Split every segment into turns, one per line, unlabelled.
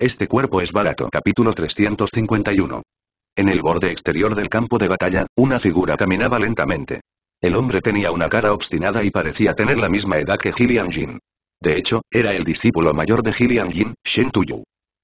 Este cuerpo es barato. Capítulo 351. En el borde exterior del campo de batalla, una figura caminaba lentamente. El hombre tenía una cara obstinada y parecía tener la misma edad que Gillian Jin. De hecho, era el discípulo mayor de Gillian Jin, Shen Tuyu.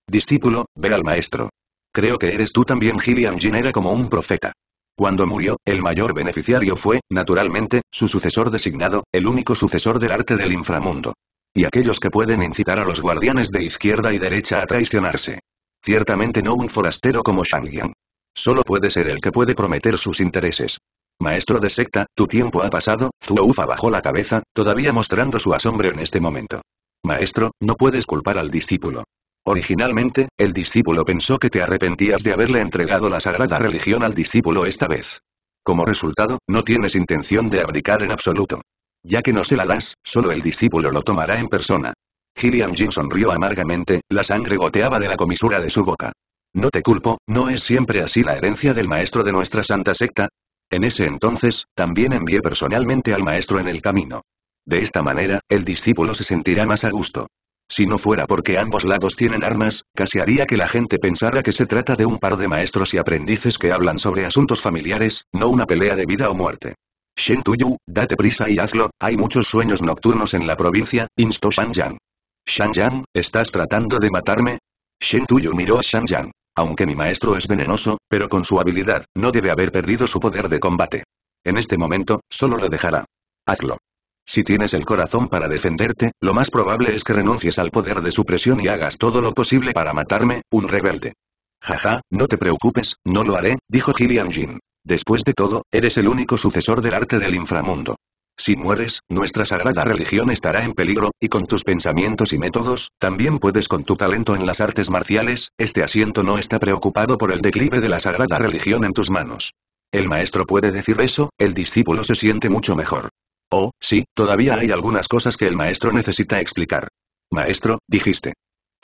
Discípulo, ve al maestro. Creo que eres tú también Gillian Jin era como un profeta. Cuando murió, el mayor beneficiario fue, naturalmente, su sucesor designado, el único sucesor del arte del inframundo. Y aquellos que pueden incitar a los guardianes de izquierda y derecha a traicionarse. Ciertamente no un forastero como Shang Yang. Solo puede ser el que puede prometer sus intereses. Maestro de secta, tu tiempo ha pasado, Ufa bajó la cabeza, todavía mostrando su asombro en este momento. Maestro, no puedes culpar al discípulo. Originalmente, el discípulo pensó que te arrepentías de haberle entregado la sagrada religión al discípulo esta vez. Como resultado, no tienes intención de abdicar en absoluto. Ya que no se la das, solo el discípulo lo tomará en persona. Gillian Jin sonrió amargamente, la sangre goteaba de la comisura de su boca. No te culpo, ¿no es siempre así la herencia del maestro de nuestra santa secta? En ese entonces, también envié personalmente al maestro en el camino. De esta manera, el discípulo se sentirá más a gusto. Si no fuera porque ambos lados tienen armas, casi haría que la gente pensara que se trata de un par de maestros y aprendices que hablan sobre asuntos familiares, no una pelea de vida o muerte. Shen Tuyu, date prisa y hazlo, hay muchos sueños nocturnos en la provincia, instó Shan Yan. «Shan Yan, ¿estás tratando de matarme? Shen Tuyu miró a Shan Yan. Aunque mi maestro es venenoso, pero con su habilidad, no debe haber perdido su poder de combate. En este momento, solo lo dejará. Hazlo. Si tienes el corazón para defenderte, lo más probable es que renuncies al poder de supresión y hagas todo lo posible para matarme, un rebelde. Jaja, no te preocupes, no lo haré, dijo Gillian Jin. Después de todo, eres el único sucesor del arte del inframundo. Si mueres, nuestra sagrada religión estará en peligro, y con tus pensamientos y métodos, también puedes con tu talento en las artes marciales, este asiento no está preocupado por el declive de la sagrada religión en tus manos. El maestro puede decir eso, el discípulo se siente mucho mejor. Oh, sí, todavía hay algunas cosas que el maestro necesita explicar. Maestro, dijiste.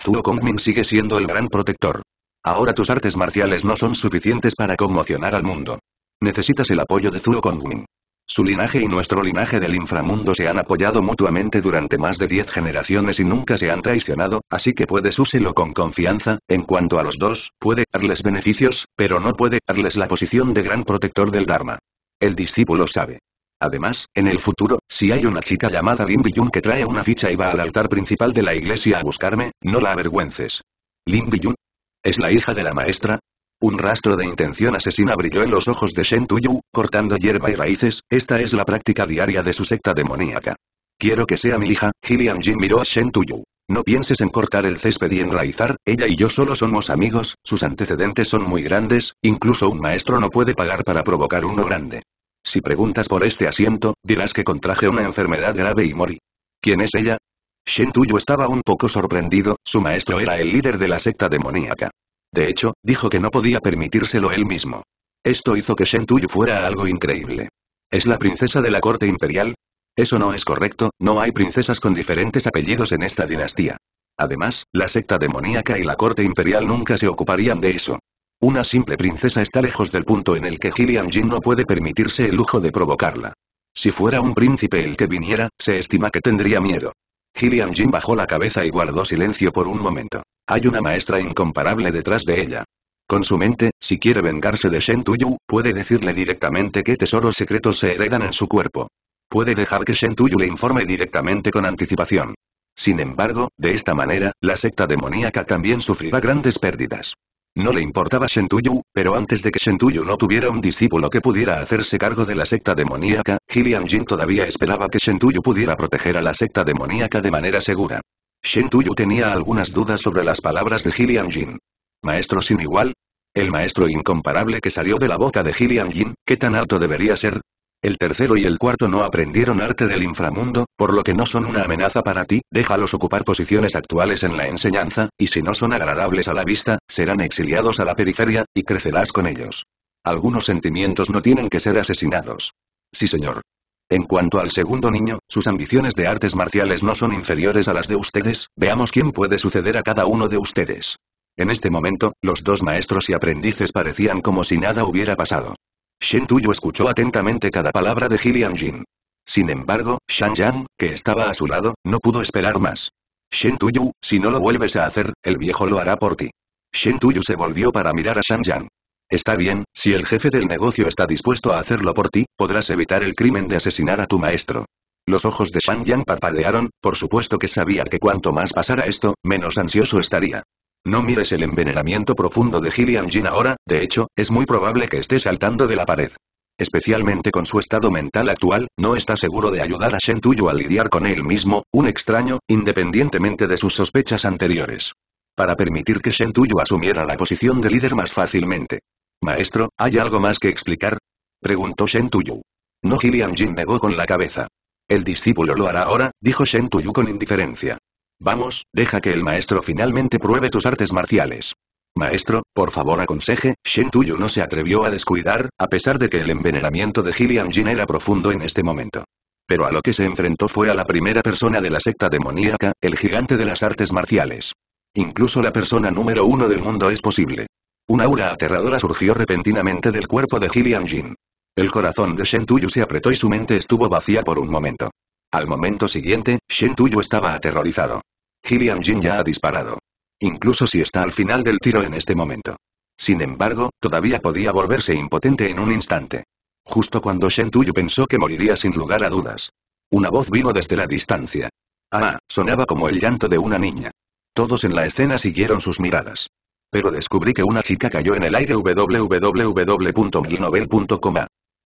Zuo Kongming sigue siendo el gran protector. Ahora tus artes marciales no son suficientes para conmocionar al mundo. Necesitas el apoyo de Zuo Kongmin. Su linaje y nuestro linaje del inframundo se han apoyado mutuamente durante más de diez generaciones y nunca se han traicionado, así que puedes úselo con confianza, en cuanto a los dos, puede darles beneficios, pero no puede darles la posición de gran protector del Dharma. El discípulo sabe. Además, en el futuro, si hay una chica llamada Lin Biyun que trae una ficha y va al altar principal de la iglesia a buscarme, no la avergüences. ¿Lin Biyun. Es la hija de la maestra, un rastro de intención asesina brilló en los ojos de Shen Tuyu, cortando hierba y raíces, esta es la práctica diaria de su secta demoníaca. Quiero que sea mi hija, Gillian Jin miró a Shen Tuyu. No pienses en cortar el césped y enraizar, ella y yo solo somos amigos, sus antecedentes son muy grandes, incluso un maestro no puede pagar para provocar uno grande. Si preguntas por este asiento, dirás que contraje una enfermedad grave y morí. ¿Quién es ella? Shen Tuyu estaba un poco sorprendido, su maestro era el líder de la secta demoníaca. De hecho, dijo que no podía permitírselo él mismo. Esto hizo que Shen Tuyu fuera algo increíble. ¿Es la princesa de la corte imperial? Eso no es correcto, no hay princesas con diferentes apellidos en esta dinastía. Además, la secta demoníaca y la corte imperial nunca se ocuparían de eso. Una simple princesa está lejos del punto en el que Gillian Jin no puede permitirse el lujo de provocarla. Si fuera un príncipe el que viniera, se estima que tendría miedo. Gillian Jin bajó la cabeza y guardó silencio por un momento. Hay una maestra incomparable detrás de ella. Con su mente, si quiere vengarse de Shen Tuyu, puede decirle directamente qué tesoros secretos se heredan en su cuerpo. Puede dejar que Shen Tuyu le informe directamente con anticipación. Sin embargo, de esta manera, la secta demoníaca también sufrirá grandes pérdidas. No le importaba Shentuyu, pero antes de que Shentuyu no tuviera un discípulo que pudiera hacerse cargo de la secta demoníaca, Gillian Jin todavía esperaba que Shentuyu pudiera proteger a la secta demoníaca de manera segura. Shentuyu tenía algunas dudas sobre las palabras de Gillian Jin. ¿Maestro sin igual? ¿El maestro incomparable que salió de la boca de Gillian Jin, qué tan alto debería ser? El tercero y el cuarto no aprendieron arte del inframundo, por lo que no son una amenaza para ti, déjalos ocupar posiciones actuales en la enseñanza, y si no son agradables a la vista, serán exiliados a la periferia, y crecerás con ellos. Algunos sentimientos no tienen que ser asesinados. Sí señor. En cuanto al segundo niño, sus ambiciones de artes marciales no son inferiores a las de ustedes, veamos quién puede suceder a cada uno de ustedes. En este momento, los dos maestros y aprendices parecían como si nada hubiera pasado. Shen Tuyu escuchó atentamente cada palabra de Gillian Jin. Sin embargo, Shan Yan, que estaba a su lado, no pudo esperar más. Shen Tuyu, si no lo vuelves a hacer, el viejo lo hará por ti. Shen Tuyu se volvió para mirar a Shan Yan. Está bien, si el jefe del negocio está dispuesto a hacerlo por ti, podrás evitar el crimen de asesinar a tu maestro. Los ojos de Shan Yan parpadearon, por supuesto que sabía que cuanto más pasara esto, menos ansioso estaría. No mires el envenenamiento profundo de Gillian Jin ahora, de hecho, es muy probable que esté saltando de la pared. Especialmente con su estado mental actual, no está seguro de ayudar a Shen Tuyu a lidiar con él mismo, un extraño, independientemente de sus sospechas anteriores. Para permitir que Shen Tuyu asumiera la posición de líder más fácilmente. Maestro, ¿hay algo más que explicar? Preguntó Shen Tuyu. No Gillian Jin negó con la cabeza. El discípulo lo hará ahora, dijo Shen Tuyu con indiferencia. Vamos, deja que el maestro finalmente pruebe tus artes marciales. Maestro, por favor aconseje, Shen Tuyu no se atrevió a descuidar, a pesar de que el envenenamiento de Gillian Jin era profundo en este momento. Pero a lo que se enfrentó fue a la primera persona de la secta demoníaca, el gigante de las artes marciales. Incluso la persona número uno del mundo es posible. Una aura aterradora surgió repentinamente del cuerpo de Gillian Jin. El corazón de Shen Tuyu se apretó y su mente estuvo vacía por un momento. Al momento siguiente, Shen Tuyo estaba aterrorizado. Gillian Jin ya ha disparado. Incluso si está al final del tiro en este momento. Sin embargo, todavía podía volverse impotente en un instante. Justo cuando Shen Tuyo pensó que moriría sin lugar a dudas. Una voz vino desde la distancia. Ah, sonaba como el llanto de una niña. Todos en la escena siguieron sus miradas. Pero descubrí que una chica cayó en el aire www.milnovel.com.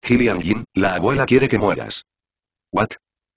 Gillian Jin, la abuela quiere que mueras. ¿What?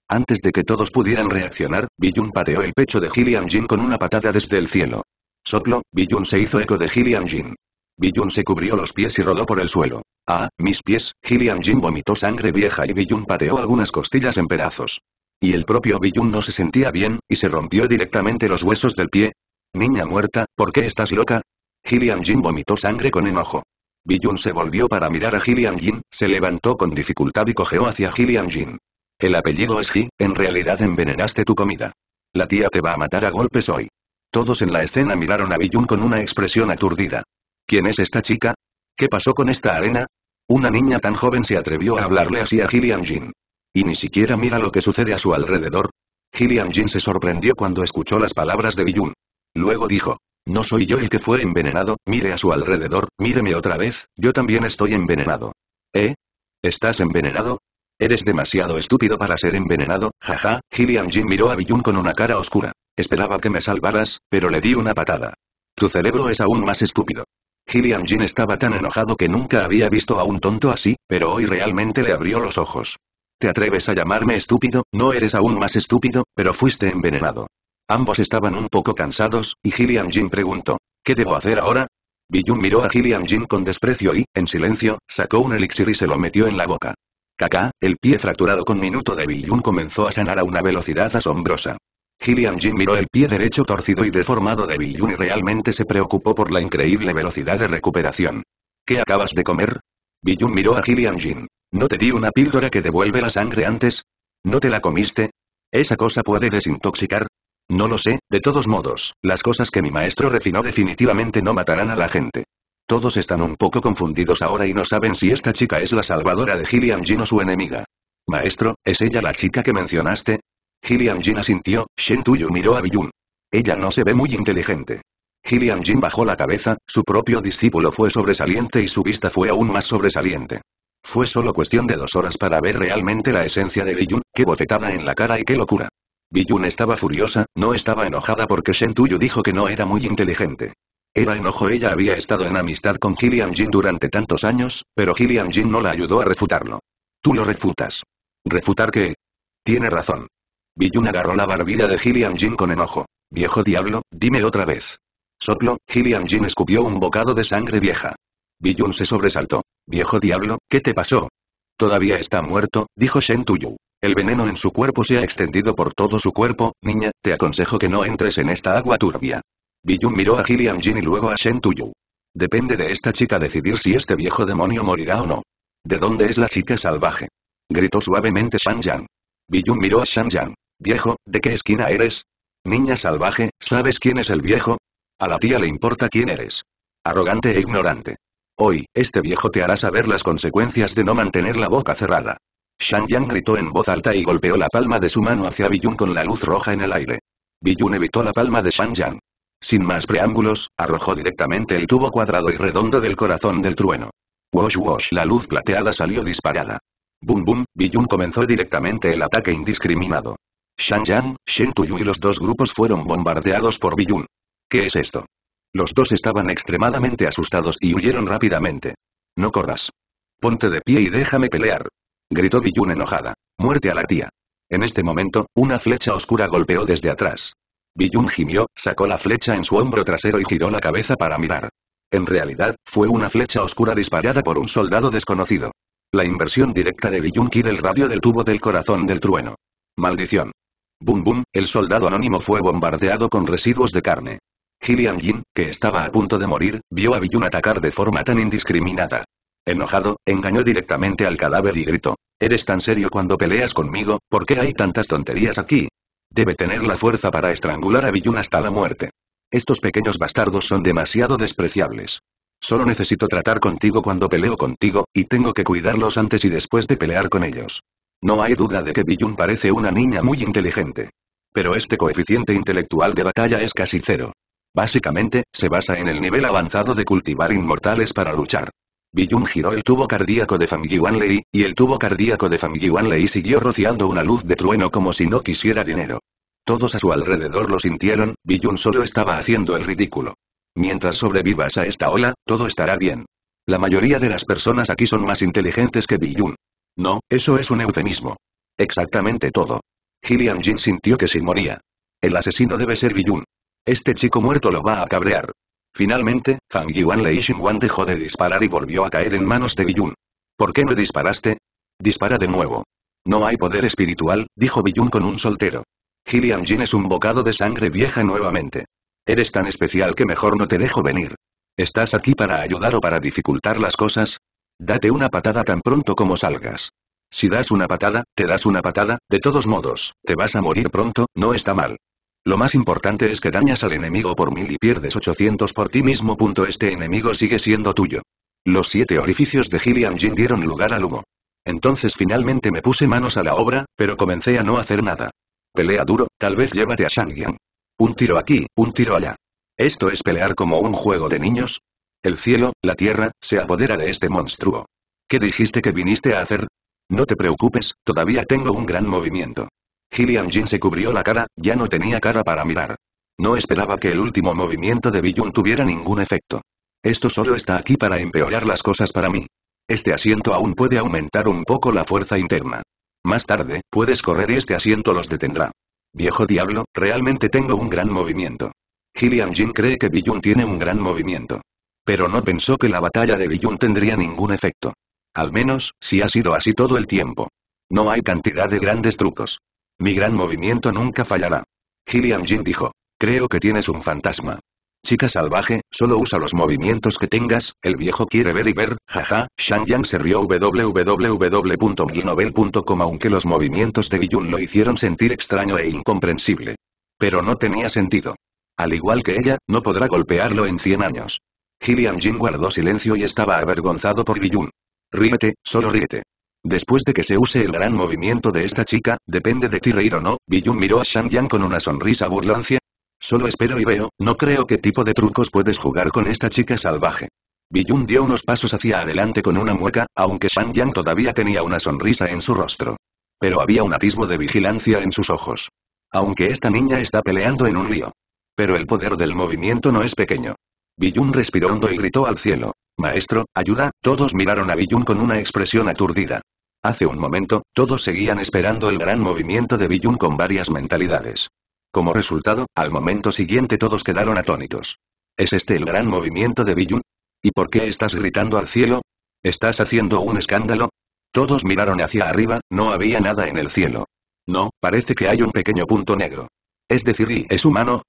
Antes de que todos pudieran reaccionar, Biyun pateó el pecho de Gillian Jin con una patada desde el cielo. Soplo, Biyun se hizo eco de Gillian Jin. Biyun se cubrió los pies y rodó por el suelo. Ah, mis pies, Gillian Jin vomitó sangre vieja y Biyun pateó algunas costillas en pedazos. Y el propio Biyun no se sentía bien, y se rompió directamente los huesos del pie. Niña muerta, ¿por qué estás loca? Gillian Jin vomitó sangre con enojo. Biyun se volvió para mirar a Gillian Jin, se levantó con dificultad y cojeó hacia Gillian Jin. El apellido es Ji, en realidad envenenaste tu comida. La tía te va a matar a golpes hoy. Todos en la escena miraron a Biyun con una expresión aturdida. ¿Quién es esta chica? ¿Qué pasó con esta arena? Una niña tan joven se atrevió a hablarle así a Gillian Jin. Y ni siquiera mira lo que sucede a su alrededor. Gillian Jin se sorprendió cuando escuchó las palabras de Biyun. Luego dijo, no soy yo el que fue envenenado, mire a su alrededor, míreme otra vez, yo también estoy envenenado. ¿Eh? ¿Estás envenenado? Eres demasiado estúpido para ser envenenado, jaja, Gillian Jin miró a Biyun con una cara oscura. Esperaba que me salvaras, pero le di una patada. Tu cerebro es aún más estúpido. Gillian Jin estaba tan enojado que nunca había visto a un tonto así, pero hoy realmente le abrió los ojos. ¿Te atreves a llamarme estúpido? No eres aún más estúpido, pero fuiste envenenado. Ambos estaban un poco cansados, y Gillian Jin preguntó, ¿qué debo hacer ahora? Biyun miró a Gillian Jin con desprecio y, en silencio, sacó un elixir y se lo metió en la boca. Kaká, el pie fracturado con minuto de Billun comenzó a sanar a una velocidad asombrosa. Gillian Jin miró el pie derecho torcido y deformado de Billun y realmente se preocupó por la increíble velocidad de recuperación. ¿Qué acabas de comer? Billun miró a Gillian Jin. ¿No te di una píldora que devuelve la sangre antes? ¿No te la comiste? ¿Esa cosa puede desintoxicar? No lo sé, de todos modos, las cosas que mi maestro refinó definitivamente no matarán a la gente. Todos están un poco confundidos ahora y no saben si esta chica es la salvadora de Gillian Jin o su enemiga. Maestro, ¿es ella la chica que mencionaste? Gillian Jin asintió, Shen Tuyu miró a Biyun. Ella no se ve muy inteligente. Gillian Jin bajó la cabeza, su propio discípulo fue sobresaliente y su vista fue aún más sobresaliente. Fue solo cuestión de dos horas para ver realmente la esencia de Biyun, qué bofetada en la cara y qué locura. Biyun estaba furiosa, no estaba enojada porque Shen Tuyu dijo que no era muy inteligente. Era enojo ella había estado en amistad con Gillian Jin durante tantos años, pero Gillian Jin no la ayudó a refutarlo. Tú lo refutas. ¿Refutar qué? Tiene razón. Biyun agarró la barbilla de Gillian Jin con enojo. Viejo diablo, dime otra vez. Soplo, Gillian Jin escupió un bocado de sangre vieja. Biyun se sobresaltó. Viejo diablo, ¿qué te pasó? Todavía está muerto, dijo Shen Tuyu. El veneno en su cuerpo se ha extendido por todo su cuerpo, niña, te aconsejo que no entres en esta agua turbia. Biyun miró a Gillian Jin y luego a Shen Tuyu. Depende de esta chica decidir si este viejo demonio morirá o no. ¿De dónde es la chica salvaje? Gritó suavemente Shang Yang. Biyun miró a Shang Yang. Viejo, ¿de qué esquina eres? Niña salvaje, ¿sabes quién es el viejo? A la tía le importa quién eres. Arrogante e ignorante. Hoy, este viejo te hará saber las consecuencias de no mantener la boca cerrada. Shang Yang gritó en voz alta y golpeó la palma de su mano hacia Biyun con la luz roja en el aire. Biyun evitó la palma de Shang Yang. Sin más preámbulos, arrojó directamente el tubo cuadrado y redondo del corazón del trueno. Wash wash la luz plateada salió disparada. Bum bum, Biyun comenzó directamente el ataque indiscriminado. Shan Yan, Shen Tuyu y los dos grupos fueron bombardeados por Biyun. ¿Qué es esto? Los dos estaban extremadamente asustados y huyeron rápidamente. No corras. Ponte de pie y déjame pelear. Gritó Biyun enojada. Muerte a la tía. En este momento, una flecha oscura golpeó desde atrás. Billun gimió, sacó la flecha en su hombro trasero y giró la cabeza para mirar. En realidad, fue una flecha oscura disparada por un soldado desconocido. La inversión directa de Billun quiere del radio del tubo del corazón del trueno. Maldición. Bum bum, el soldado anónimo fue bombardeado con residuos de carne. Gillian Jin, que estaba a punto de morir, vio a Billun atacar de forma tan indiscriminada. Enojado, engañó directamente al cadáver y gritó. ¿Eres tan serio cuando peleas conmigo? ¿Por qué hay tantas tonterías aquí? Debe tener la fuerza para estrangular a Billun hasta la muerte. Estos pequeños bastardos son demasiado despreciables. Solo necesito tratar contigo cuando peleo contigo, y tengo que cuidarlos antes y después de pelear con ellos. No hay duda de que Billun parece una niña muy inteligente. Pero este coeficiente intelectual de batalla es casi cero. Básicamente, se basa en el nivel avanzado de cultivar inmortales para luchar. Biyun giró el tubo cardíaco de Fang Yuan y el tubo cardíaco de Fang Yuan siguió rociando una luz de trueno como si no quisiera dinero. Todos a su alrededor lo sintieron, Biyun solo estaba haciendo el ridículo. Mientras sobrevivas a esta ola, todo estará bien. La mayoría de las personas aquí son más inteligentes que Biyun. No, eso es un eufemismo. Exactamente todo. Gillian Jin sintió que se moría. El asesino debe ser Biyun. Este chico muerto lo va a cabrear. Finalmente, Zhang Yuan Lei Xinguang dejó de disparar y volvió a caer en manos de Biyun. ¿Por qué no disparaste? Dispara de nuevo. No hay poder espiritual, dijo Biyun con un soltero. Gillian Jin es un bocado de sangre vieja nuevamente. Eres tan especial que mejor no te dejo venir. ¿Estás aquí para ayudar o para dificultar las cosas? Date una patada tan pronto como salgas. Si das una patada, te das una patada, de todos modos, te vas a morir pronto, no está mal. Lo más importante es que dañas al enemigo por mil y pierdes 800 por ti mismo. Este enemigo sigue siendo tuyo. Los siete orificios de Gillian Jin dieron lugar al humo. Entonces finalmente me puse manos a la obra, pero comencé a no hacer nada. Pelea duro, tal vez llévate a shang Un tiro aquí, un tiro allá. ¿Esto es pelear como un juego de niños? El cielo, la tierra, se apodera de este monstruo. ¿Qué dijiste que viniste a hacer? No te preocupes, todavía tengo un gran movimiento. Gillian Jin se cubrió la cara, ya no tenía cara para mirar. No esperaba que el último movimiento de Billun tuviera ningún efecto. Esto solo está aquí para empeorar las cosas para mí. Este asiento aún puede aumentar un poco la fuerza interna. Más tarde, puedes correr y este asiento los detendrá. Viejo diablo, realmente tengo un gran movimiento. Gillian Jin cree que Billun tiene un gran movimiento. Pero no pensó que la batalla de Billun tendría ningún efecto. Al menos, si ha sido así todo el tiempo. No hay cantidad de grandes trucos. Mi gran movimiento nunca fallará. Gillian Jin dijo. Creo que tienes un fantasma. Chica salvaje, solo usa los movimientos que tengas, el viejo quiere ver y ver, jaja, Shang Yang se rió www.milnovel.com aunque los movimientos de Biyun lo hicieron sentir extraño e incomprensible. Pero no tenía sentido. Al igual que ella, no podrá golpearlo en 100 años. Gillian Jin guardó silencio y estaba avergonzado por Biyun. Ríete, solo ríete. Después de que se use el gran movimiento de esta chica, depende de ti reír o no, Biyun miró a Shang Yang con una sonrisa burlancia. Solo espero y veo, no creo qué tipo de trucos puedes jugar con esta chica salvaje. Biyun dio unos pasos hacia adelante con una mueca, aunque Shang Yang todavía tenía una sonrisa en su rostro. Pero había un atisbo de vigilancia en sus ojos. Aunque esta niña está peleando en un lío. Pero el poder del movimiento no es pequeño. Biyun respiró hondo y gritó al cielo. Maestro, ayuda, todos miraron a Biyun con una expresión aturdida. Hace un momento, todos seguían esperando el gran movimiento de Biyun con varias mentalidades. Como resultado, al momento siguiente todos quedaron atónitos. ¿Es este el gran movimiento de Biyun? ¿Y por qué estás gritando al cielo? ¿Estás haciendo un escándalo? Todos miraron hacia arriba, no había nada en el cielo. No, parece que hay un pequeño punto negro. Es decir, ¿y es humano?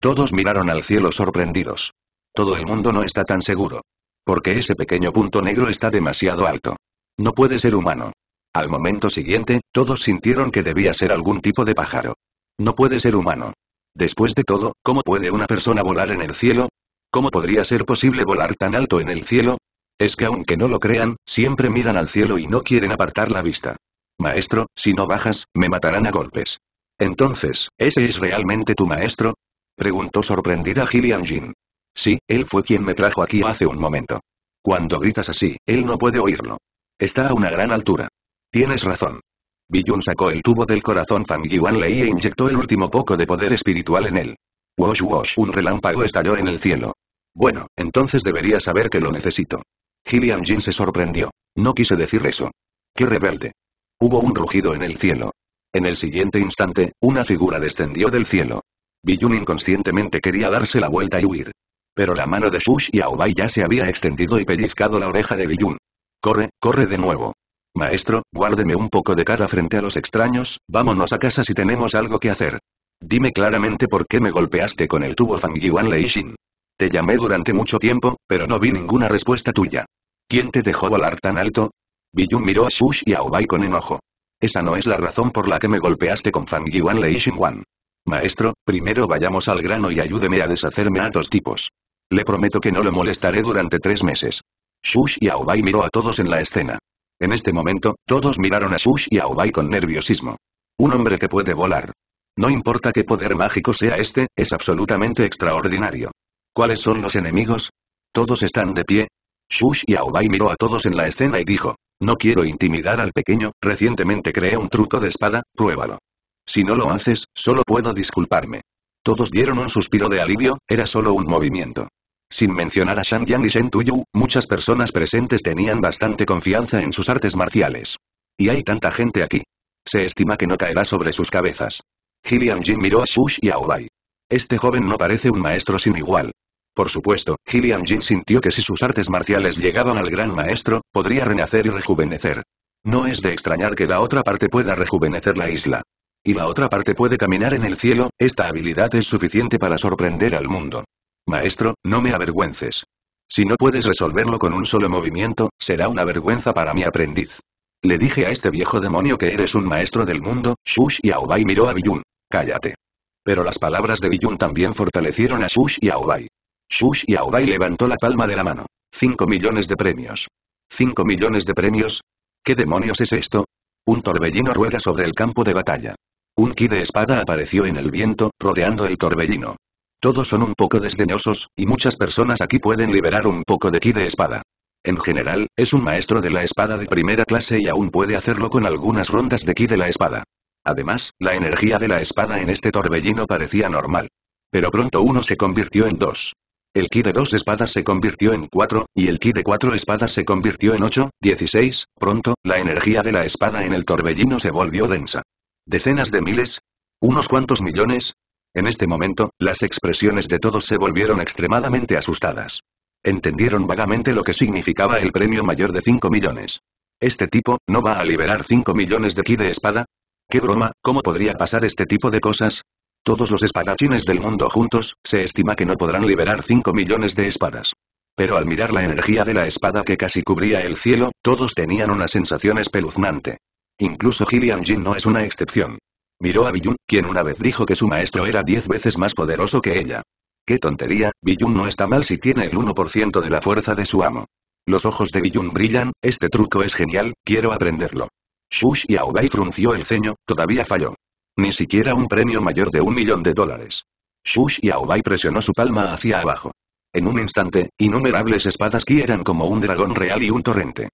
Todos miraron al cielo sorprendidos. Todo el mundo no está tan seguro. Porque ese pequeño punto negro está demasiado alto. No puede ser humano. Al momento siguiente, todos sintieron que debía ser algún tipo de pájaro. No puede ser humano. Después de todo, ¿cómo puede una persona volar en el cielo? ¿Cómo podría ser posible volar tan alto en el cielo? Es que aunque no lo crean, siempre miran al cielo y no quieren apartar la vista. Maestro, si no bajas, me matarán a golpes. Entonces, ¿ese es realmente tu maestro? Preguntó sorprendida Gillian Jin. Sí, él fue quien me trajo aquí hace un momento. Cuando gritas así, él no puede oírlo. Está a una gran altura. Tienes razón. Biyun sacó el tubo del corazón Fang Lei e inyectó el último poco de poder espiritual en él. Wosh wosh, un relámpago estalló en el cielo. Bueno, entonces debería saber que lo necesito. Gillian Jin se sorprendió. No quise decir eso. ¡Qué rebelde! Hubo un rugido en el cielo. En el siguiente instante, una figura descendió del cielo. Biyun inconscientemente quería darse la vuelta y huir. Pero la mano de Shush y Aobai ya se había extendido y pellizcado la oreja de Biyun. Corre, corre de nuevo. Maestro, guárdeme un poco de cara frente a los extraños, vámonos a casa si tenemos algo que hacer. Dime claramente por qué me golpeaste con el tubo Fang Yuan Leishin. Te llamé durante mucho tiempo, pero no vi ninguna respuesta tuya. ¿Quién te dejó volar tan alto? Biyun miró a Shush y Aobai con enojo. Esa no es la razón por la que me golpeaste con Fang Yuan Leishin Wan. Maestro, primero vayamos al grano y ayúdeme a deshacerme a dos tipos. Le prometo que no lo molestaré durante tres meses. Shush y Aobai miró a todos en la escena. En este momento, todos miraron a Shush y Aobai con nerviosismo. Un hombre que puede volar. No importa qué poder mágico sea este, es absolutamente extraordinario. ¿Cuáles son los enemigos? Todos están de pie. Shush y Aobai miró a todos en la escena y dijo, no quiero intimidar al pequeño, recientemente creé un truco de espada, pruébalo. Si no lo haces, solo puedo disculparme. Todos dieron un suspiro de alivio, era solo un movimiento. Sin mencionar a Shang Yang y Shen Tuyu, muchas personas presentes tenían bastante confianza en sus artes marciales. Y hay tanta gente aquí. Se estima que no caerá sobre sus cabezas. Gillian Jin miró a Shush y a Obai. Este joven no parece un maestro sin igual. Por supuesto, Gillian Jin sintió que si sus artes marciales llegaban al gran maestro, podría renacer y rejuvenecer. No es de extrañar que la otra parte pueda rejuvenecer la isla y la otra parte puede caminar en el cielo, esta habilidad es suficiente para sorprender al mundo. Maestro, no me avergüences. Si no puedes resolverlo con un solo movimiento, será una vergüenza para mi aprendiz. Le dije a este viejo demonio que eres un maestro del mundo, Shush y Aobai miró a Biyun. Cállate. Pero las palabras de Biyun también fortalecieron a Shush y Aobai. Shush y Aobai levantó la palma de la mano. 5 millones de premios. 5 millones de premios? ¿Qué demonios es esto? Un torbellino rueda sobre el campo de batalla. Un ki de espada apareció en el viento, rodeando el torbellino. Todos son un poco desdeñosos, y muchas personas aquí pueden liberar un poco de ki de espada. En general, es un maestro de la espada de primera clase y aún puede hacerlo con algunas rondas de ki de la espada. Además, la energía de la espada en este torbellino parecía normal. Pero pronto uno se convirtió en dos. El ki de dos espadas se convirtió en cuatro, y el ki de cuatro espadas se convirtió en ocho, dieciséis, pronto, la energía de la espada en el torbellino se volvió densa. ¿Decenas de miles? ¿Unos cuantos millones? En este momento, las expresiones de todos se volvieron extremadamente asustadas. Entendieron vagamente lo que significaba el premio mayor de 5 millones. ¿Este tipo, no va a liberar 5 millones de ki de espada? ¡Qué broma! ¿Cómo podría pasar este tipo de cosas? Todos los espadachines del mundo juntos, se estima que no podrán liberar 5 millones de espadas. Pero al mirar la energía de la espada que casi cubría el cielo, todos tenían una sensación espeluznante. Incluso Gillian Jin no es una excepción. Miró a Biyun, quien una vez dijo que su maestro era diez veces más poderoso que ella. ¡Qué tontería! Biyun no está mal si tiene el 1% de la fuerza de su amo. Los ojos de Biyun brillan, este truco es genial, quiero aprenderlo. Shush y aubai frunció el ceño, todavía falló. Ni siquiera un premio mayor de un millón de dólares. Shush y aubai presionó su palma hacia abajo. En un instante, innumerables espadas que eran como un dragón real y un torrente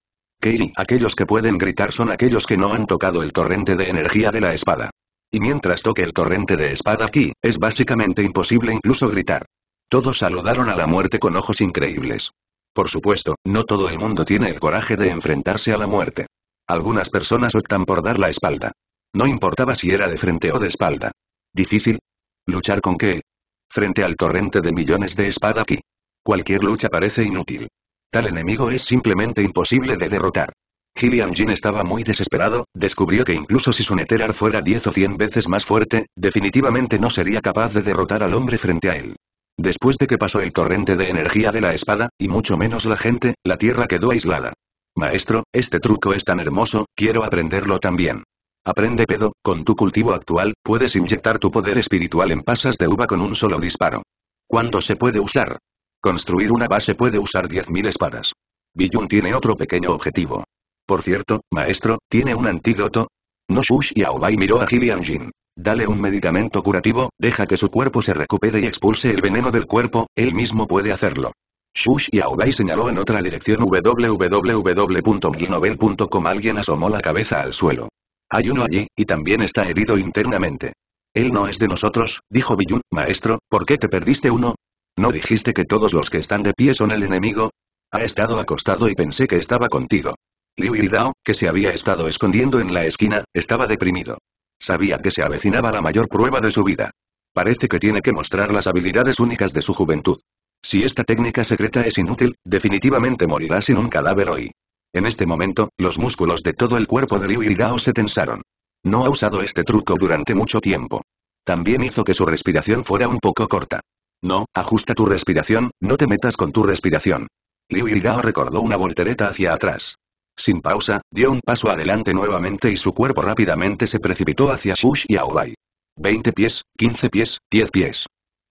aquellos que pueden gritar son aquellos que no han tocado el torrente de energía de la espada. Y mientras toque el torrente de espada aquí, es básicamente imposible incluso gritar. Todos saludaron a la muerte con ojos increíbles. Por supuesto, no todo el mundo tiene el coraje de enfrentarse a la muerte. Algunas personas optan por dar la espalda. No importaba si era de frente o de espalda. ¿Difícil? ¿Luchar con qué? Frente al torrente de millones de espada aquí. Cualquier lucha parece inútil. Tal enemigo es simplemente imposible de derrotar. Gillian Jin estaba muy desesperado, descubrió que incluso si su Neterar fuera 10 o 100 veces más fuerte, definitivamente no sería capaz de derrotar al hombre frente a él. Después de que pasó el torrente de energía de la espada, y mucho menos la gente, la tierra quedó aislada. Maestro, este truco es tan hermoso, quiero aprenderlo también. Aprende pedo, con tu cultivo actual, puedes inyectar tu poder espiritual en pasas de uva con un solo disparo. ¿Cuándo se puede usar? Construir una base puede usar 10.000 espadas. Biyun tiene otro pequeño objetivo. Por cierto, maestro, ¿tiene un antídoto? No Shush y miró a Gillian Jin. Dale un medicamento curativo, deja que su cuerpo se recupere y expulse el veneno del cuerpo, él mismo puede hacerlo. Shush y señaló en otra dirección www.milnovel.com Alguien asomó la cabeza al suelo. Hay uno allí, y también está herido internamente. Él no es de nosotros, dijo Biyun, maestro, ¿por qué te perdiste uno? ¿No dijiste que todos los que están de pie son el enemigo? Ha estado acostado y pensé que estaba contigo. Liu Yidao, que se había estado escondiendo en la esquina, estaba deprimido. Sabía que se avecinaba la mayor prueba de su vida. Parece que tiene que mostrar las habilidades únicas de su juventud. Si esta técnica secreta es inútil, definitivamente morirá sin un cadáver hoy. En este momento, los músculos de todo el cuerpo de Liu Yidao se tensaron. No ha usado este truco durante mucho tiempo. También hizo que su respiración fuera un poco corta. No, ajusta tu respiración, no te metas con tu respiración. Liu Yigao recordó una voltereta hacia atrás. Sin pausa, dio un paso adelante nuevamente y su cuerpo rápidamente se precipitó hacia Shush y Aobai. 20 pies, 15 pies, 10 pies.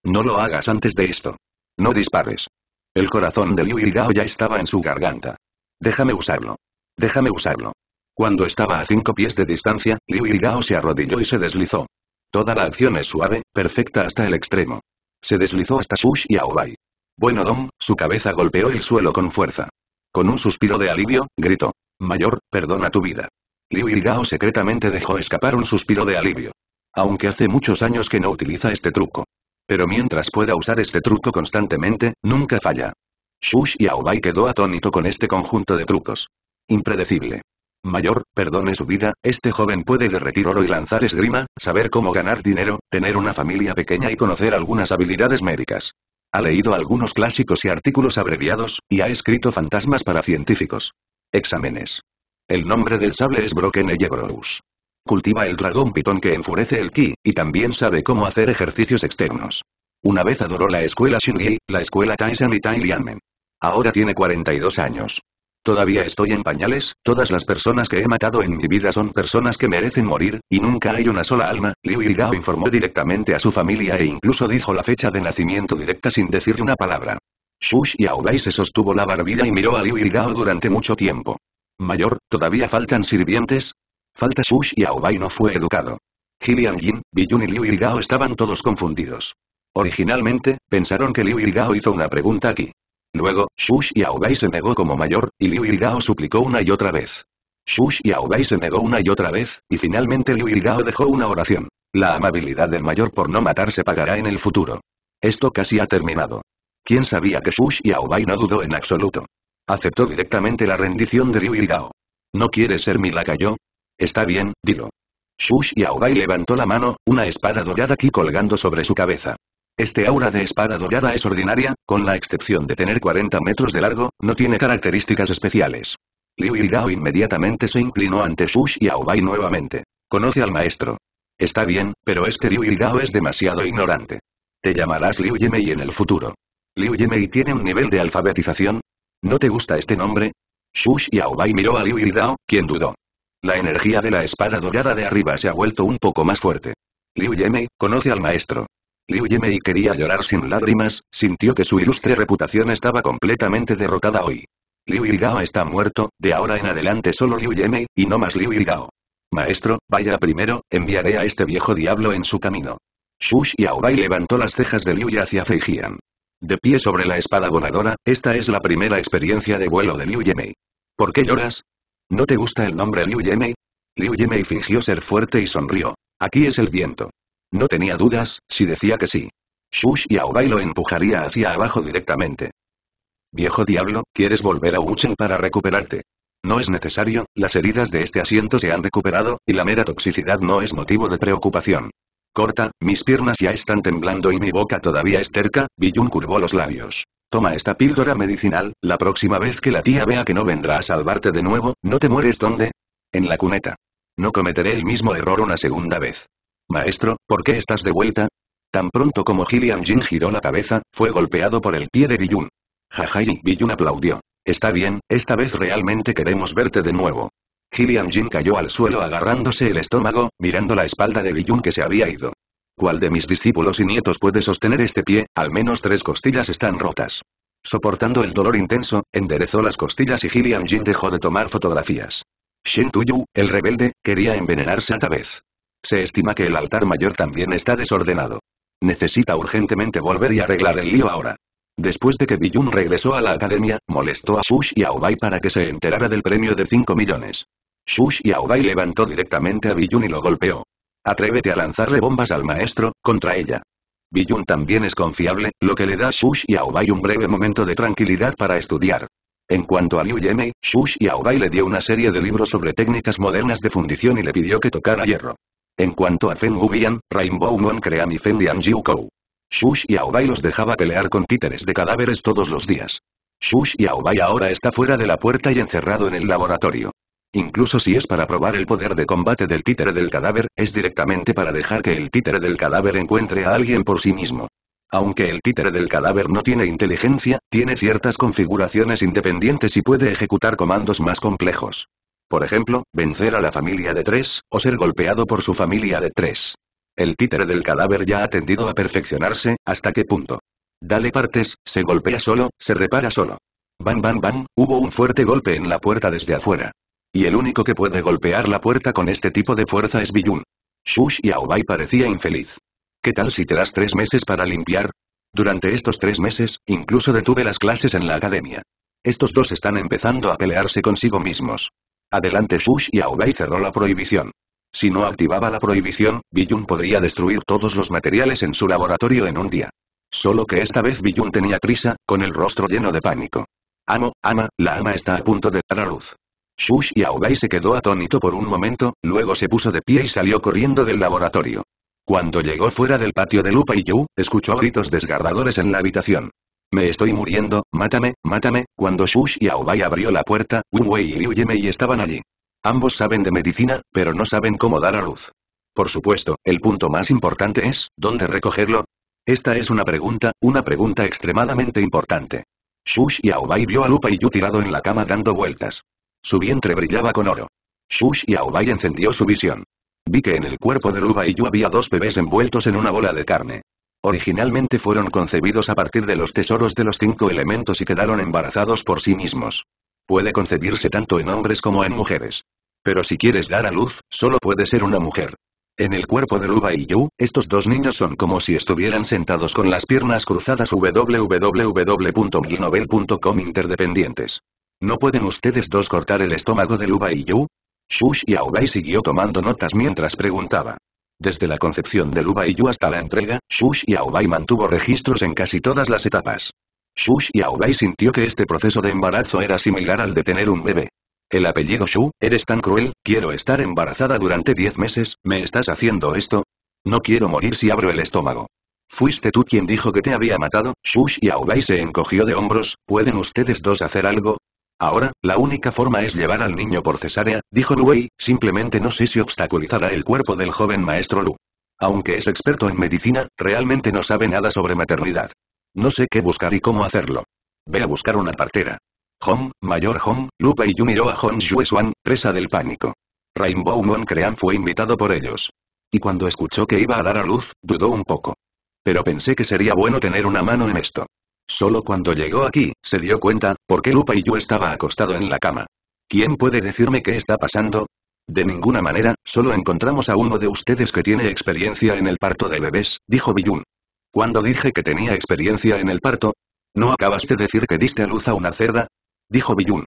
No lo hagas antes de esto. No dispares. El corazón de Liu Yigao ya estaba en su garganta. Déjame usarlo. Déjame usarlo. Cuando estaba a 5 pies de distancia, Liu Yigao se arrodilló y se deslizó. Toda la acción es suave, perfecta hasta el extremo. Se deslizó hasta Shush y Aobai. Bueno Dom, su cabeza golpeó el suelo con fuerza. Con un suspiro de alivio, gritó. Mayor, perdona tu vida. Liu Gao secretamente dejó escapar un suspiro de alivio. Aunque hace muchos años que no utiliza este truco. Pero mientras pueda usar este truco constantemente, nunca falla. Shush y Aobai quedó atónito con este conjunto de trucos. Impredecible mayor, perdone su vida, este joven puede derretir oro y lanzar esgrima, saber cómo ganar dinero, tener una familia pequeña y conocer algunas habilidades médicas. Ha leído algunos clásicos y artículos abreviados, y ha escrito fantasmas para científicos. Exámenes. El nombre del sable es Broken Ejebrous. Cultiva el dragón pitón que enfurece el ki, y también sabe cómo hacer ejercicios externos. Una vez adoró la escuela Shinji, la escuela Taishan y Lianmen. Ahora tiene 42 años. Todavía estoy en pañales, todas las personas que he matado en mi vida son personas que merecen morir, y nunca hay una sola alma, Liu Yigao informó directamente a su familia e incluso dijo la fecha de nacimiento directa sin decir una palabra. Shush y se sostuvo la barbilla y miró a Liu Yigao durante mucho tiempo. Mayor, ¿todavía faltan sirvientes? Falta Shush y no fue educado. Gillian Jin, Biyun y Liu Yigao estaban todos confundidos. Originalmente, pensaron que Liu Yigao hizo una pregunta aquí. Luego, y Xiaobai se negó como mayor, y Liu Yigao suplicó una y otra vez. y Xiaobai se negó una y otra vez, y finalmente Liu Yigao dejó una oración. La amabilidad del mayor por no matar se pagará en el futuro. Esto casi ha terminado. ¿Quién sabía que y Aubai no dudó en absoluto? Aceptó directamente la rendición de Liu Yigao. ¿No quieres ser mi lacayo? Está bien, dilo. y Aubai levantó la mano, una espada dorada aquí colgando sobre su cabeza. Este aura de espada dorada es ordinaria, con la excepción de tener 40 metros de largo, no tiene características especiales. Liu Yidao inmediatamente se inclinó ante y Aobai nuevamente. Conoce al maestro. Está bien, pero este Liu Yidao es demasiado ignorante. Te llamarás Liu Yemei en el futuro. ¿Liu Yemei tiene un nivel de alfabetización? ¿No te gusta este nombre? y Aobai miró a Liu Yidao, quien dudó. La energía de la espada dorada de arriba se ha vuelto un poco más fuerte. Liu Yemei, conoce al maestro. Liu Yimei quería llorar sin lágrimas, sintió que su ilustre reputación estaba completamente derrotada hoy. Liu Yigao está muerto, de ahora en adelante solo Liu Yimei, y no más Liu Yigao. Maestro, vaya primero, enviaré a este viejo diablo en su camino. Shush y Aobai levantó las cejas de Liu hacia Feijian. De pie sobre la espada voladora, esta es la primera experiencia de vuelo de Liu Yimei. ¿Por qué lloras? ¿No te gusta el nombre Liu Yimei? Liu Yimei fingió ser fuerte y sonrió. Aquí es el viento. No tenía dudas, si decía que sí. Shush y Aobai lo empujaría hacia abajo directamente. Viejo diablo, ¿quieres volver a Wuchen para recuperarte? No es necesario, las heridas de este asiento se han recuperado, y la mera toxicidad no es motivo de preocupación. Corta, mis piernas ya están temblando y mi boca todavía es terca, Biyun curvó los labios. Toma esta píldora medicinal, la próxima vez que la tía vea que no vendrá a salvarte de nuevo, ¿no te mueres dónde? En la cuneta. No cometeré el mismo error una segunda vez. Maestro, ¿por qué estás de vuelta? Tan pronto como Gillian Jin giró la cabeza, fue golpeado por el pie de Biyun. Jajai, Biyun aplaudió. Está bien, esta vez realmente queremos verte de nuevo. Gillian Jin cayó al suelo agarrándose el estómago, mirando la espalda de Biyun que se había ido. ¿Cuál de mis discípulos y nietos puede sostener este pie? Al menos tres costillas están rotas. Soportando el dolor intenso, enderezó las costillas y Gillian Jin dejó de tomar fotografías. Shen Tuyu, el rebelde, quería envenenarse a vez. Se estima que el altar mayor también está desordenado. Necesita urgentemente volver y arreglar el lío ahora. Después de que Biyun regresó a la academia, molestó a Shush y a para que se enterara del premio de 5 millones. Shush y Aubai levantó directamente a Biyun y lo golpeó. Atrévete a lanzarle bombas al maestro, contra ella. Biyun también es confiable, lo que le da a Shush y Aubai un breve momento de tranquilidad para estudiar. En cuanto a Liu Yemei, Shush y Aubai le dio una serie de libros sobre técnicas modernas de fundición y le pidió que tocara hierro. En cuanto a Feng, Bian, Rainbow Moon crea mi Fen Jiu Kou. Shush y Aobai los dejaba pelear con títeres de cadáveres todos los días. Shush y Aobai ahora está fuera de la puerta y encerrado en el laboratorio. Incluso si es para probar el poder de combate del títere del cadáver, es directamente para dejar que el títere del cadáver encuentre a alguien por sí mismo. Aunque el títere del cadáver no tiene inteligencia, tiene ciertas configuraciones independientes y puede ejecutar comandos más complejos. Por ejemplo, vencer a la familia de tres, o ser golpeado por su familia de tres. El títere del cadáver ya ha tendido a perfeccionarse, ¿hasta qué punto? Dale partes, se golpea solo, se repara solo. Bam bam bam, hubo un fuerte golpe en la puerta desde afuera. Y el único que puede golpear la puerta con este tipo de fuerza es Biyun. Shush y Aobai parecía infeliz. ¿Qué tal si te das tres meses para limpiar? Durante estos tres meses, incluso detuve las clases en la academia. Estos dos están empezando a pelearse consigo mismos. Adelante Shush y Aobai cerró la prohibición. Si no activaba la prohibición, Biyun podría destruir todos los materiales en su laboratorio en un día. Solo que esta vez Biyun tenía prisa, con el rostro lleno de pánico. Amo, ama, la ama está a punto de dar a luz. Shush y Aobai se quedó atónito por un momento, luego se puso de pie y salió corriendo del laboratorio. Cuando llegó fuera del patio de Lupa y Yu, escuchó gritos desgarradores en la habitación. Me estoy muriendo, mátame, mátame, cuando Shush y Aobai abrió la puerta, Wei y Liu Yemei estaban allí. Ambos saben de medicina, pero no saben cómo dar a luz. Por supuesto, el punto más importante es, ¿dónde recogerlo? Esta es una pregunta, una pregunta extremadamente importante. Shush y Aobai vio a Lupa y Yu tirado en la cama dando vueltas. Su vientre brillaba con oro. Shush y Aobai encendió su visión. Vi que en el cuerpo de Lupa y Yu había dos bebés envueltos en una bola de carne. Originalmente fueron concebidos a partir de los tesoros de los cinco elementos y quedaron embarazados por sí mismos. Puede concebirse tanto en hombres como en mujeres. Pero si quieres dar a luz, solo puede ser una mujer. En el cuerpo de Luba y Yu, estos dos niños son como si estuvieran sentados con las piernas cruzadas www.glinovel.com interdependientes. ¿No pueden ustedes dos cortar el estómago de Luba y Yu? Shush y Aobai siguió tomando notas mientras preguntaba. Desde la concepción de Luba Yu hasta la entrega, Shush Aubai mantuvo registros en casi todas las etapas. Shush Aubai sintió que este proceso de embarazo era similar al de tener un bebé. El apellido Shu, eres tan cruel, quiero estar embarazada durante 10 meses, ¿me estás haciendo esto? No quiero morir si abro el estómago. ¿Fuiste tú quien dijo que te había matado? Shush Aubai se encogió de hombros, ¿pueden ustedes dos hacer algo? Ahora, la única forma es llevar al niño por cesárea, dijo Wei, simplemente no sé si obstaculizará el cuerpo del joven maestro Lu. Aunque es experto en medicina, realmente no sabe nada sobre maternidad. No sé qué buscar y cómo hacerlo. Ve a buscar una partera. Hong, Mayor Hom, Lupe y Yu miró a Hong Xuan, presa del pánico. Rainbow Moon Crean fue invitado por ellos. Y cuando escuchó que iba a dar a luz, dudó un poco. Pero pensé que sería bueno tener una mano en esto. Solo cuando llegó aquí, se dio cuenta, porque Lupa y yo estaba acostado en la cama. ¿Quién puede decirme qué está pasando? De ninguna manera, solo encontramos a uno de ustedes que tiene experiencia en el parto de bebés, dijo Biyun. Cuando dije que tenía experiencia en el parto? ¿No acabaste de decir que diste a luz a una cerda? Dijo Biyun.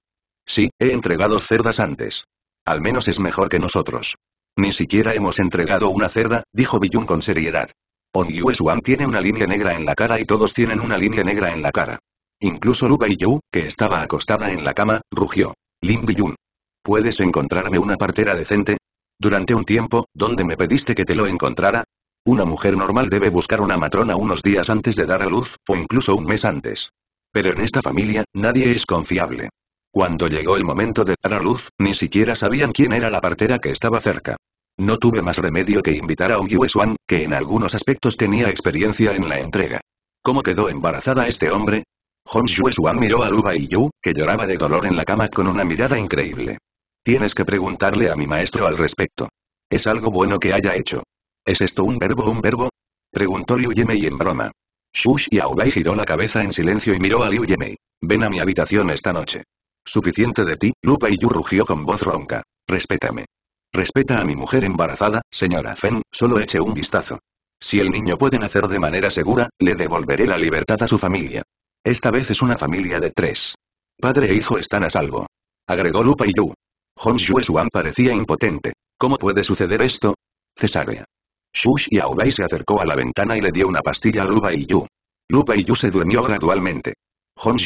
Sí, he entregado cerdas antes. Al menos es mejor que nosotros. Ni siquiera hemos entregado una cerda, dijo Biyun con seriedad. On Yue Suan tiene una línea negra en la cara y todos tienen una línea negra en la cara. Incluso Luba y Yu, que estaba acostada en la cama, rugió. Lin Biyun. ¿Puedes encontrarme una partera decente? Durante un tiempo, ¿dónde me pediste que te lo encontrara? Una mujer normal debe buscar una matrona unos días antes de dar a luz, o incluso un mes antes. Pero en esta familia, nadie es confiable. Cuando llegó el momento de dar a luz, ni siquiera sabían quién era la partera que estaba cerca. No tuve más remedio que invitar a Yue Swan, que en algunos aspectos tenía experiencia en la entrega. ¿Cómo quedó embarazada este hombre? Hong Yue Swan miró a Luba y Yu, que lloraba de dolor en la cama con una mirada increíble. Tienes que preguntarle a mi maestro al respecto. Es algo bueno que haya hecho. ¿Es esto un verbo un verbo? Preguntó Liu Yemei en broma. Shush y giró la cabeza en silencio y miró a Liu Yemei. Ven a mi habitación esta noche. Suficiente de ti, Lupa y Yu rugió con voz ronca. Respétame. Respeta a mi mujer embarazada, señora Fen, solo eche un vistazo. Si el niño puede nacer de manera segura, le devolveré la libertad a su familia. Esta vez es una familia de tres. Padre e hijo están a salvo. Agregó Lupa y Yu. Hong parecía impotente. ¿Cómo puede suceder esto? Cesárea. Shush y Aubai se acercó a la ventana y le dio una pastilla a Lupa y Yu. Lupa y Yu se durmió gradualmente. Hong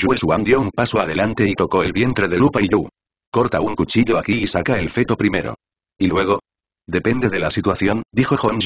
dio un paso adelante y tocó el vientre de Lupa y Yu. Corta un cuchillo aquí y saca el feto primero. Y luego. Depende de la situación, dijo Hong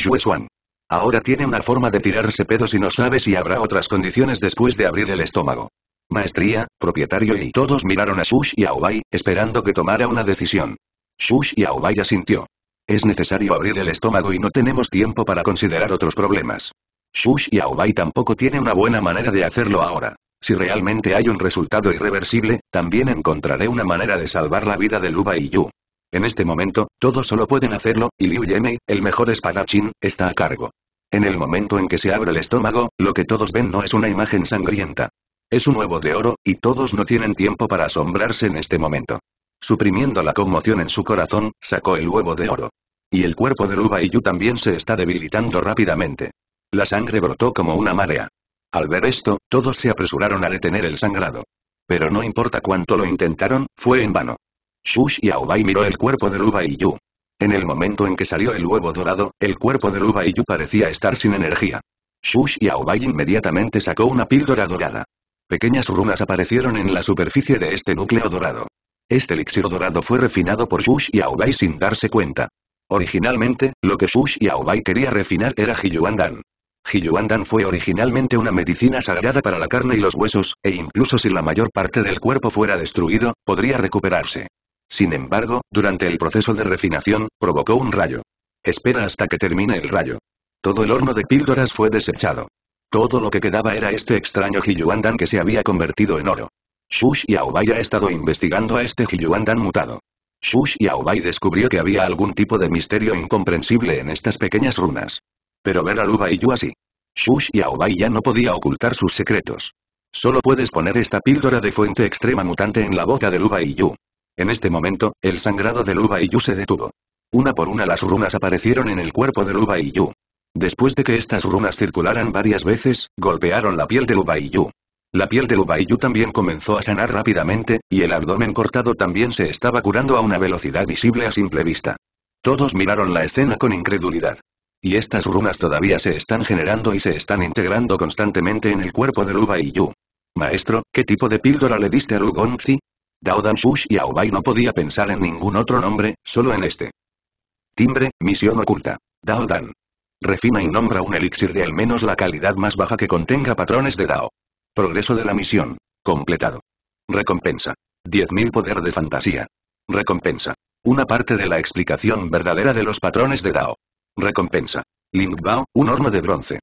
Ahora tiene una forma de tirarse pedos y no sabe si habrá otras condiciones después de abrir el estómago. Maestría, propietario y todos miraron a Shush y Aobai, esperando que tomara una decisión. Shush y Aobai asintió. Es necesario abrir el estómago y no tenemos tiempo para considerar otros problemas. Shush y Aobai tampoco tiene una buena manera de hacerlo ahora. Si realmente hay un resultado irreversible, también encontraré una manera de salvar la vida de Luba y Yu. En este momento, todos solo pueden hacerlo, y Liu Yemei, el mejor espadachín, está a cargo. En el momento en que se abre el estómago, lo que todos ven no es una imagen sangrienta. Es un huevo de oro, y todos no tienen tiempo para asombrarse en este momento. Suprimiendo la conmoción en su corazón, sacó el huevo de oro. Y el cuerpo de Luba y también se está debilitando rápidamente. La sangre brotó como una marea. Al ver esto, todos se apresuraron a detener el sangrado. Pero no importa cuánto lo intentaron, fue en vano. Shush Aubai miró el cuerpo de Luba y Yu. En el momento en que salió el huevo dorado, el cuerpo de Luba y Yu parecía estar sin energía. Shush Aubai inmediatamente sacó una píldora dorada. Pequeñas runas aparecieron en la superficie de este núcleo dorado. Este elixir dorado fue refinado por Shush Aubai sin darse cuenta. Originalmente, lo que Shush Aubai quería refinar era Hiyuandan. Jiyuandan fue originalmente una medicina sagrada para la carne y los huesos, e incluso si la mayor parte del cuerpo fuera destruido, podría recuperarse. Sin embargo, durante el proceso de refinación, provocó un rayo. Espera hasta que termine el rayo. Todo el horno de píldoras fue desechado. Todo lo que quedaba era este extraño Dan que se había convertido en oro. Shush y Aobai ha estado investigando a este Dan mutado. Shush y Aobai descubrió que había algún tipo de misterio incomprensible en estas pequeñas runas. Pero ver a Luba y Yu así. Shush y Aobai ya no podía ocultar sus secretos. Solo puedes poner esta píldora de fuente extrema mutante en la boca de Luba y Yu. En este momento, el sangrado de Luba y Yu se detuvo. Una por una las runas aparecieron en el cuerpo de Luba y Yu. Después de que estas runas circularan varias veces, golpearon la piel de Luba y Yu. La piel de Luba y Yu también comenzó a sanar rápidamente, y el abdomen cortado también se estaba curando a una velocidad visible a simple vista. Todos miraron la escena con incredulidad. Y estas runas todavía se están generando y se están integrando constantemente en el cuerpo de Luba y Yu. Maestro, ¿qué tipo de píldora le diste a Lugonzi? Daodan Shush y Aobai no podía pensar en ningún otro nombre, solo en este. Timbre, misión oculta. Daodan. Refina y nombra un elixir de al menos la calidad más baja que contenga patrones de Dao. Progreso de la misión. Completado. Recompensa. 10.000 poder de fantasía. Recompensa. Una parte de la explicación verdadera de los patrones de Dao. Recompensa. Lingbao, un horno de bronce.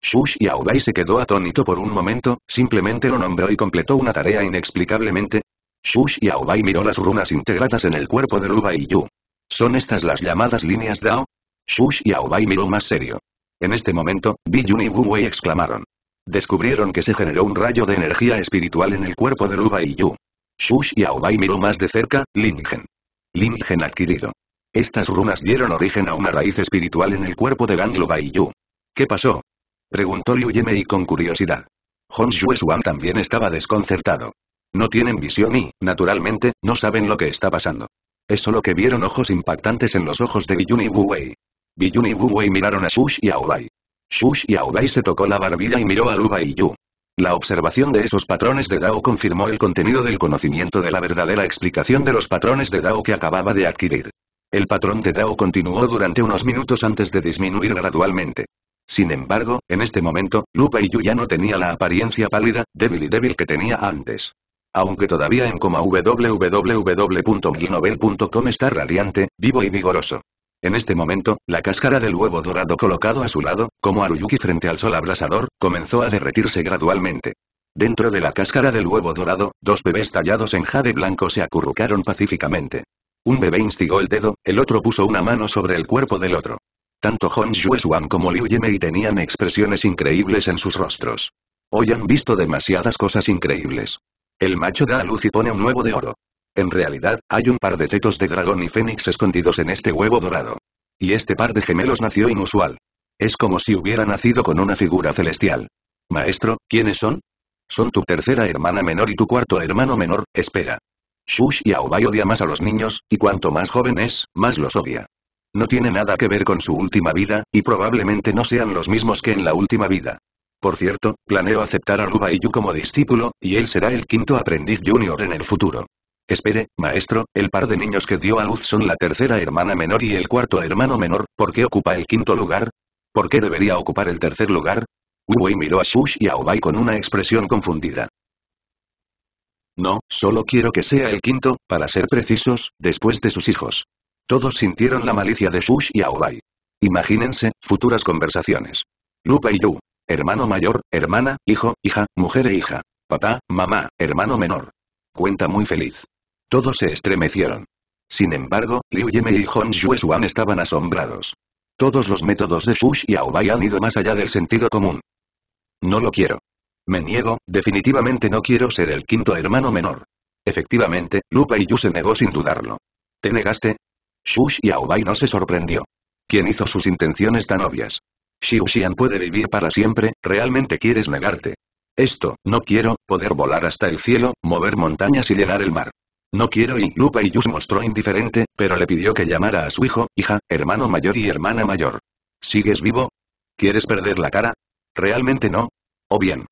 Shush y Aobai se quedó atónito por un momento, simplemente lo nombró y completó una tarea inexplicablemente, Shush y Aobai miró las runas integradas en el cuerpo de Luba y Yu. ¿Son estas las llamadas líneas Dao? Shush y Aobai miró más serio. En este momento, Bi Yun y Wu Wei exclamaron. Descubrieron que se generó un rayo de energía espiritual en el cuerpo de Luba y Yu. Shush y Aobai miró más de cerca, Lingen. Lingen adquirido. Estas runas dieron origen a una raíz espiritual en el cuerpo de Gang Luba y Yu. ¿Qué pasó? Preguntó Liu Yemei con curiosidad. Hong Suan también estaba desconcertado. No tienen visión y, naturalmente, no saben lo que está pasando. Es solo que vieron ojos impactantes en los ojos de Biyun y Wu Wei. y miraron a Shush y a Shush y a se tocó la barbilla y miró a Luba y Yu. La observación de esos patrones de Dao confirmó el contenido del conocimiento de la verdadera explicación de los patrones de Dao que acababa de adquirir. El patrón de Dao continuó durante unos minutos antes de disminuir gradualmente. Sin embargo, en este momento, Luba y Yu ya no tenía la apariencia pálida, débil y débil que tenía antes aunque todavía en coma está radiante, vivo y vigoroso. En este momento, la cáscara del huevo dorado colocado a su lado, como Aruyuki frente al sol abrasador, comenzó a derretirse gradualmente. Dentro de la cáscara del huevo dorado, dos bebés tallados en jade blanco se acurrucaron pacíficamente. Un bebé instigó el dedo, el otro puso una mano sobre el cuerpo del otro. Tanto Hong Yuesuan como Liu Yemei tenían expresiones increíbles en sus rostros. Hoy han visto demasiadas cosas increíbles. El macho da a luz y pone un huevo de oro. En realidad, hay un par de cetos de dragón y fénix escondidos en este huevo dorado. Y este par de gemelos nació inusual. Es como si hubiera nacido con una figura celestial. Maestro, ¿quiénes son? Son tu tercera hermana menor y tu cuarto hermano menor, espera. Shush y Aobai odia más a los niños, y cuanto más joven es, más los odia. No tiene nada que ver con su última vida, y probablemente no sean los mismos que en la última vida. Por cierto, planeo aceptar a y Yu como discípulo, y él será el quinto aprendiz junior en el futuro. Espere, maestro, el par de niños que dio a luz son la tercera hermana menor y el cuarto hermano menor, ¿por qué ocupa el quinto lugar? ¿Por qué debería ocupar el tercer lugar? Wu miró a Shush y a con una expresión confundida. No, solo quiero que sea el quinto, para ser precisos, después de sus hijos. Todos sintieron la malicia de Shush y Aobai. Imagínense, futuras conversaciones. Luba y Yu, Hermano mayor, hermana, hijo, hija, mujer e hija. Papá, mamá, hermano menor. Cuenta muy feliz. Todos se estremecieron. Sin embargo, Liu Yeme y Hong Xuan estaban asombrados. Todos los métodos de y Aobai han ido más allá del sentido común. No lo quiero. Me niego, definitivamente no quiero ser el quinto hermano menor. Efectivamente, Lupa y Yu se negó sin dudarlo. ¿Te negaste? y Aobai no se sorprendió. ¿Quién hizo sus intenciones tan obvias? Xian puede vivir para siempre, realmente quieres negarte. Esto, no quiero, poder volar hasta el cielo, mover montañas y llenar el mar. No quiero y Lupa y Yus mostró indiferente, pero le pidió que llamara a su hijo, hija, hermano mayor y hermana mayor. ¿Sigues vivo? ¿Quieres perder la cara? Realmente no. O bien.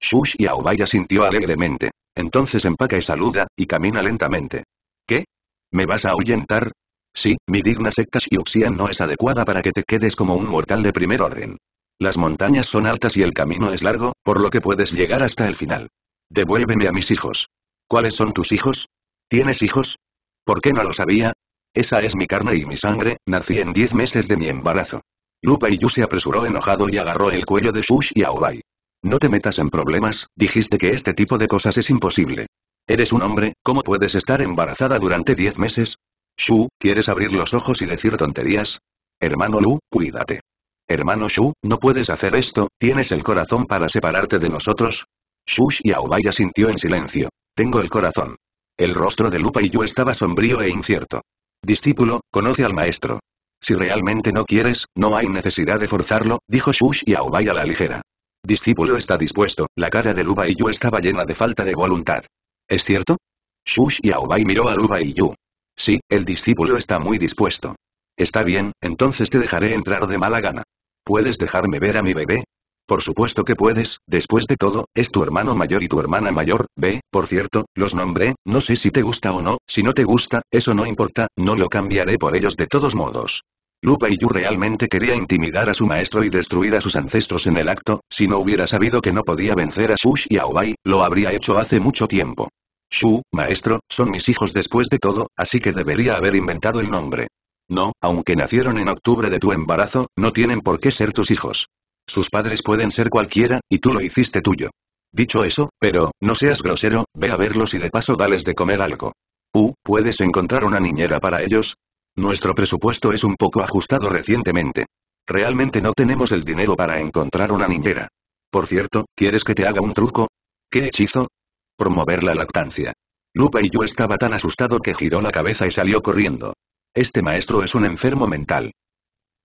Shush y Aobaya sintió alegremente. Entonces empaca y saluda, y camina lentamente. ¿Qué? ¿Me vas a ahuyentar? Sí, mi digna secta Xiuxian no es adecuada para que te quedes como un mortal de primer orden. Las montañas son altas y el camino es largo, por lo que puedes llegar hasta el final. Devuélveme a mis hijos. ¿Cuáles son tus hijos? ¿Tienes hijos? ¿Por qué no lo sabía? Esa es mi carne y mi sangre, nací en diez meses de mi embarazo. Lupa Yu se apresuró enojado y agarró el cuello de Shush y Aobai. No te metas en problemas, dijiste que este tipo de cosas es imposible. Eres un hombre, ¿cómo puedes estar embarazada durante diez meses? Shu, ¿quieres abrir los ojos y decir tonterías? Hermano Lu, cuídate. Hermano Shu, no puedes hacer esto, ¿tienes el corazón para separarte de nosotros? Shu Aobai sintió en silencio. Tengo el corazón. El rostro de Lupa y Yu estaba sombrío e incierto. Discípulo, conoce al maestro. Si realmente no quieres, no hay necesidad de forzarlo, dijo Shu Aobai a la ligera. Discípulo está dispuesto, la cara de Lupa y Yu estaba llena de falta de voluntad. ¿Es cierto? Shu Xiaobai miró a Lupa y Yu. Sí, el discípulo está muy dispuesto. Está bien, entonces te dejaré entrar de mala gana. ¿Puedes dejarme ver a mi bebé? Por supuesto que puedes, después de todo, es tu hermano mayor y tu hermana mayor, ve, por cierto, los nombré, no sé si te gusta o no, si no te gusta, eso no importa, no lo cambiaré por ellos de todos modos. Lupa y Yu realmente quería intimidar a su maestro y destruir a sus ancestros en el acto, si no hubiera sabido que no podía vencer a Shush y a Obai, lo habría hecho hace mucho tiempo. Shu, maestro, son mis hijos después de todo, así que debería haber inventado el nombre. No, aunque nacieron en octubre de tu embarazo, no tienen por qué ser tus hijos. Sus padres pueden ser cualquiera, y tú lo hiciste tuyo. Dicho eso, pero, no seas grosero, ve a verlos y de paso dales de comer algo. Uh, ¿puedes encontrar una niñera para ellos? Nuestro presupuesto es un poco ajustado recientemente. Realmente no tenemos el dinero para encontrar una niñera. Por cierto, ¿quieres que te haga un truco? ¿Qué hechizo? Promover la lactancia. Lupe y yo estaba tan asustado que giró la cabeza y salió corriendo. Este maestro es un enfermo mental.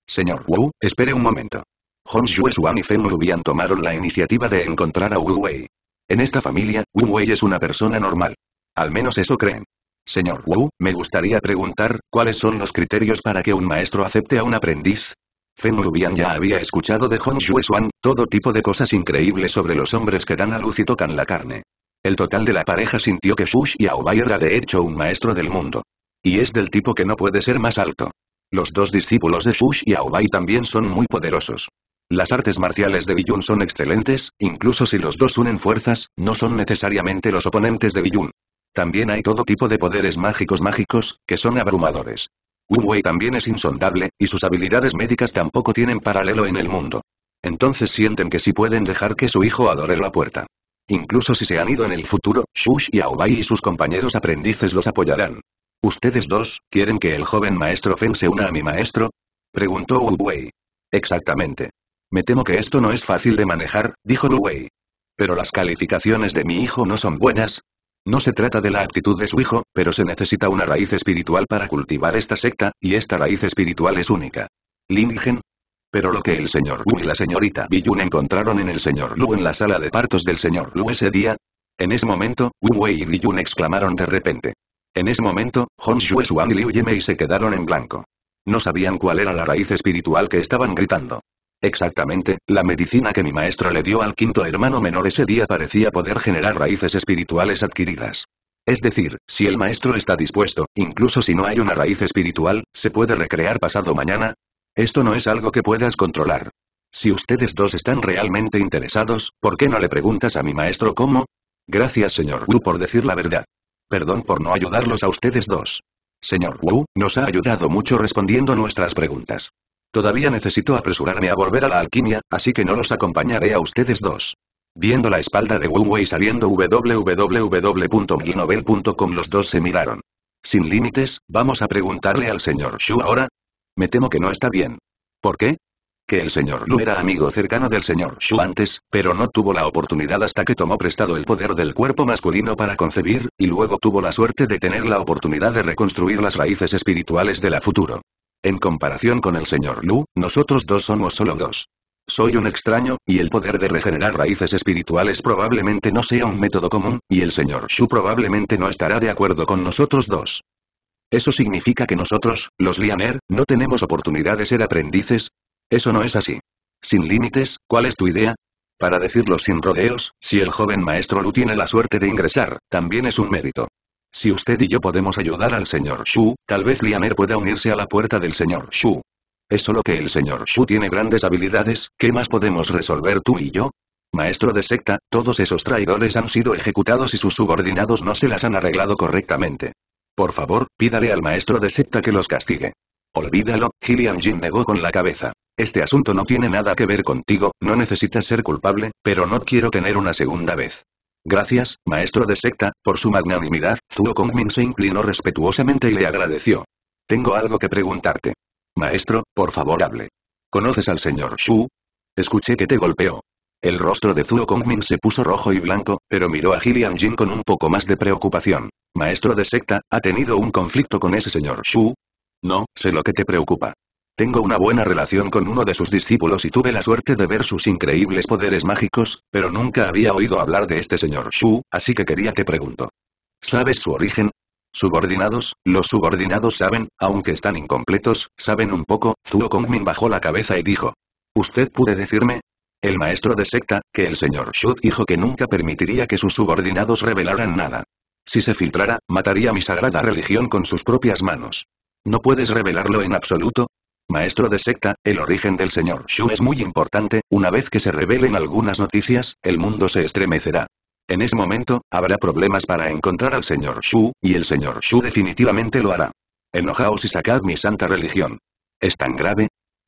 Señor Wu, espere un momento. Hong Xue y Fen Lubian tomaron la iniciativa de encontrar a Wu Wei. En esta familia, Wu Wei es una persona normal. Al menos eso creen. Señor Wu, me gustaría preguntar, ¿cuáles son los criterios para que un maestro acepte a un aprendiz? Fen Lubian ya había escuchado de Hong Yue todo tipo de cosas increíbles sobre los hombres que dan a luz y tocan la carne. El total de la pareja sintió que y Aobai era de hecho un maestro del mundo. Y es del tipo que no puede ser más alto. Los dos discípulos de y Aobai también son muy poderosos. Las artes marciales de Biyun son excelentes, incluso si los dos unen fuerzas, no son necesariamente los oponentes de Biyun. También hay todo tipo de poderes mágicos mágicos, que son abrumadores. Wu Wei también es insondable, y sus habilidades médicas tampoco tienen paralelo en el mundo. Entonces sienten que sí pueden dejar que su hijo adore la puerta. Incluso si se han ido en el futuro, Shush y Aobai y sus compañeros aprendices los apoyarán. ¿Ustedes dos, quieren que el joven maestro Fen se una a mi maestro? Preguntó Wu Wei. Exactamente. Me temo que esto no es fácil de manejar, dijo Wu Wei. Pero las calificaciones de mi hijo no son buenas. No se trata de la actitud de su hijo, pero se necesita una raíz espiritual para cultivar esta secta, y esta raíz espiritual es única. Lingen, pero lo que el señor Wu y la señorita Biyun encontraron en el señor Lu en la sala de partos del señor Lu ese día. En ese momento, Wu Wei y Biyun exclamaron de repente. En ese momento, Hong Xue y Liu Yemei se quedaron en blanco. No sabían cuál era la raíz espiritual que estaban gritando. Exactamente, la medicina que mi maestro le dio al quinto hermano menor ese día parecía poder generar raíces espirituales adquiridas. Es decir, si el maestro está dispuesto, incluso si no hay una raíz espiritual, se puede recrear pasado mañana, esto no es algo que puedas controlar. Si ustedes dos están realmente interesados, ¿por qué no le preguntas a mi maestro cómo? Gracias señor Wu por decir la verdad. Perdón por no ayudarlos a ustedes dos. Señor Wu, nos ha ayudado mucho respondiendo nuestras preguntas. Todavía necesito apresurarme a volver a la alquimia, así que no los acompañaré a ustedes dos. Viendo la espalda de Wu Wei saliendo www.glinovel.com los dos se miraron. Sin límites, vamos a preguntarle al señor Shu ahora, me temo que no está bien. ¿Por qué? Que el señor Lu era amigo cercano del señor Shu antes, pero no tuvo la oportunidad hasta que tomó prestado el poder del cuerpo masculino para concebir, y luego tuvo la suerte de tener la oportunidad de reconstruir las raíces espirituales de la futuro. En comparación con el señor Lu, nosotros dos somos solo dos. Soy un extraño, y el poder de regenerar raíces espirituales probablemente no sea un método común, y el señor Shu probablemente no estará de acuerdo con nosotros dos. ¿Eso significa que nosotros, los Lianer, no tenemos oportunidad de ser aprendices? Eso no es así. Sin límites, ¿cuál es tu idea? Para decirlo sin rodeos, si el joven maestro Lu tiene la suerte de ingresar, también es un mérito. Si usted y yo podemos ayudar al señor Shu, tal vez Lianer pueda unirse a la puerta del señor Shu. Es solo que el señor Shu tiene grandes habilidades, ¿qué más podemos resolver tú y yo? Maestro de secta, todos esos traidores han sido ejecutados y sus subordinados no se las han arreglado correctamente. Por favor, pídale al maestro de secta que los castigue. Olvídalo, Gillian Jin negó con la cabeza. Este asunto no tiene nada que ver contigo, no necesitas ser culpable, pero no quiero tener una segunda vez. Gracias, maestro de secta, por su magnanimidad, Zuo Kongmin se inclinó respetuosamente y le agradeció. Tengo algo que preguntarte. Maestro, por favor hable. ¿Conoces al señor Shu? Escuché que te golpeó. El rostro de Zuo Kongmin se puso rojo y blanco, pero miró a Gillian Jin con un poco más de preocupación. Maestro de secta, ¿ha tenido un conflicto con ese señor Shu? No, sé lo que te preocupa. Tengo una buena relación con uno de sus discípulos y tuve la suerte de ver sus increíbles poderes mágicos, pero nunca había oído hablar de este señor Shu, así que quería te pregunto. ¿Sabes su origen? Subordinados, los subordinados saben, aunque están incompletos, saben un poco, Zuo Kongmin bajó la cabeza y dijo. ¿Usted puede decirme? El maestro de secta, que el señor Shu dijo que nunca permitiría que sus subordinados revelaran nada. Si se filtrara, mataría mi sagrada religión con sus propias manos. ¿No puedes revelarlo en absoluto? Maestro de secta, el origen del señor Shu es muy importante, una vez que se revelen algunas noticias, el mundo se estremecerá. En ese momento, habrá problemas para encontrar al señor Shu, y el señor Shu definitivamente lo hará. Enojaos y sacad mi santa religión. ¿Es tan grave?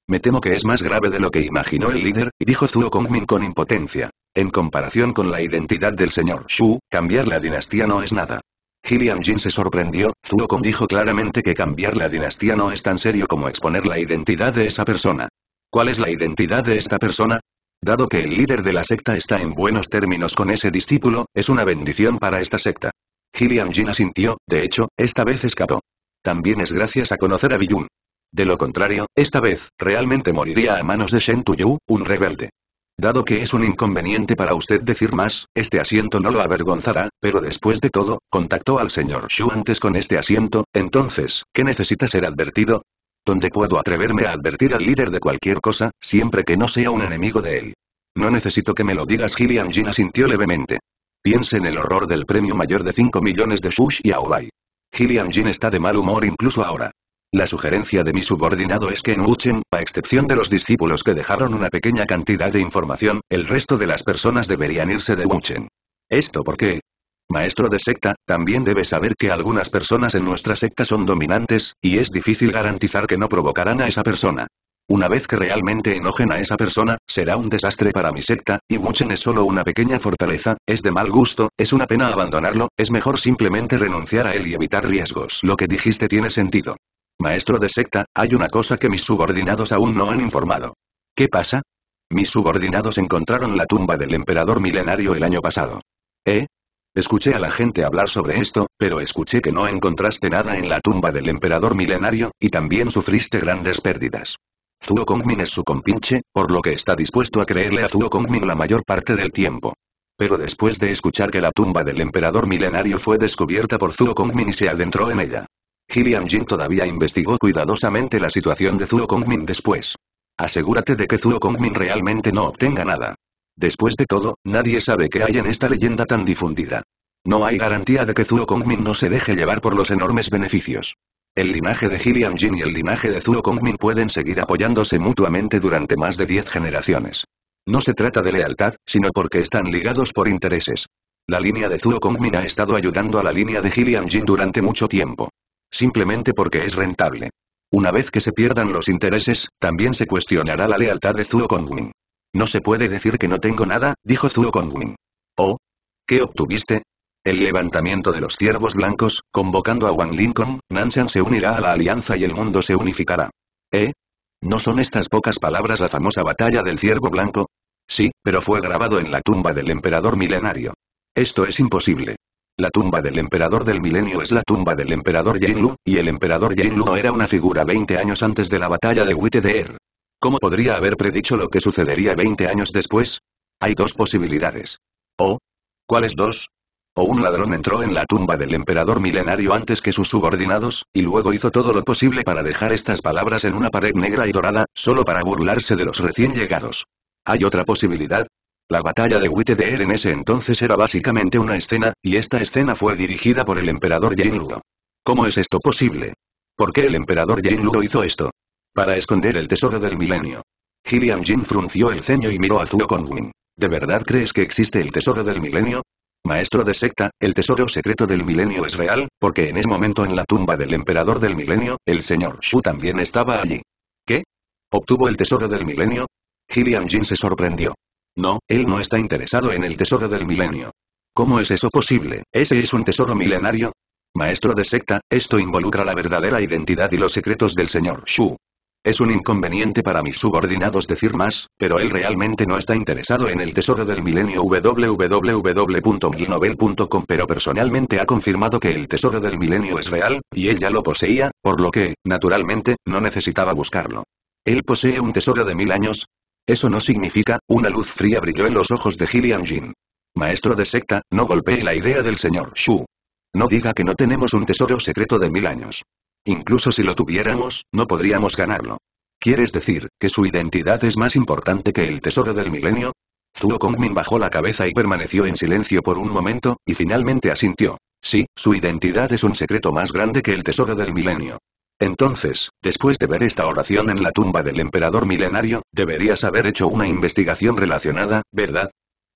Me temo que es más grave de lo que imaginó el líder, dijo Zuo Kongmin con impotencia. En comparación con la identidad del señor Shu, cambiar la dinastía no es nada. Gillian Jin se sorprendió, Zuo Kong dijo claramente que cambiar la dinastía no es tan serio como exponer la identidad de esa persona. ¿Cuál es la identidad de esta persona? Dado que el líder de la secta está en buenos términos con ese discípulo, es una bendición para esta secta. Gillian Jin asintió, de hecho, esta vez escapó. También es gracias a conocer a Biyun. De lo contrario, esta vez, realmente moriría a manos de Shen Tuyu, un rebelde. Dado que es un inconveniente para usted decir más, este asiento no lo avergonzará, pero después de todo, contactó al señor Shu antes con este asiento, entonces, ¿qué necesita ser advertido? ¿Dónde puedo atreverme a advertir al líder de cualquier cosa, siempre que no sea un enemigo de él? No necesito que me lo digas Gillian Jin asintió levemente. Piense en el horror del premio mayor de 5 millones de Shush y Aobai. Gillian Jin está de mal humor incluso ahora. La sugerencia de mi subordinado es que en Wuchen, a excepción de los discípulos que dejaron una pequeña cantidad de información, el resto de las personas deberían irse de Wuchen. ¿Esto por qué? Maestro de secta, también debe saber que algunas personas en nuestra secta son dominantes, y es difícil garantizar que no provocarán a esa persona. Una vez que realmente enojen a esa persona, será un desastre para mi secta, y Wuchen es solo una pequeña fortaleza, es de mal gusto, es una pena abandonarlo, es mejor simplemente renunciar a él y evitar riesgos. Lo que dijiste tiene sentido. Maestro de secta, hay una cosa que mis subordinados aún no han informado. ¿Qué pasa? Mis subordinados encontraron la tumba del emperador milenario el año pasado. ¿Eh? Escuché a la gente hablar sobre esto, pero escuché que no encontraste nada en la tumba del emperador milenario, y también sufriste grandes pérdidas. Zuo Kongmin es su compinche, por lo que está dispuesto a creerle a Zuo Kongmin la mayor parte del tiempo. Pero después de escuchar que la tumba del emperador milenario fue descubierta por Zuo Kongmin y se adentró en ella, Gillian Jin todavía investigó cuidadosamente la situación de Zuo Kongmin después. Asegúrate de que Zuo Kongmin realmente no obtenga nada. Después de todo, nadie sabe qué hay en esta leyenda tan difundida. No hay garantía de que Zuo Kongmin no se deje llevar por los enormes beneficios. El linaje de Gillian Jin y el linaje de Zuo Kongmin pueden seguir apoyándose mutuamente durante más de 10 generaciones. No se trata de lealtad, sino porque están ligados por intereses. La línea de Zuo Kongmin ha estado ayudando a la línea de Gillian Jin durante mucho tiempo. Simplemente porque es rentable. Una vez que se pierdan los intereses, también se cuestionará la lealtad de Zuo Kongming. No se puede decir que no tengo nada, dijo Zuo Kongming. ¿Oh? ¿Qué obtuviste? El levantamiento de los ciervos blancos, convocando a Wang Lincoln, Nanshan se unirá a la alianza y el mundo se unificará. ¿Eh? ¿No son estas pocas palabras la famosa batalla del ciervo blanco? Sí, pero fue grabado en la tumba del emperador milenario. Esto es imposible. La tumba del emperador del milenio es la tumba del emperador Lu, y el emperador Lu era una figura 20 años antes de la batalla de Er. ¿Cómo podría haber predicho lo que sucedería 20 años después? Hay dos posibilidades. O. ¿Cuáles dos? O un ladrón entró en la tumba del emperador milenario antes que sus subordinados, y luego hizo todo lo posible para dejar estas palabras en una pared negra y dorada, solo para burlarse de los recién llegados. Hay otra posibilidad, la batalla de de en ese entonces era básicamente una escena, y esta escena fue dirigida por el emperador lugo ¿Cómo es esto posible? ¿Por qué el emperador lugo hizo esto? Para esconder el tesoro del milenio. Gillian Jin frunció el ceño y miró a Zuo Kongwin. ¿De verdad crees que existe el tesoro del milenio? Maestro de secta, el tesoro secreto del milenio es real, porque en ese momento en la tumba del emperador del milenio, el señor Shu también estaba allí. ¿Qué? ¿Obtuvo el tesoro del milenio? Gillian Jin se sorprendió. No, él no está interesado en el tesoro del milenio. ¿Cómo es eso posible? ¿Ese es un tesoro milenario? Maestro de secta, esto involucra la verdadera identidad y los secretos del señor Shu. Es un inconveniente para mis subordinados decir más, pero él realmente no está interesado en el tesoro del milenio www.milnovel.com pero personalmente ha confirmado que el tesoro del milenio es real, y ella lo poseía, por lo que, naturalmente, no necesitaba buscarlo. Él posee un tesoro de mil años, eso no significa, una luz fría brilló en los ojos de Gillian Jin. Maestro de secta, no golpee la idea del señor Shu. No diga que no tenemos un tesoro secreto de mil años. Incluso si lo tuviéramos, no podríamos ganarlo. ¿Quieres decir, que su identidad es más importante que el tesoro del milenio? Zuo Kongmin bajó la cabeza y permaneció en silencio por un momento, y finalmente asintió. Sí, su identidad es un secreto más grande que el tesoro del milenio. Entonces, después de ver esta oración en la tumba del emperador milenario, deberías haber hecho una investigación relacionada, ¿verdad?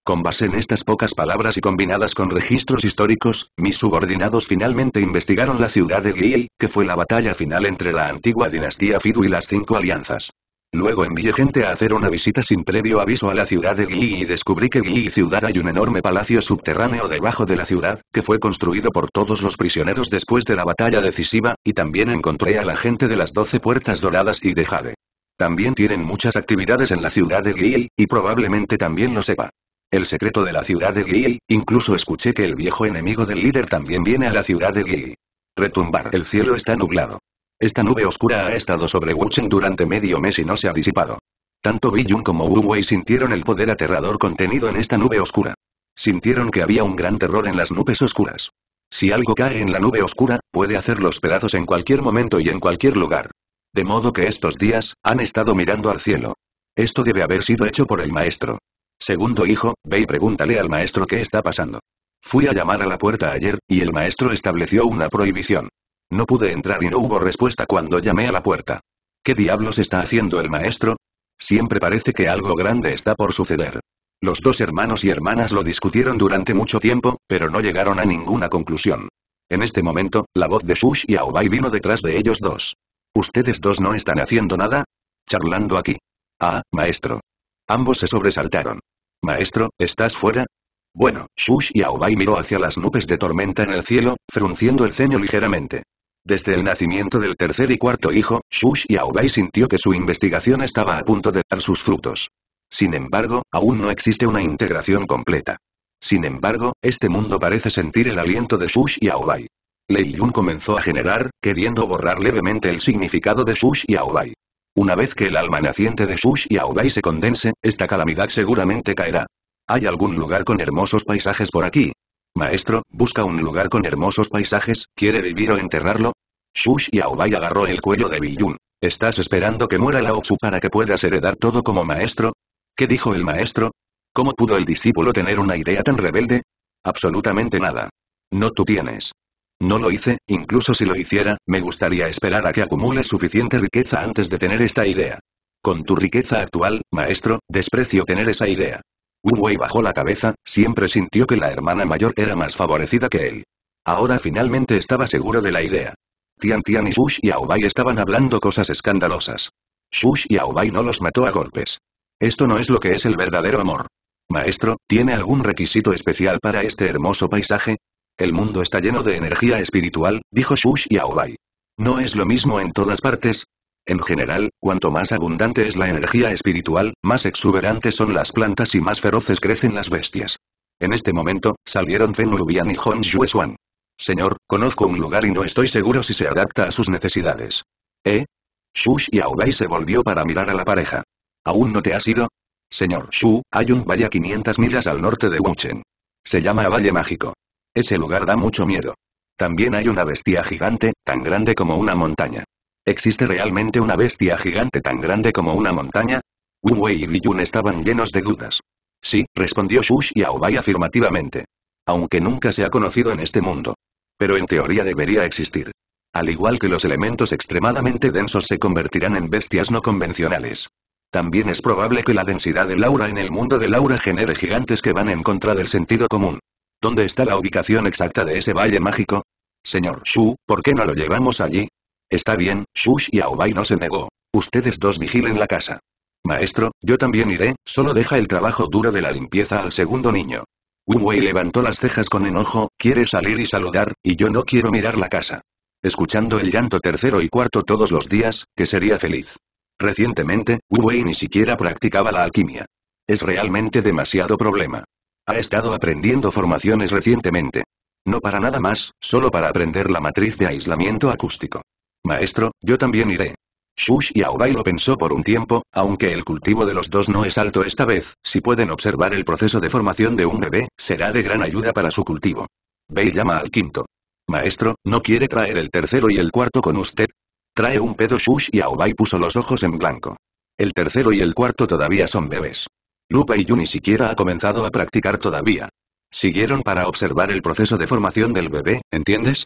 Con base en estas pocas palabras y combinadas con registros históricos, mis subordinados finalmente investigaron la ciudad de Gui, que fue la batalla final entre la antigua dinastía Fidu y las cinco alianzas. Luego envié gente a hacer una visita sin previo aviso a la ciudad de Gui y descubrí que Gui, ciudad hay un enorme palacio subterráneo debajo de la ciudad, que fue construido por todos los prisioneros después de la batalla decisiva, y también encontré a la gente de las doce puertas doradas y de Jade. También tienen muchas actividades en la ciudad de Gui y probablemente también lo sepa. El secreto de la ciudad de Gui. incluso escuché que el viejo enemigo del líder también viene a la ciudad de Gui. Retumbar. El cielo está nublado. Esta nube oscura ha estado sobre Wuchen durante medio mes y no se ha disipado. Tanto Biyun como Wu Wei sintieron el poder aterrador contenido en esta nube oscura. Sintieron que había un gran terror en las nubes oscuras. Si algo cae en la nube oscura, puede hacer los pedazos en cualquier momento y en cualquier lugar. De modo que estos días, han estado mirando al cielo. Esto debe haber sido hecho por el maestro. Segundo hijo, ve y pregúntale al maestro qué está pasando. Fui a llamar a la puerta ayer, y el maestro estableció una prohibición. No pude entrar y no hubo respuesta cuando llamé a la puerta. ¿Qué diablos está haciendo el maestro? Siempre parece que algo grande está por suceder. Los dos hermanos y hermanas lo discutieron durante mucho tiempo, pero no llegaron a ninguna conclusión. En este momento, la voz de Shush y Aobai vino detrás de ellos dos. ¿Ustedes dos no están haciendo nada? Charlando aquí. Ah, maestro. Ambos se sobresaltaron. Maestro, ¿estás fuera? Bueno, Shush y Aobai miró hacia las nubes de tormenta en el cielo, frunciendo el ceño ligeramente. Desde el nacimiento del tercer y cuarto hijo, Shush y Xiaobai sintió que su investigación estaba a punto de dar sus frutos. Sin embargo, aún no existe una integración completa. Sin embargo, este mundo parece sentir el aliento de Shush Xiaobai. Lei Yun comenzó a generar, queriendo borrar levemente el significado de Shush Xiaobai. Una vez que el alma naciente de Shush Xiaobai se condense, esta calamidad seguramente caerá. ¿Hay algún lugar con hermosos paisajes por aquí? Maestro, busca un lugar con hermosos paisajes, ¿quiere vivir o enterrarlo? Shush y Aobai agarró el cuello de Biyun. ¿Estás esperando que muera Tzu para que puedas heredar todo como maestro? ¿Qué dijo el maestro? ¿Cómo pudo el discípulo tener una idea tan rebelde? Absolutamente nada. No tú tienes. No lo hice, incluso si lo hiciera, me gustaría esperar a que acumules suficiente riqueza antes de tener esta idea. Con tu riqueza actual, maestro, desprecio tener esa idea. Wu Wei bajó la cabeza, siempre sintió que la hermana mayor era más favorecida que él. Ahora finalmente estaba seguro de la idea. Tian Tian y Shush y Aubai estaban hablando cosas escandalosas. Shush y Aubai no los mató a golpes. Esto no es lo que es el verdadero amor. Maestro, ¿tiene algún requisito especial para este hermoso paisaje? El mundo está lleno de energía espiritual, dijo Shush y Aubai. ¿No es lo mismo en todas partes? En general, cuanto más abundante es la energía espiritual, más exuberantes son las plantas y más feroces crecen las bestias. En este momento, salieron Fen Urubian y Hong Xuan. Señor, conozco un lugar y no estoy seguro si se adapta a sus necesidades. ¿Eh? Shush y se volvió para mirar a la pareja. ¿Aún no te has ido? Señor Shu, hay un valle a 500 millas al norte de Wuchen. Se llama Valle Mágico. Ese lugar da mucho miedo. También hay una bestia gigante, tan grande como una montaña. ¿Existe realmente una bestia gigante tan grande como una montaña? Wu Wei y Li Yun estaban llenos de dudas. Sí, respondió Shu Xiaobai afirmativamente. Aunque nunca se ha conocido en este mundo. Pero en teoría debería existir. Al igual que los elementos extremadamente densos se convertirán en bestias no convencionales. También es probable que la densidad del aura en el mundo del aura genere gigantes que van en contra del sentido común. ¿Dónde está la ubicación exacta de ese valle mágico? Señor Shu, ¿por qué no lo llevamos allí? Está bien, Shush y Aobai no se negó. Ustedes dos vigilen la casa. Maestro, yo también iré, solo deja el trabajo duro de la limpieza al segundo niño. Wu Wei levantó las cejas con enojo, quiere salir y saludar, y yo no quiero mirar la casa. Escuchando el llanto tercero y cuarto todos los días, que sería feliz. Recientemente, Wu Wei ni siquiera practicaba la alquimia. Es realmente demasiado problema. Ha estado aprendiendo formaciones recientemente. No para nada más, solo para aprender la matriz de aislamiento acústico. Maestro, yo también iré. Shush y Aobai lo pensó por un tiempo, aunque el cultivo de los dos no es alto esta vez, si pueden observar el proceso de formación de un bebé, será de gran ayuda para su cultivo. Bei llama al quinto. Maestro, ¿no quiere traer el tercero y el cuarto con usted? Trae un pedo Shush y Aobai puso los ojos en blanco. El tercero y el cuarto todavía son bebés. Lupa y Yu ni siquiera ha comenzado a practicar todavía. Siguieron para observar el proceso de formación del bebé, ¿entiendes?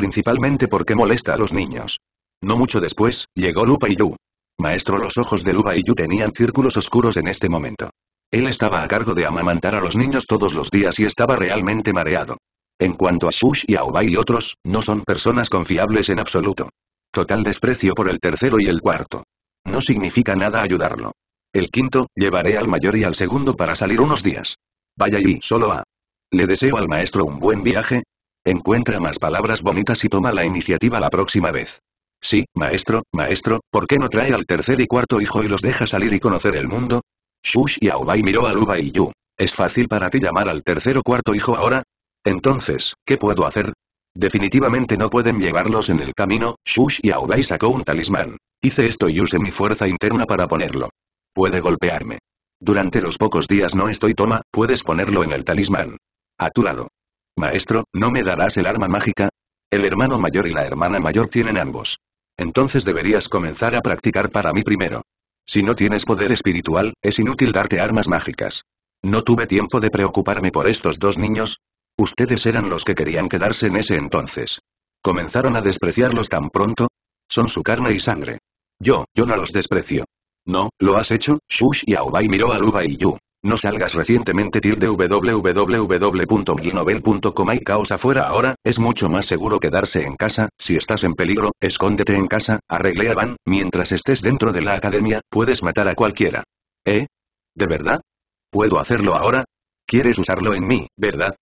principalmente porque molesta a los niños. No mucho después, llegó Lupa y Yu. Maestro los ojos de Lupa y Yu tenían círculos oscuros en este momento. Él estaba a cargo de amamantar a los niños todos los días y estaba realmente mareado. En cuanto a Shush y a Obai y otros, no son personas confiables en absoluto. Total desprecio por el tercero y el cuarto. No significa nada ayudarlo. El quinto, llevaré al mayor y al segundo para salir unos días. Vaya y solo a. Le deseo al maestro un buen viaje, Encuentra más palabras bonitas y toma la iniciativa la próxima vez. Sí, maestro, maestro, ¿por qué no trae al tercer y cuarto hijo y los deja salir y conocer el mundo? Shush y aubai miró a Luba y Yu. ¿Es fácil para ti llamar al tercer o cuarto hijo ahora? Entonces, ¿qué puedo hacer? Definitivamente no pueden llevarlos en el camino, Shush y aubai sacó un talismán. Hice esto y usé mi fuerza interna para ponerlo. Puede golpearme. Durante los pocos días no estoy toma, puedes ponerlo en el talismán. A tu lado. Maestro, ¿no me darás el arma mágica? El hermano mayor y la hermana mayor tienen ambos. Entonces deberías comenzar a practicar para mí primero. Si no tienes poder espiritual, es inútil darte armas mágicas. No tuve tiempo de preocuparme por estos dos niños. Ustedes eran los que querían quedarse en ese entonces. Comenzaron a despreciarlos tan pronto. Son su carne y sangre. Yo, yo no los desprecio. No, ¿lo has hecho? Shush y Aobai miró a Luba y Yu. No salgas recientemente tilde www.glinovel.com y caos afuera ahora, es mucho más seguro quedarse en casa, si estás en peligro, escóndete en casa, arregle a van, mientras estés dentro de la academia, puedes matar a cualquiera. ¿Eh? ¿De verdad? ¿Puedo hacerlo ahora? ¿Quieres usarlo en mí, verdad?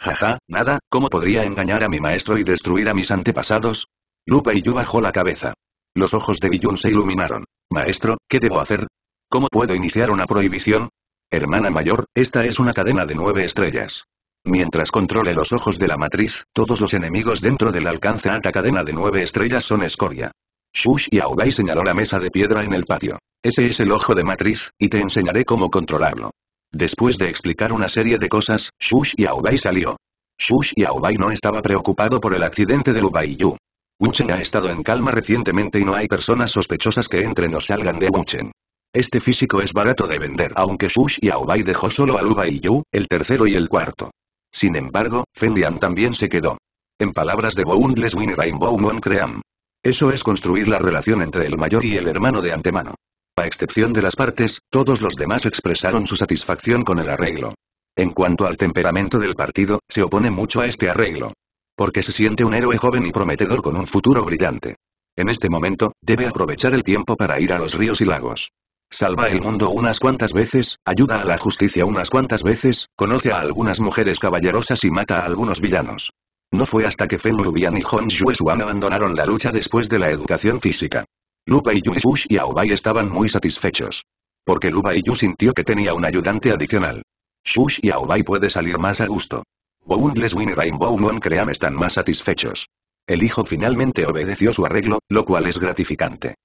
Jaja, nada, ¿cómo podría engañar a mi maestro y destruir a mis antepasados? Lupe y yo bajó la cabeza. Los ojos de Billun se iluminaron. Maestro, ¿qué debo hacer? ¿Cómo puedo iniciar una prohibición? Hermana mayor, esta es una cadena de nueve estrellas. Mientras controle los ojos de la matriz, todos los enemigos dentro del alcance alta cadena de nueve estrellas son escoria. Shush y Aogai señaló la mesa de piedra en el patio. Ese es el ojo de matriz, y te enseñaré cómo controlarlo. Después de explicar una serie de cosas, Shush y Aobai salió. Shush y Aobai no estaba preocupado por el accidente de Yu. Wuchen ha estado en calma recientemente y no hay personas sospechosas que entren o salgan de Wuchen. Este físico es barato de vender aunque y Aubai dejó solo a Luba y Yu, el tercero y el cuarto. Sin embargo, Fendian también se quedó. En palabras de Boundless Win Rainbow Moon Cream. Eso es construir la relación entre el mayor y el hermano de antemano. A excepción de las partes, todos los demás expresaron su satisfacción con el arreglo. En cuanto al temperamento del partido, se opone mucho a este arreglo. Porque se siente un héroe joven y prometedor con un futuro brillante. En este momento, debe aprovechar el tiempo para ir a los ríos y lagos salva el mundo unas cuantas veces, ayuda a la justicia unas cuantas veces, conoce a algunas mujeres caballerosas y mata a algunos villanos. No fue hasta que Fen Rubian y Hong abandonaron la lucha después de la educación física. Luba y Yu y Aobai estaban muy satisfechos. Porque Luba y Yu sintió que tenía un ayudante adicional. Shush y Aobai puede salir más a gusto. Boundless Win y Rainbow Moon Cream están más satisfechos. El hijo finalmente obedeció su arreglo, lo cual es gratificante.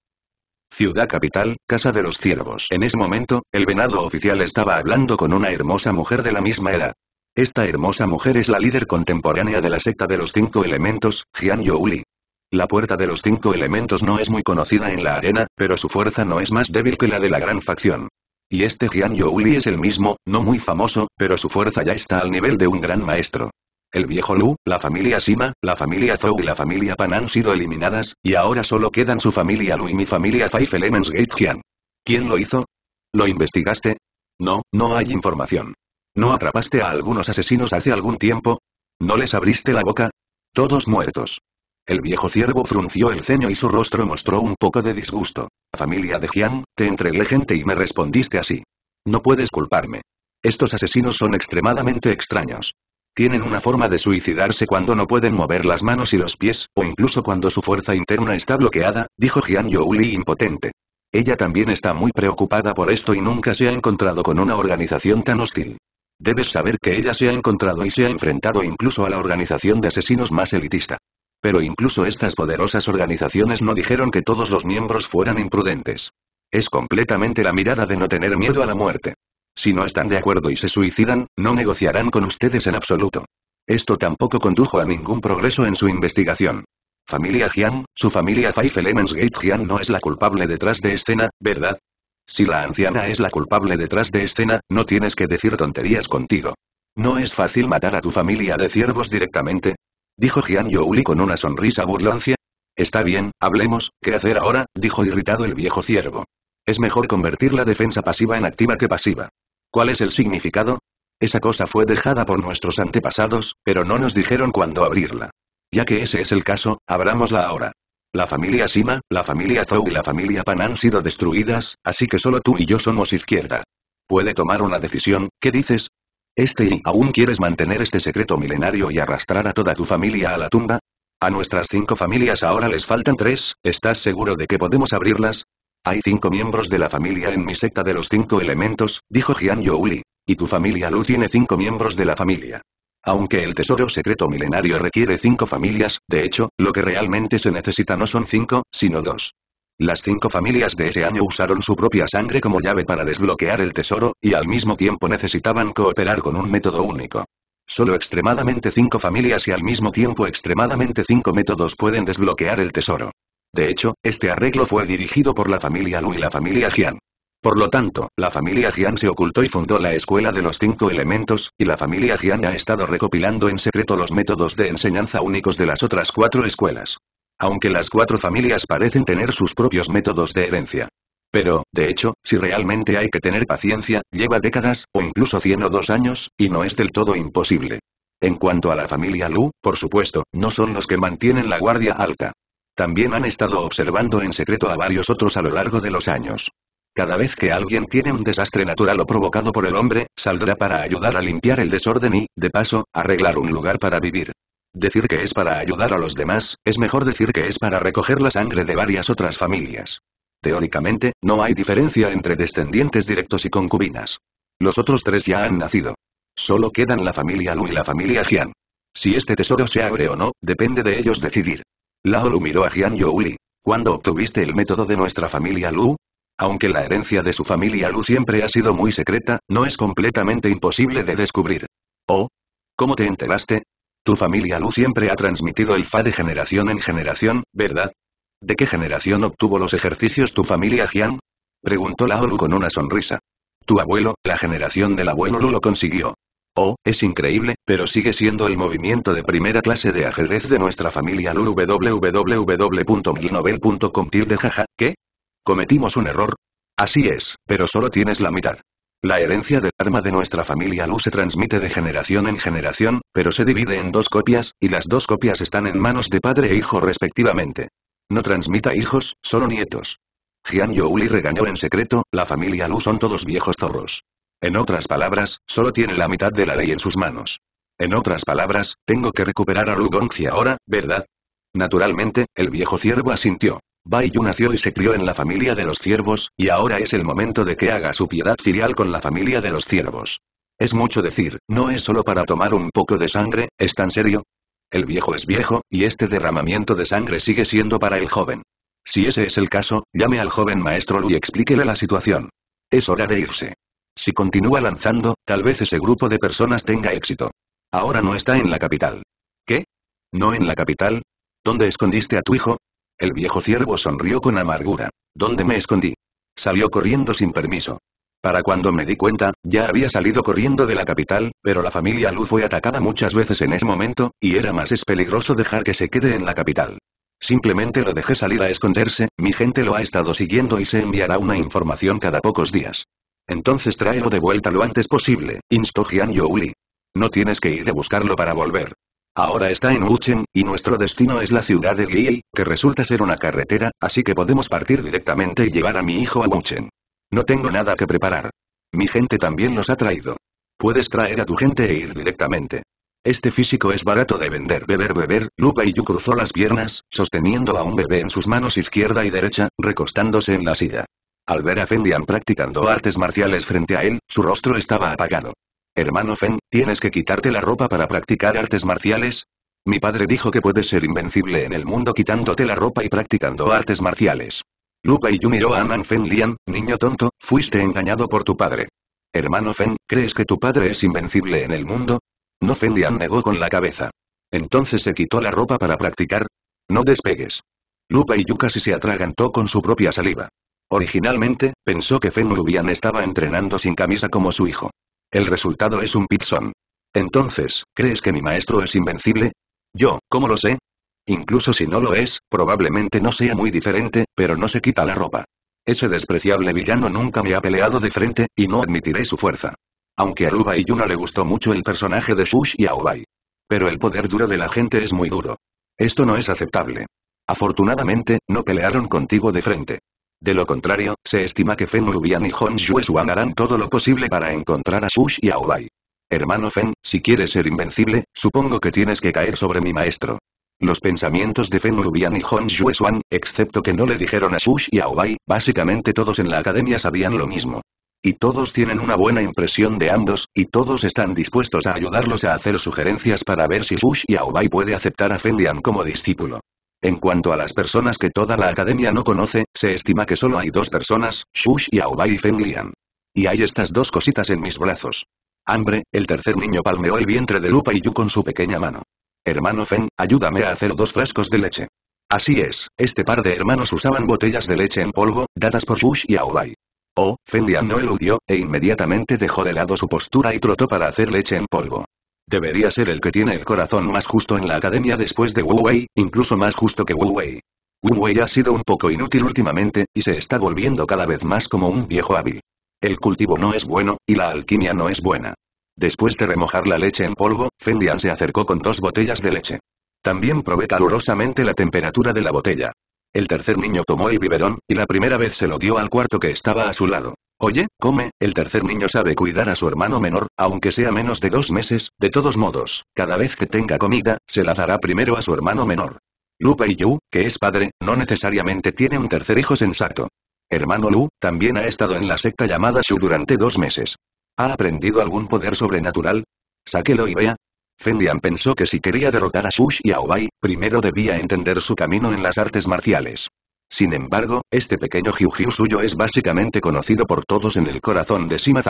Ciudad capital, casa de los ciervos. En ese momento, el venado oficial estaba hablando con una hermosa mujer de la misma era. Esta hermosa mujer es la líder contemporánea de la secta de los cinco elementos, Jian Youli. La puerta de los cinco elementos no es muy conocida en la arena, pero su fuerza no es más débil que la de la gran facción. Y este Jian Youli es el mismo, no muy famoso, pero su fuerza ya está al nivel de un gran maestro. El viejo Lu, la familia Sima, la familia Zhou y la familia Pan han sido eliminadas, y ahora solo quedan su familia Lu y mi familia Five Elements Gate Jian. ¿Quién lo hizo? ¿Lo investigaste? No, no hay información. ¿No atrapaste a algunos asesinos hace algún tiempo? ¿No les abriste la boca? Todos muertos. El viejo ciervo frunció el ceño y su rostro mostró un poco de disgusto. Familia de Jian, te entregué gente y me respondiste así. No puedes culparme. Estos asesinos son extremadamente extraños. Tienen una forma de suicidarse cuando no pueden mover las manos y los pies, o incluso cuando su fuerza interna está bloqueada, dijo Jian Youli impotente. Ella también está muy preocupada por esto y nunca se ha encontrado con una organización tan hostil. Debes saber que ella se ha encontrado y se ha enfrentado incluso a la organización de asesinos más elitista. Pero incluso estas poderosas organizaciones no dijeron que todos los miembros fueran imprudentes. Es completamente la mirada de no tener miedo a la muerte. Si no están de acuerdo y se suicidan, no negociarán con ustedes en absoluto. Esto tampoco condujo a ningún progreso en su investigación. Familia Jian, su familia Five Elements Gate Jian no es la culpable detrás de escena, ¿verdad? Si la anciana es la culpable detrás de escena, no tienes que decir tonterías contigo. ¿No es fácil matar a tu familia de ciervos directamente? Dijo Jian Youli con una sonrisa burlancia. Está bien, hablemos, ¿qué hacer ahora? dijo irritado el viejo ciervo. Es mejor convertir la defensa pasiva en activa que pasiva. ¿Cuál es el significado? Esa cosa fue dejada por nuestros antepasados, pero no nos dijeron cuándo abrirla. Ya que ese es el caso, abramosla ahora. La familia Sima, la familia Zhou y la familia Pan han sido destruidas, así que solo tú y yo somos izquierda. Puede tomar una decisión, ¿qué dices? Este y aún quieres mantener este secreto milenario y arrastrar a toda tu familia a la tumba? A nuestras cinco familias ahora les faltan tres, ¿estás seguro de que podemos abrirlas? Hay cinco miembros de la familia en mi secta de los cinco elementos, dijo Jian Youli. Y tu familia Lu tiene cinco miembros de la familia. Aunque el tesoro secreto milenario requiere cinco familias, de hecho, lo que realmente se necesita no son cinco, sino dos. Las cinco familias de ese año usaron su propia sangre como llave para desbloquear el tesoro, y al mismo tiempo necesitaban cooperar con un método único. Solo extremadamente cinco familias y al mismo tiempo extremadamente cinco métodos pueden desbloquear el tesoro. De hecho, este arreglo fue dirigido por la familia Lu y la familia Jian. Por lo tanto, la familia Jian se ocultó y fundó la Escuela de los Cinco Elementos, y la familia Jian ha estado recopilando en secreto los métodos de enseñanza únicos de las otras cuatro escuelas. Aunque las cuatro familias parecen tener sus propios métodos de herencia. Pero, de hecho, si realmente hay que tener paciencia, lleva décadas, o incluso 100 o dos años, y no es del todo imposible. En cuanto a la familia Lu, por supuesto, no son los que mantienen la guardia alta. También han estado observando en secreto a varios otros a lo largo de los años. Cada vez que alguien tiene un desastre natural o provocado por el hombre, saldrá para ayudar a limpiar el desorden y, de paso, arreglar un lugar para vivir. Decir que es para ayudar a los demás, es mejor decir que es para recoger la sangre de varias otras familias. Teóricamente, no hay diferencia entre descendientes directos y concubinas. Los otros tres ya han nacido. Solo quedan la familia Lu y la familia Jian. Si este tesoro se abre o no, depende de ellos decidir. Lao Lu miró a Jian Youli. ¿Cuándo obtuviste el método de nuestra familia Lu? Aunque la herencia de su familia Lu siempre ha sido muy secreta, no es completamente imposible de descubrir. ¿O ¿Cómo te enteraste? Tu familia Lu siempre ha transmitido el Fa de generación en generación, ¿verdad? ¿De qué generación obtuvo los ejercicios tu familia Jian? Preguntó Lao Lu con una sonrisa. Tu abuelo, la generación del abuelo Lu lo consiguió. Oh, es increíble, pero sigue siendo el movimiento de primera clase de ajedrez de nuestra familia Lu www.milnovel.com jaja, ¿qué? ¿Cometimos un error? Así es, pero solo tienes la mitad. La herencia del arma de nuestra familia Lu se transmite de generación en generación, pero se divide en dos copias, y las dos copias están en manos de padre e hijo respectivamente. No transmita hijos, solo nietos. Jian Youli regañó en secreto, la familia Lu son todos viejos zorros. En otras palabras, solo tiene la mitad de la ley en sus manos. En otras palabras, tengo que recuperar a Lugonzi ahora, ¿verdad? Naturalmente, el viejo ciervo asintió. Bai nació y se crió en la familia de los ciervos, y ahora es el momento de que haga su piedad filial con la familia de los ciervos. Es mucho decir, no es solo para tomar un poco de sangre, ¿es tan serio? El viejo es viejo, y este derramamiento de sangre sigue siendo para el joven. Si ese es el caso, llame al joven maestro Lu y explíquele la situación. Es hora de irse. Si continúa lanzando, tal vez ese grupo de personas tenga éxito. Ahora no está en la capital. ¿Qué? ¿No en la capital? ¿Dónde escondiste a tu hijo? El viejo ciervo sonrió con amargura. ¿Dónde me escondí? Salió corriendo sin permiso. Para cuando me di cuenta, ya había salido corriendo de la capital, pero la familia Lu fue atacada muchas veces en ese momento, y era más es peligroso dejar que se quede en la capital. Simplemente lo dejé salir a esconderse, mi gente lo ha estado siguiendo y se enviará una información cada pocos días. Entonces tráelo de vuelta lo antes posible, instó Jian Youli. No tienes que ir a buscarlo para volver. Ahora está en Wuchen, y nuestro destino es la ciudad de Gui, que resulta ser una carretera, así que podemos partir directamente y llevar a mi hijo a Wuchen. No tengo nada que preparar. Mi gente también los ha traído. Puedes traer a tu gente e ir directamente. Este físico es barato de vender. Beber, beber, Lupa y Yu cruzó las piernas, sosteniendo a un bebé en sus manos izquierda y derecha, recostándose en la silla. Al ver a Fendian practicando artes marciales frente a él, su rostro estaba apagado. Hermano Fen, ¿tienes que quitarte la ropa para practicar artes marciales? Mi padre dijo que puedes ser invencible en el mundo quitándote la ropa y practicando artes marciales. Lupa y Yu miró a Man Fen Lian, niño tonto, fuiste engañado por tu padre. Hermano Fen, ¿crees que tu padre es invencible en el mundo? No Fen negó con la cabeza. Entonces se quitó la ropa para practicar. No despegues. Lupa y Yu casi se atragantó con su propia saliva. Originalmente, pensó que Fenrubian estaba entrenando sin camisa como su hijo. El resultado es un pizzón. Entonces, ¿crees que mi maestro es invencible? Yo, ¿cómo lo sé? Incluso si no lo es, probablemente no sea muy diferente, pero no se quita la ropa. Ese despreciable villano nunca me ha peleado de frente, y no admitiré su fuerza. Aunque a y Yuna le gustó mucho el personaje de Shush y Aubai. Pero el poder duro de la gente es muy duro. Esto no es aceptable. Afortunadamente, no pelearon contigo de frente. De lo contrario, se estima que Fen Rubian y Hong Xuan harán todo lo posible para encontrar a Sush y a Obai. Hermano Fen, si quieres ser invencible, supongo que tienes que caer sobre mi maestro. Los pensamientos de Fen Rubian y Hong Xuan, excepto que no le dijeron a Sush y a básicamente todos en la academia sabían lo mismo. Y todos tienen una buena impresión de ambos, y todos están dispuestos a ayudarlos a hacer sugerencias para ver si Sush y Aobai puede aceptar a Fen Lian como discípulo. En cuanto a las personas que toda la academia no conoce, se estima que solo hay dos personas, Shush y Aobai Fenlian. Y hay estas dos cositas en mis brazos. Hambre, el tercer niño palmeó el vientre de Lupa y Yu con su pequeña mano. Hermano Fen, ayúdame a hacer dos frascos de leche. Así es, este par de hermanos usaban botellas de leche en polvo, dadas por Shush y Aobai. Oh, Fenlian no eludió, e inmediatamente dejó de lado su postura y trotó para hacer leche en polvo. Debería ser el que tiene el corazón más justo en la academia después de Wu Wei, incluso más justo que Wu Wei. Wu Wei ha sido un poco inútil últimamente, y se está volviendo cada vez más como un viejo hábil. El cultivo no es bueno, y la alquimia no es buena. Después de remojar la leche en polvo, Fendian se acercó con dos botellas de leche. También probé calurosamente la temperatura de la botella. El tercer niño tomó el biberón, y la primera vez se lo dio al cuarto que estaba a su lado. Oye, come, el tercer niño sabe cuidar a su hermano menor, aunque sea menos de dos meses, de todos modos, cada vez que tenga comida, se la dará primero a su hermano menor. Lu y Yu, que es padre, no necesariamente tiene un tercer hijo sensato. Hermano Lu, también ha estado en la secta llamada Shu durante dos meses. ¿Ha aprendido algún poder sobrenatural? Sáquelo y vea. Fendian pensó que si quería derrotar a Shu y a Obai, primero debía entender su camino en las artes marciales. Sin embargo, este pequeño jiu suyo es básicamente conocido por todos en el corazón de Sima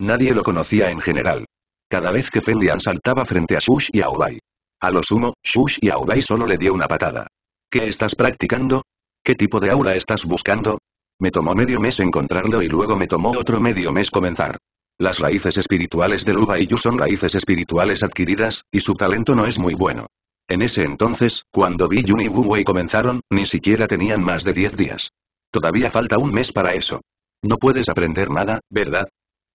Nadie lo conocía en general. Cada vez que Fenlian saltaba frente a Shush y Aubai. A lo sumo, Shush y Aubai solo le dio una patada. ¿Qué estás practicando? ¿Qué tipo de aura estás buscando? Me tomó medio mes encontrarlo y luego me tomó otro medio mes comenzar. Las raíces espirituales de Luba y Yu son raíces espirituales adquiridas, y su talento no es muy bueno. En ese entonces, cuando Yun y Wu Wei comenzaron, ni siquiera tenían más de 10 días. Todavía falta un mes para eso. No puedes aprender nada, ¿verdad?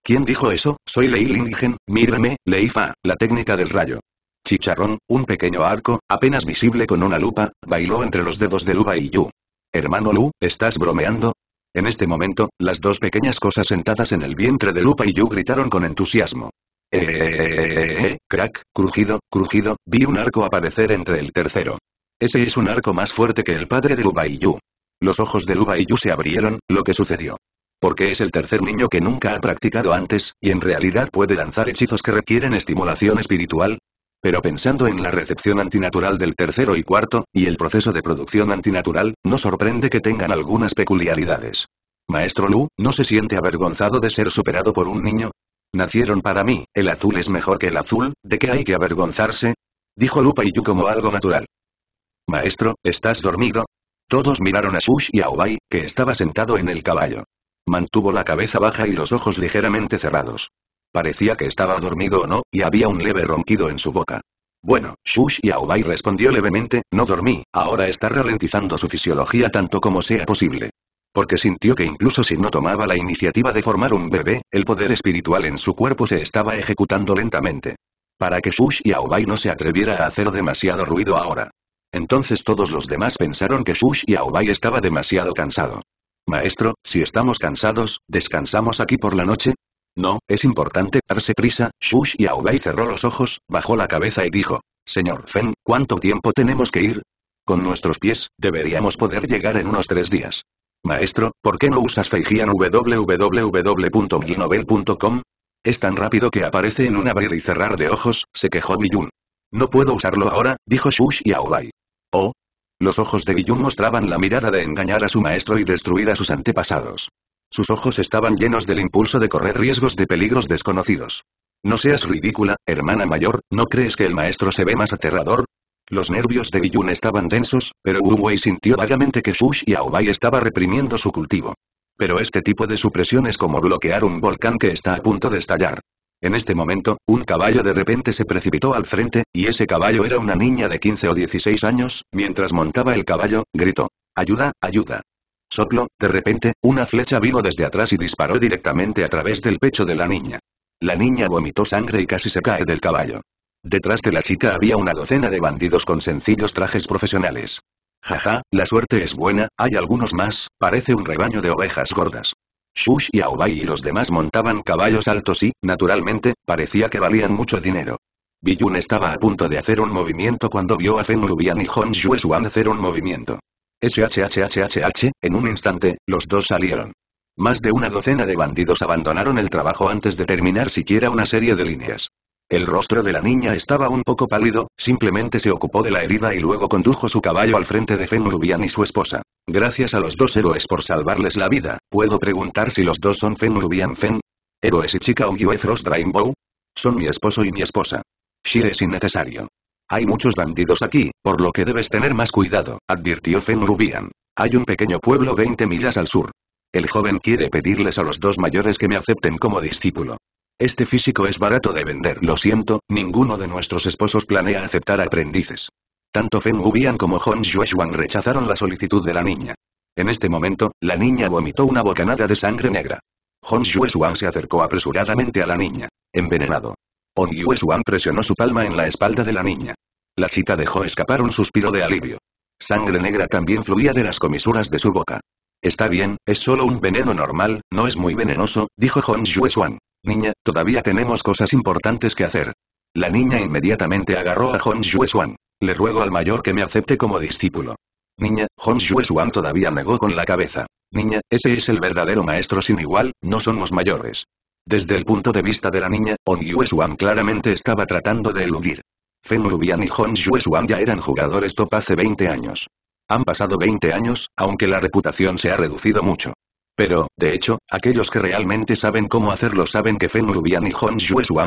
¿Quién dijo eso? Soy Lei Lingen, mírame, Lei Fa, la técnica del rayo. Chicharrón, un pequeño arco, apenas visible con una lupa, bailó entre los dedos de Luba y Yu. Hermano Lu, ¿estás bromeando? En este momento, las dos pequeñas cosas sentadas en el vientre de Lupa y Yu gritaron con entusiasmo. Eh, crack, crujido, crujido, vi un arco aparecer entre el tercero. Ese es un arco más fuerte que el padre de Yu. Los ojos de Yu se abrieron, lo que sucedió. Porque es el tercer niño que nunca ha practicado antes, y en realidad puede lanzar hechizos que requieren estimulación espiritual, pero pensando en la recepción antinatural del tercero y cuarto, y el proceso de producción antinatural, no sorprende que tengan algunas peculiaridades. Maestro Lu, ¿no se siente avergonzado de ser superado por un niño? Nacieron para mí, el azul es mejor que el azul, ¿de qué hay que avergonzarse? Dijo Lupa y Yu como algo natural. Maestro, ¿estás dormido? Todos miraron a Shush y a que estaba sentado en el caballo. Mantuvo la cabeza baja y los ojos ligeramente cerrados. Parecía que estaba dormido o no, y había un leve ronquido en su boca. Bueno, Shush y Aubai respondió levemente, no dormí, ahora está ralentizando su fisiología tanto como sea posible porque sintió que incluso si no tomaba la iniciativa de formar un bebé, el poder espiritual en su cuerpo se estaba ejecutando lentamente. Para que Shush y Aobai no se atreviera a hacer demasiado ruido ahora. Entonces todos los demás pensaron que Shush y Aobai estaba demasiado cansado. Maestro, si estamos cansados, ¿descansamos aquí por la noche? No, es importante darse prisa, Shush y Aobai cerró los ojos, bajó la cabeza y dijo, Señor Fen, ¿cuánto tiempo tenemos que ir? Con nuestros pies, deberíamos poder llegar en unos tres días. Maestro, ¿por qué no usas Feijian www.ginovel.com? Es tan rápido que aparece en un abrir y cerrar de ojos, se quejó Biyun. No puedo usarlo ahora, dijo Shush y Aobai. Oh. Los ojos de Biyun mostraban la mirada de engañar a su maestro y destruir a sus antepasados. Sus ojos estaban llenos del impulso de correr riesgos de peligros desconocidos. No seas ridícula, hermana mayor, ¿no crees que el maestro se ve más aterrador? Los nervios de Biyun estaban densos, pero Wu sintió vagamente que y Aobai estaba reprimiendo su cultivo. Pero este tipo de supresión es como bloquear un volcán que está a punto de estallar. En este momento, un caballo de repente se precipitó al frente, y ese caballo era una niña de 15 o 16 años, mientras montaba el caballo, gritó. Ayuda, ayuda. Soplo, de repente, una flecha vino desde atrás y disparó directamente a través del pecho de la niña. La niña vomitó sangre y casi se cae del caballo. Detrás de la chica había una docena de bandidos con sencillos trajes profesionales. Jaja, la suerte es buena, hay algunos más, parece un rebaño de ovejas gordas. Shush y Aobai y los demás montaban caballos altos y, naturalmente, parecía que valían mucho dinero. Biyun estaba a punto de hacer un movimiento cuando vio a Fen y Hong hacer un movimiento. SHHHHH, en un instante, los dos salieron. Más de una docena de bandidos abandonaron el trabajo antes de terminar siquiera una serie de líneas. El rostro de la niña estaba un poco pálido, simplemente se ocupó de la herida y luego condujo su caballo al frente de Rubian y su esposa. Gracias a los dos héroes por salvarles la vida, ¿puedo preguntar si los dos son Rubian Fen? ¿Héroes y chica Uue Frost Rainbow? Son mi esposo y mi esposa. Shire es innecesario. Hay muchos bandidos aquí, por lo que debes tener más cuidado, advirtió Rubian. Hay un pequeño pueblo 20 millas al sur. El joven quiere pedirles a los dos mayores que me acepten como discípulo. Este físico es barato de vender. Lo siento, ninguno de nuestros esposos planea aceptar aprendices. Tanto Fen Wubian como Hong Yueshuan rechazaron la solicitud de la niña. En este momento, la niña vomitó una bocanada de sangre negra. Hong Yueshuan se acercó apresuradamente a la niña. Envenenado. Hong Yueshuan presionó su palma en la espalda de la niña. La chica dejó escapar un suspiro de alivio. Sangre negra también fluía de las comisuras de su boca. Está bien, es solo un veneno normal, no es muy venenoso, dijo Hong Yueshuan. Niña, todavía tenemos cosas importantes que hacer. La niña inmediatamente agarró a Hong swan Le ruego al mayor que me acepte como discípulo. Niña, Hong swan todavía negó con la cabeza. Niña, ese es el verdadero maestro sin igual, no somos mayores. Desde el punto de vista de la niña, yue swan claramente estaba tratando de eludir. Fen Rubian y Hong swan ya eran jugadores top hace 20 años. Han pasado 20 años, aunque la reputación se ha reducido mucho. Pero, de hecho, aquellos que realmente saben cómo hacerlo saben que Feng Lubian y Hong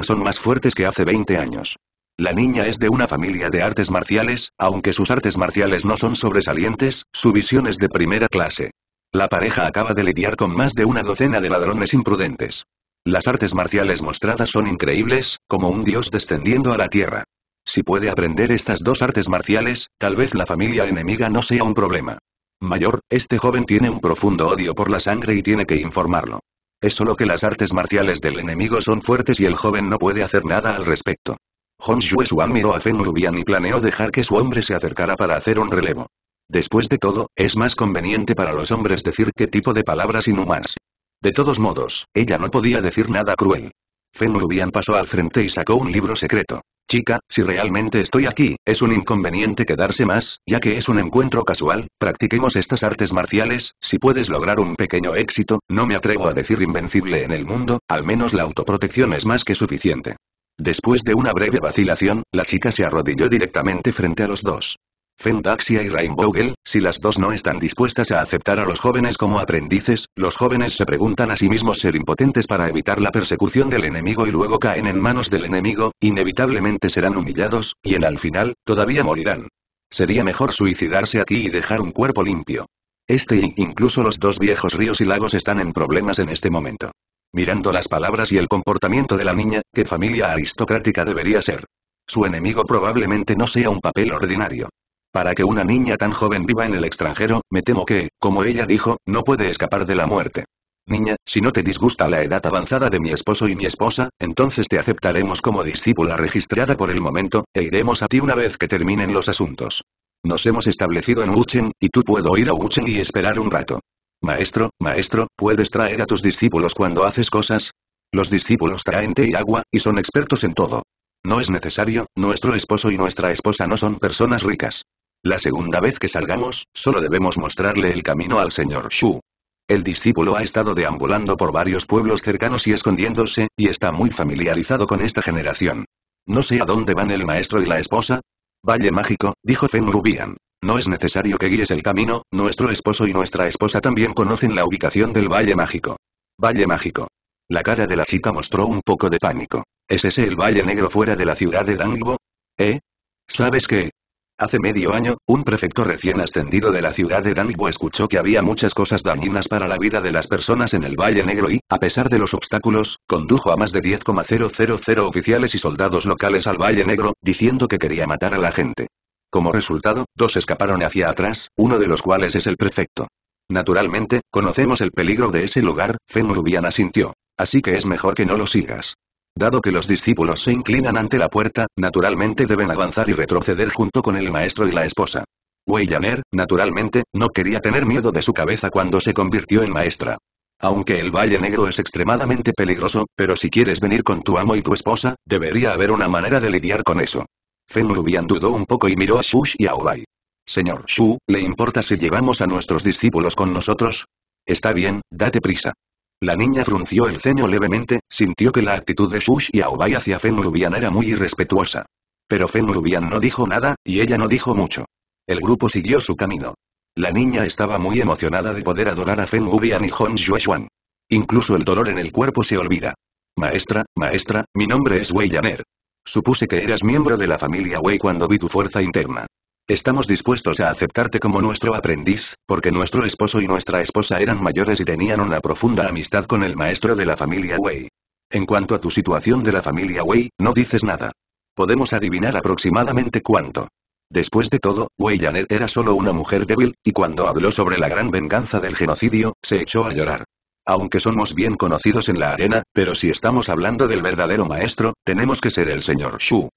son más fuertes que hace 20 años. La niña es de una familia de artes marciales, aunque sus artes marciales no son sobresalientes, su visión es de primera clase. La pareja acaba de lidiar con más de una docena de ladrones imprudentes. Las artes marciales mostradas son increíbles, como un dios descendiendo a la tierra. Si puede aprender estas dos artes marciales, tal vez la familia enemiga no sea un problema. Mayor, este joven tiene un profundo odio por la sangre y tiene que informarlo. Es solo que las artes marciales del enemigo son fuertes y el joven no puede hacer nada al respecto. Hong Suan miró a Fen Lubian y planeó dejar que su hombre se acercara para hacer un relevo. Después de todo, es más conveniente para los hombres decir qué tipo de palabras inhumanas. De todos modos, ella no podía decir nada cruel. Fen Lubian pasó al frente y sacó un libro secreto. Chica, si realmente estoy aquí, es un inconveniente quedarse más, ya que es un encuentro casual, practiquemos estas artes marciales, si puedes lograr un pequeño éxito, no me atrevo a decir invencible en el mundo, al menos la autoprotección es más que suficiente. Después de una breve vacilación, la chica se arrodilló directamente frente a los dos. Fendaxia y Rainbow si las dos no están dispuestas a aceptar a los jóvenes como aprendices, los jóvenes se preguntan a sí mismos ser impotentes para evitar la persecución del enemigo y luego caen en manos del enemigo, inevitablemente serán humillados, y en al final, todavía morirán. Sería mejor suicidarse aquí y dejar un cuerpo limpio. Este y incluso los dos viejos ríos y lagos están en problemas en este momento. Mirando las palabras y el comportamiento de la niña, ¿qué familia aristocrática debería ser? Su enemigo probablemente no sea un papel ordinario. Para que una niña tan joven viva en el extranjero, me temo que, como ella dijo, no puede escapar de la muerte. Niña, si no te disgusta la edad avanzada de mi esposo y mi esposa, entonces te aceptaremos como discípula registrada por el momento, e iremos a ti una vez que terminen los asuntos. Nos hemos establecido en Wuchen, y tú puedo ir a Wuchen y esperar un rato. Maestro, maestro, ¿puedes traer a tus discípulos cuando haces cosas? Los discípulos traen té y agua, y son expertos en todo. No es necesario, nuestro esposo y nuestra esposa no son personas ricas. La segunda vez que salgamos, solo debemos mostrarle el camino al señor Shu. El discípulo ha estado deambulando por varios pueblos cercanos y escondiéndose, y está muy familiarizado con esta generación. No sé a dónde van el maestro y la esposa. Valle mágico, dijo Rubian. No es necesario que guíes el camino, nuestro esposo y nuestra esposa también conocen la ubicación del Valle mágico. Valle mágico. La cara de la chica mostró un poco de pánico. ¿Es ese el Valle Negro fuera de la ciudad de Danbo? ¿Eh? ¿Sabes qué? Hace medio año, un prefecto recién ascendido de la ciudad de Danibo escuchó que había muchas cosas dañinas para la vida de las personas en el Valle Negro y, a pesar de los obstáculos, condujo a más de 10,000 oficiales y soldados locales al Valle Negro, diciendo que quería matar a la gente. Como resultado, dos escaparon hacia atrás, uno de los cuales es el prefecto. Naturalmente, conocemos el peligro de ese lugar, Fenurubian asintió. Así que es mejor que no lo sigas. Dado que los discípulos se inclinan ante la puerta, naturalmente deben avanzar y retroceder junto con el maestro y la esposa. Wei naturalmente, no quería tener miedo de su cabeza cuando se convirtió en maestra. Aunque el Valle Negro es extremadamente peligroso, pero si quieres venir con tu amo y tu esposa, debería haber una manera de lidiar con eso. Fen dudó un poco y miró a Shush y a Obai. Señor Shu, ¿le importa si llevamos a nuestros discípulos con nosotros? Está bien, date prisa. La niña frunció el ceño levemente, sintió que la actitud de Shush y Aobai hacia Rubian era muy irrespetuosa. Pero Rubian no dijo nada, y ella no dijo mucho. El grupo siguió su camino. La niña estaba muy emocionada de poder adorar a Rubian y Hong Xuexuan. Incluso el dolor en el cuerpo se olvida. Maestra, maestra, mi nombre es Wei Yaner. Supuse que eras miembro de la familia Wei cuando vi tu fuerza interna. Estamos dispuestos a aceptarte como nuestro aprendiz, porque nuestro esposo y nuestra esposa eran mayores y tenían una profunda amistad con el maestro de la familia Wei. En cuanto a tu situación de la familia Wei, no dices nada. Podemos adivinar aproximadamente cuánto. Después de todo, Wei Janet era solo una mujer débil, y cuando habló sobre la gran venganza del genocidio, se echó a llorar. Aunque somos bien conocidos en la arena, pero si estamos hablando del verdadero maestro, tenemos que ser el señor Shu.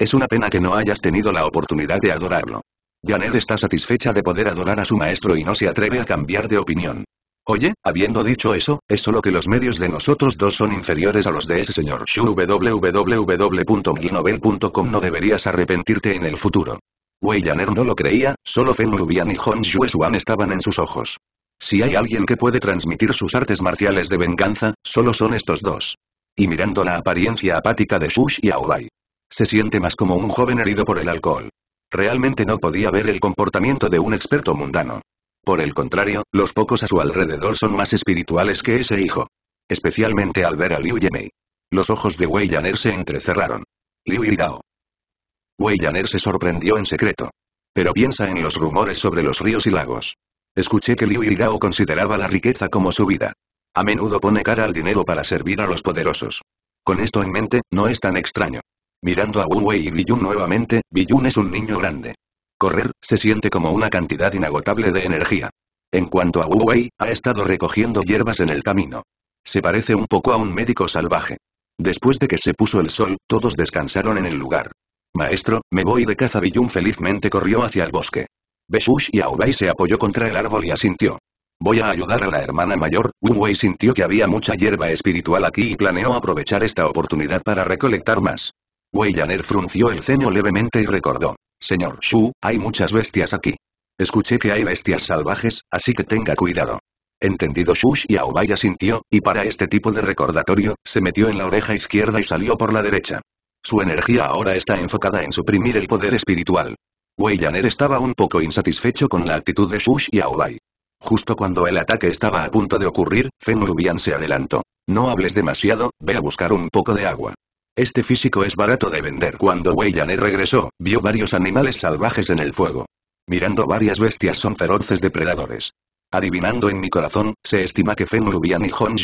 Es una pena que no hayas tenido la oportunidad de adorarlo. Janet está satisfecha de poder adorar a su maestro y no se atreve a cambiar de opinión. Oye, habiendo dicho eso, es solo que los medios de nosotros dos son inferiores a los de ese señor Shu No deberías arrepentirte en el futuro. Wei Janer no lo creía, solo Fen Lubian y Hong Xuan estaban en sus ojos. Si hay alguien que puede transmitir sus artes marciales de venganza, solo son estos dos. Y mirando la apariencia apática de Shu Xiaobai. Se siente más como un joven herido por el alcohol. Realmente no podía ver el comportamiento de un experto mundano. Por el contrario, los pocos a su alrededor son más espirituales que ese hijo. Especialmente al ver a Liu Yemei. Los ojos de Wei Yaner se entrecerraron. Liu Yidao. Wei Yaner se sorprendió en secreto. Pero piensa en los rumores sobre los ríos y lagos. Escuché que Liu Yidao consideraba la riqueza como su vida. A menudo pone cara al dinero para servir a los poderosos. Con esto en mente, no es tan extraño. Mirando a Wu Wei y Biyun nuevamente, Biyun es un niño grande. Correr, se siente como una cantidad inagotable de energía. En cuanto a Wu Wei, ha estado recogiendo hierbas en el camino. Se parece un poco a un médico salvaje. Después de que se puso el sol, todos descansaron en el lugar. Maestro, me voy de caza Biyun felizmente corrió hacia el bosque. Beshush y Aobai se apoyó contra el árbol y asintió. Voy a ayudar a la hermana mayor, Wu Wei sintió que había mucha hierba espiritual aquí y planeó aprovechar esta oportunidad para recolectar más. Weyaner frunció el ceño levemente y recordó. Señor Shu, hay muchas bestias aquí. Escuché que hay bestias salvajes, así que tenga cuidado. Entendido Shu y Aobai sintió, y para este tipo de recordatorio, se metió en la oreja izquierda y salió por la derecha. Su energía ahora está enfocada en suprimir el poder espiritual. Weiyaner estaba un poco insatisfecho con la actitud de Shu y Aobai. Justo cuando el ataque estaba a punto de ocurrir, Fen se adelantó. No hables demasiado, ve a buscar un poco de agua. Este físico es barato de vender. Cuando Wei Yaner regresó, vio varios animales salvajes en el fuego. Mirando varias bestias son feroces depredadores. Adivinando en mi corazón, se estima que Fen Rubian y Hong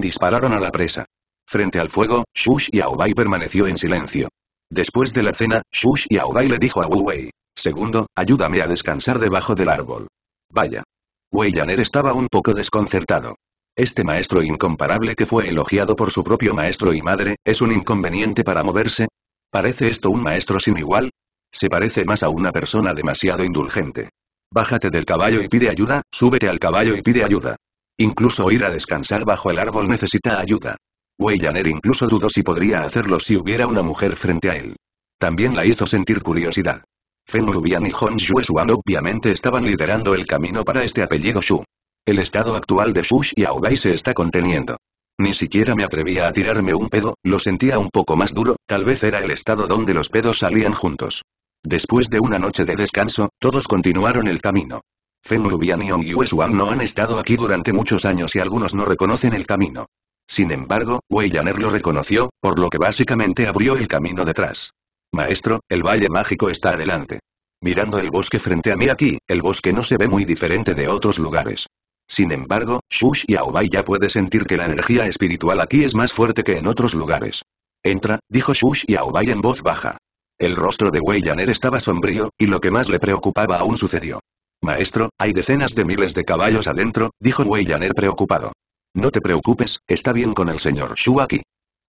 dispararon a la presa. Frente al fuego, Shush y Aobai permaneció en silencio. Después de la cena, Shush y Aobai le dijo a Wu Wei. Segundo, ayúdame a descansar debajo del árbol. Vaya. Wei Yaner estaba un poco desconcertado. Este maestro incomparable que fue elogiado por su propio maestro y madre, ¿es un inconveniente para moverse? ¿Parece esto un maestro sin igual? Se parece más a una persona demasiado indulgente. Bájate del caballo y pide ayuda, súbete al caballo y pide ayuda. Incluso ir a descansar bajo el árbol necesita ayuda. Wei incluso dudó si podría hacerlo si hubiera una mujer frente a él. También la hizo sentir curiosidad. Fen Rubian y Hong Shuan obviamente estaban liderando el camino para este apellido Shu. El estado actual de Shush y Aubai se está conteniendo. Ni siquiera me atrevía a tirarme un pedo, lo sentía un poco más duro, tal vez era el estado donde los pedos salían juntos. Después de una noche de descanso, todos continuaron el camino. Fen Lubian y Yue no han estado aquí durante muchos años y algunos no reconocen el camino. Sin embargo, Wei Yaner lo reconoció, por lo que básicamente abrió el camino detrás. Maestro, el valle mágico está adelante. Mirando el bosque frente a mí aquí, el bosque no se ve muy diferente de otros lugares. Sin embargo, y Aobai ya puede sentir que la energía espiritual aquí es más fuerte que en otros lugares. Entra, dijo Shush y Aobai en voz baja. El rostro de Wei Yaner estaba sombrío, y lo que más le preocupaba aún sucedió. Maestro, hay decenas de miles de caballos adentro, dijo Wei Yaner preocupado. No te preocupes, está bien con el señor Shu aquí.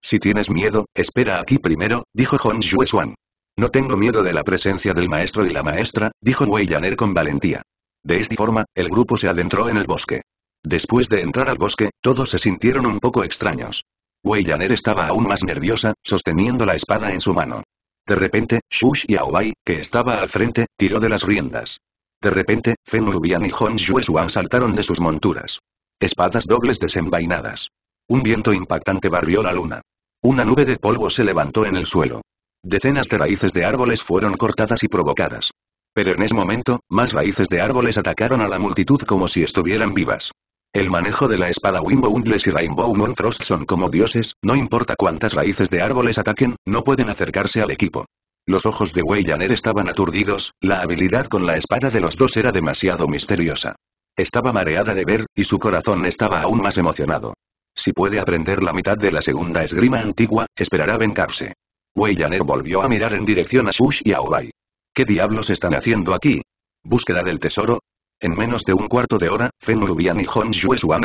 Si tienes miedo, espera aquí primero, dijo Hong Shueshuan. No tengo miedo de la presencia del maestro y la maestra, dijo Wei Yaner con valentía. De esta forma, el grupo se adentró en el bosque. Después de entrar al bosque, todos se sintieron un poco extraños. Wei estaba aún más nerviosa, sosteniendo la espada en su mano. De repente, Shush y Aobai, que estaba al frente, tiró de las riendas. De repente, Fen Rubian y Hong Xuan saltaron de sus monturas. Espadas dobles desenvainadas. Un viento impactante barrió la luna. Una nube de polvo se levantó en el suelo. Decenas de raíces de árboles fueron cortadas y provocadas. Pero en ese momento, más raíces de árboles atacaron a la multitud como si estuvieran vivas. El manejo de la espada Wimbo y Rainbow Moonfrost son como dioses, no importa cuántas raíces de árboles ataquen, no pueden acercarse al equipo. Los ojos de Wei estaban aturdidos, la habilidad con la espada de los dos era demasiado misteriosa. Estaba mareada de ver, y su corazón estaba aún más emocionado. Si puede aprender la mitad de la segunda esgrima antigua, esperará vengarse. Wei volvió a mirar en dirección a Shush y a Obai diablos están haciendo aquí? ¿Búsqueda del tesoro? En menos de un cuarto de hora, Fen y Hong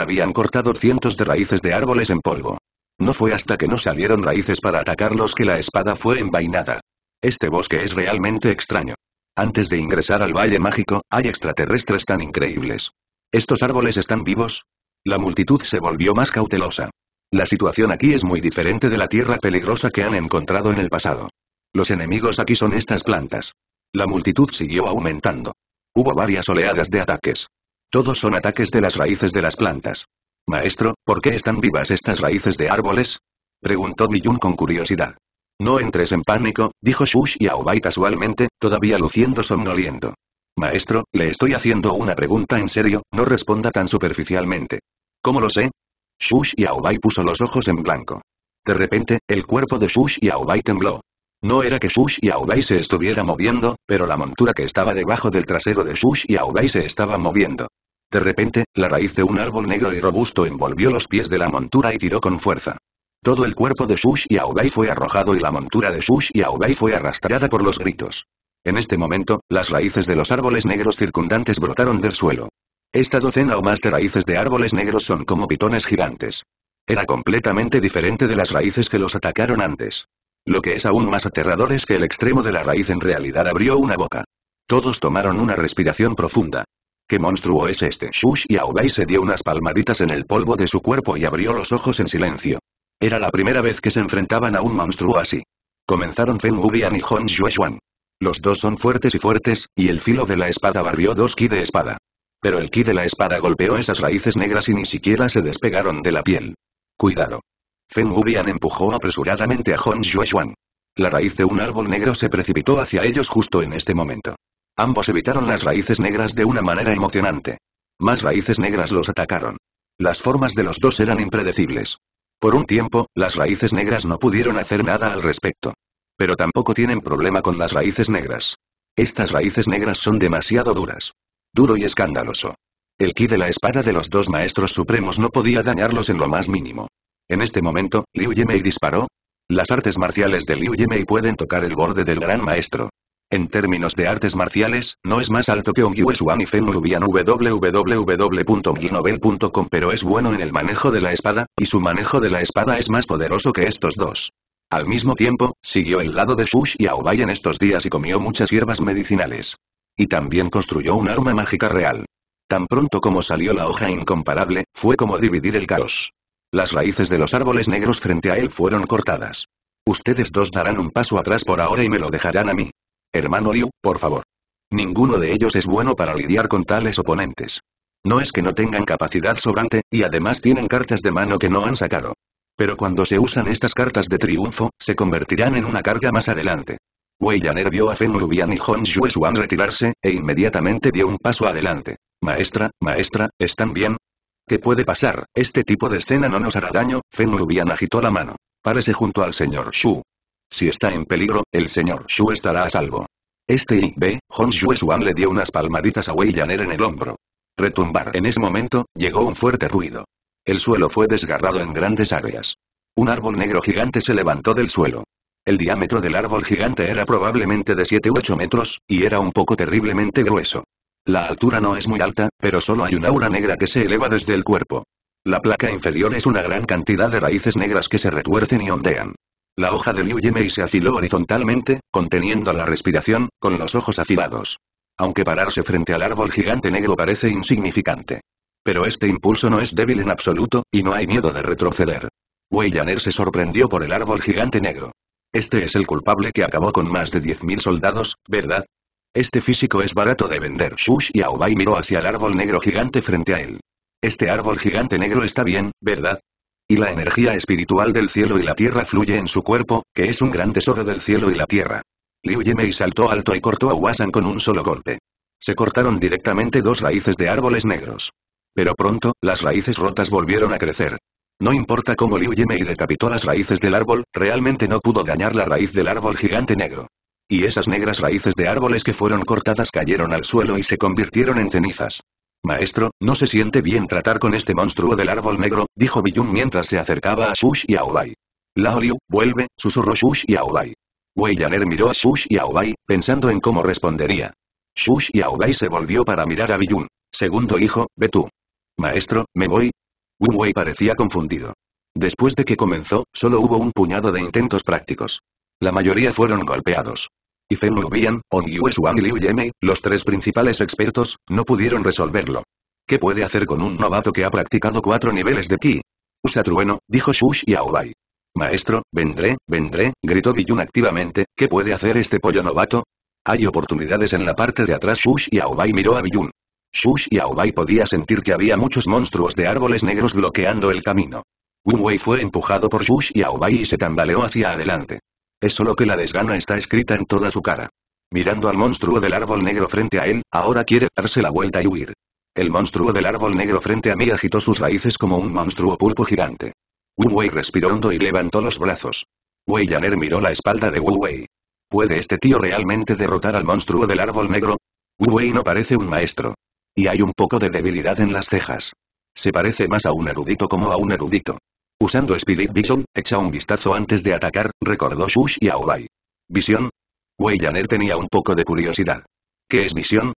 habían cortado cientos de raíces de árboles en polvo. No fue hasta que no salieron raíces para atacarlos que la espada fue envainada. Este bosque es realmente extraño. Antes de ingresar al Valle Mágico, hay extraterrestres tan increíbles. ¿Estos árboles están vivos? La multitud se volvió más cautelosa. La situación aquí es muy diferente de la tierra peligrosa que han encontrado en el pasado. Los enemigos aquí son estas plantas. La multitud siguió aumentando. Hubo varias oleadas de ataques. Todos son ataques de las raíces de las plantas. Maestro, ¿por qué están vivas estas raíces de árboles? Preguntó Miyun con curiosidad. No entres en pánico, dijo Shush y Aobai casualmente, todavía luciendo somnoliento. Maestro, le estoy haciendo una pregunta en serio, no responda tan superficialmente. ¿Cómo lo sé? Shush y Aobai puso los ojos en blanco. De repente, el cuerpo de Shush y Aobai tembló. No era que Shush y Aubai se estuviera moviendo, pero la montura que estaba debajo del trasero de Shush y Aubai se estaba moviendo. De repente, la raíz de un árbol negro y robusto envolvió los pies de la montura y tiró con fuerza. Todo el cuerpo de Shush y Aubai fue arrojado y la montura de Shush y Aubai fue arrastrada por los gritos. En este momento, las raíces de los árboles negros circundantes brotaron del suelo. Esta docena o más de raíces de árboles negros son como pitones gigantes. Era completamente diferente de las raíces que los atacaron antes. Lo que es aún más aterrador es que el extremo de la raíz en realidad abrió una boca. Todos tomaron una respiración profunda. ¿Qué monstruo es este? Shush y Aobai se dio unas palmaditas en el polvo de su cuerpo y abrió los ojos en silencio. Era la primera vez que se enfrentaban a un monstruo así. Comenzaron Fen Wubian y Hong Xuexuan. Los dos son fuertes y fuertes, y el filo de la espada barrió dos ki de espada. Pero el ki de la espada golpeó esas raíces negras y ni siquiera se despegaron de la piel. Cuidado. Fen Hubian empujó apresuradamente a Hong Yueshuan. La raíz de un árbol negro se precipitó hacia ellos justo en este momento. Ambos evitaron las raíces negras de una manera emocionante. Más raíces negras los atacaron. Las formas de los dos eran impredecibles. Por un tiempo, las raíces negras no pudieron hacer nada al respecto. Pero tampoco tienen problema con las raíces negras. Estas raíces negras son demasiado duras. Duro y escandaloso. El ki de la espada de los dos maestros supremos no podía dañarlos en lo más mínimo. En este momento, Liu Yemei disparó. Las artes marciales de Liu Yemei pueden tocar el borde del gran maestro. En términos de artes marciales, no es más alto que un Yuesuan y pero es bueno en el manejo de la espada, y su manejo de la espada es más poderoso que estos dos. Al mismo tiempo, siguió el lado de Shush y Aobai en estos días y comió muchas hierbas medicinales. Y también construyó un arma mágica real. Tan pronto como salió la hoja incomparable, fue como dividir el caos. Las raíces de los árboles negros frente a él fueron cortadas. Ustedes dos darán un paso atrás por ahora y me lo dejarán a mí. Hermano Liu, por favor. Ninguno de ellos es bueno para lidiar con tales oponentes. No es que no tengan capacidad sobrante, y además tienen cartas de mano que no han sacado. Pero cuando se usan estas cartas de triunfo, se convertirán en una carga más adelante. Wei Yan vio a Fen Rubian y Hong Yuesuan retirarse, e inmediatamente dio un paso adelante. Maestra, maestra, ¿están bien? ¿Qué puede pasar? Este tipo de escena no nos hará daño, Fen agitó la mano. Párese junto al señor Shu. Si está en peligro, el señor Shu estará a salvo. Este y B, Hong le dio unas palmaditas a Wei Yaner en el hombro. Retumbar. En ese momento, llegó un fuerte ruido. El suelo fue desgarrado en grandes áreas. Un árbol negro gigante se levantó del suelo. El diámetro del árbol gigante era probablemente de 7 u 8 metros, y era un poco terriblemente grueso. La altura no es muy alta, pero solo hay una aura negra que se eleva desde el cuerpo. La placa inferior es una gran cantidad de raíces negras que se retuercen y ondean. La hoja de Liu Yemei se afiló horizontalmente, conteniendo la respiración, con los ojos afilados. Aunque pararse frente al árbol gigante negro parece insignificante. Pero este impulso no es débil en absoluto, y no hay miedo de retroceder. Wei Yaner se sorprendió por el árbol gigante negro. Este es el culpable que acabó con más de 10.000 soldados, ¿verdad? Este físico es barato de vender. Shush y Aobai miró hacia el árbol negro gigante frente a él. Este árbol gigante negro está bien, ¿verdad? Y la energía espiritual del cielo y la tierra fluye en su cuerpo, que es un gran tesoro del cielo y la tierra. Liu Yemei saltó alto y cortó a Wasan con un solo golpe. Se cortaron directamente dos raíces de árboles negros. Pero pronto, las raíces rotas volvieron a crecer. No importa cómo Liu Yemei decapitó las raíces del árbol, realmente no pudo dañar la raíz del árbol gigante negro. Y esas negras raíces de árboles que fueron cortadas cayeron al suelo y se convirtieron en cenizas. Maestro, no se siente bien tratar con este monstruo del árbol negro, dijo Biyun mientras se acercaba a Shush y a Lao Liu, vuelve, susurró Shush y a Wei Yaner miró a Shush y a pensando en cómo respondería. Shush y a se volvió para mirar a Biyun. Segundo hijo, ve tú. Maestro, ¿me voy? Wu Wei parecía confundido. Después de que comenzó, solo hubo un puñado de intentos prácticos. La mayoría fueron golpeados. Y Feng Bian, Ong Xuan y Liu Yeme, los tres principales expertos, no pudieron resolverlo. ¿Qué puede hacer con un novato que ha practicado cuatro niveles de ki? Usa trueno, dijo Shush y Aobai. Maestro, vendré, vendré, gritó Biyun activamente, ¿qué puede hacer este pollo novato? Hay oportunidades en la parte de atrás Shush y Aobai miró a Biyun. Shush y Aobai podía sentir que había muchos monstruos de árboles negros bloqueando el camino. Wu Wei fue empujado por Shush y Aobai y se tambaleó hacia adelante. Es solo que la desgana está escrita en toda su cara. Mirando al monstruo del árbol negro frente a él, ahora quiere darse la vuelta y huir. El monstruo del árbol negro frente a mí agitó sus raíces como un monstruo pulpo gigante. Wu Wei respiró hondo y levantó los brazos. Wei Yaner miró la espalda de Wu Wei. ¿Puede este tío realmente derrotar al monstruo del árbol negro? Wu Wei no parece un maestro. Y hay un poco de debilidad en las cejas. Se parece más a un erudito como a un erudito. Usando Spirit Vision, echa un vistazo antes de atacar, recordó Shush y Aobai. ¿Visión? Wei Yaner tenía un poco de curiosidad. ¿Qué es visión?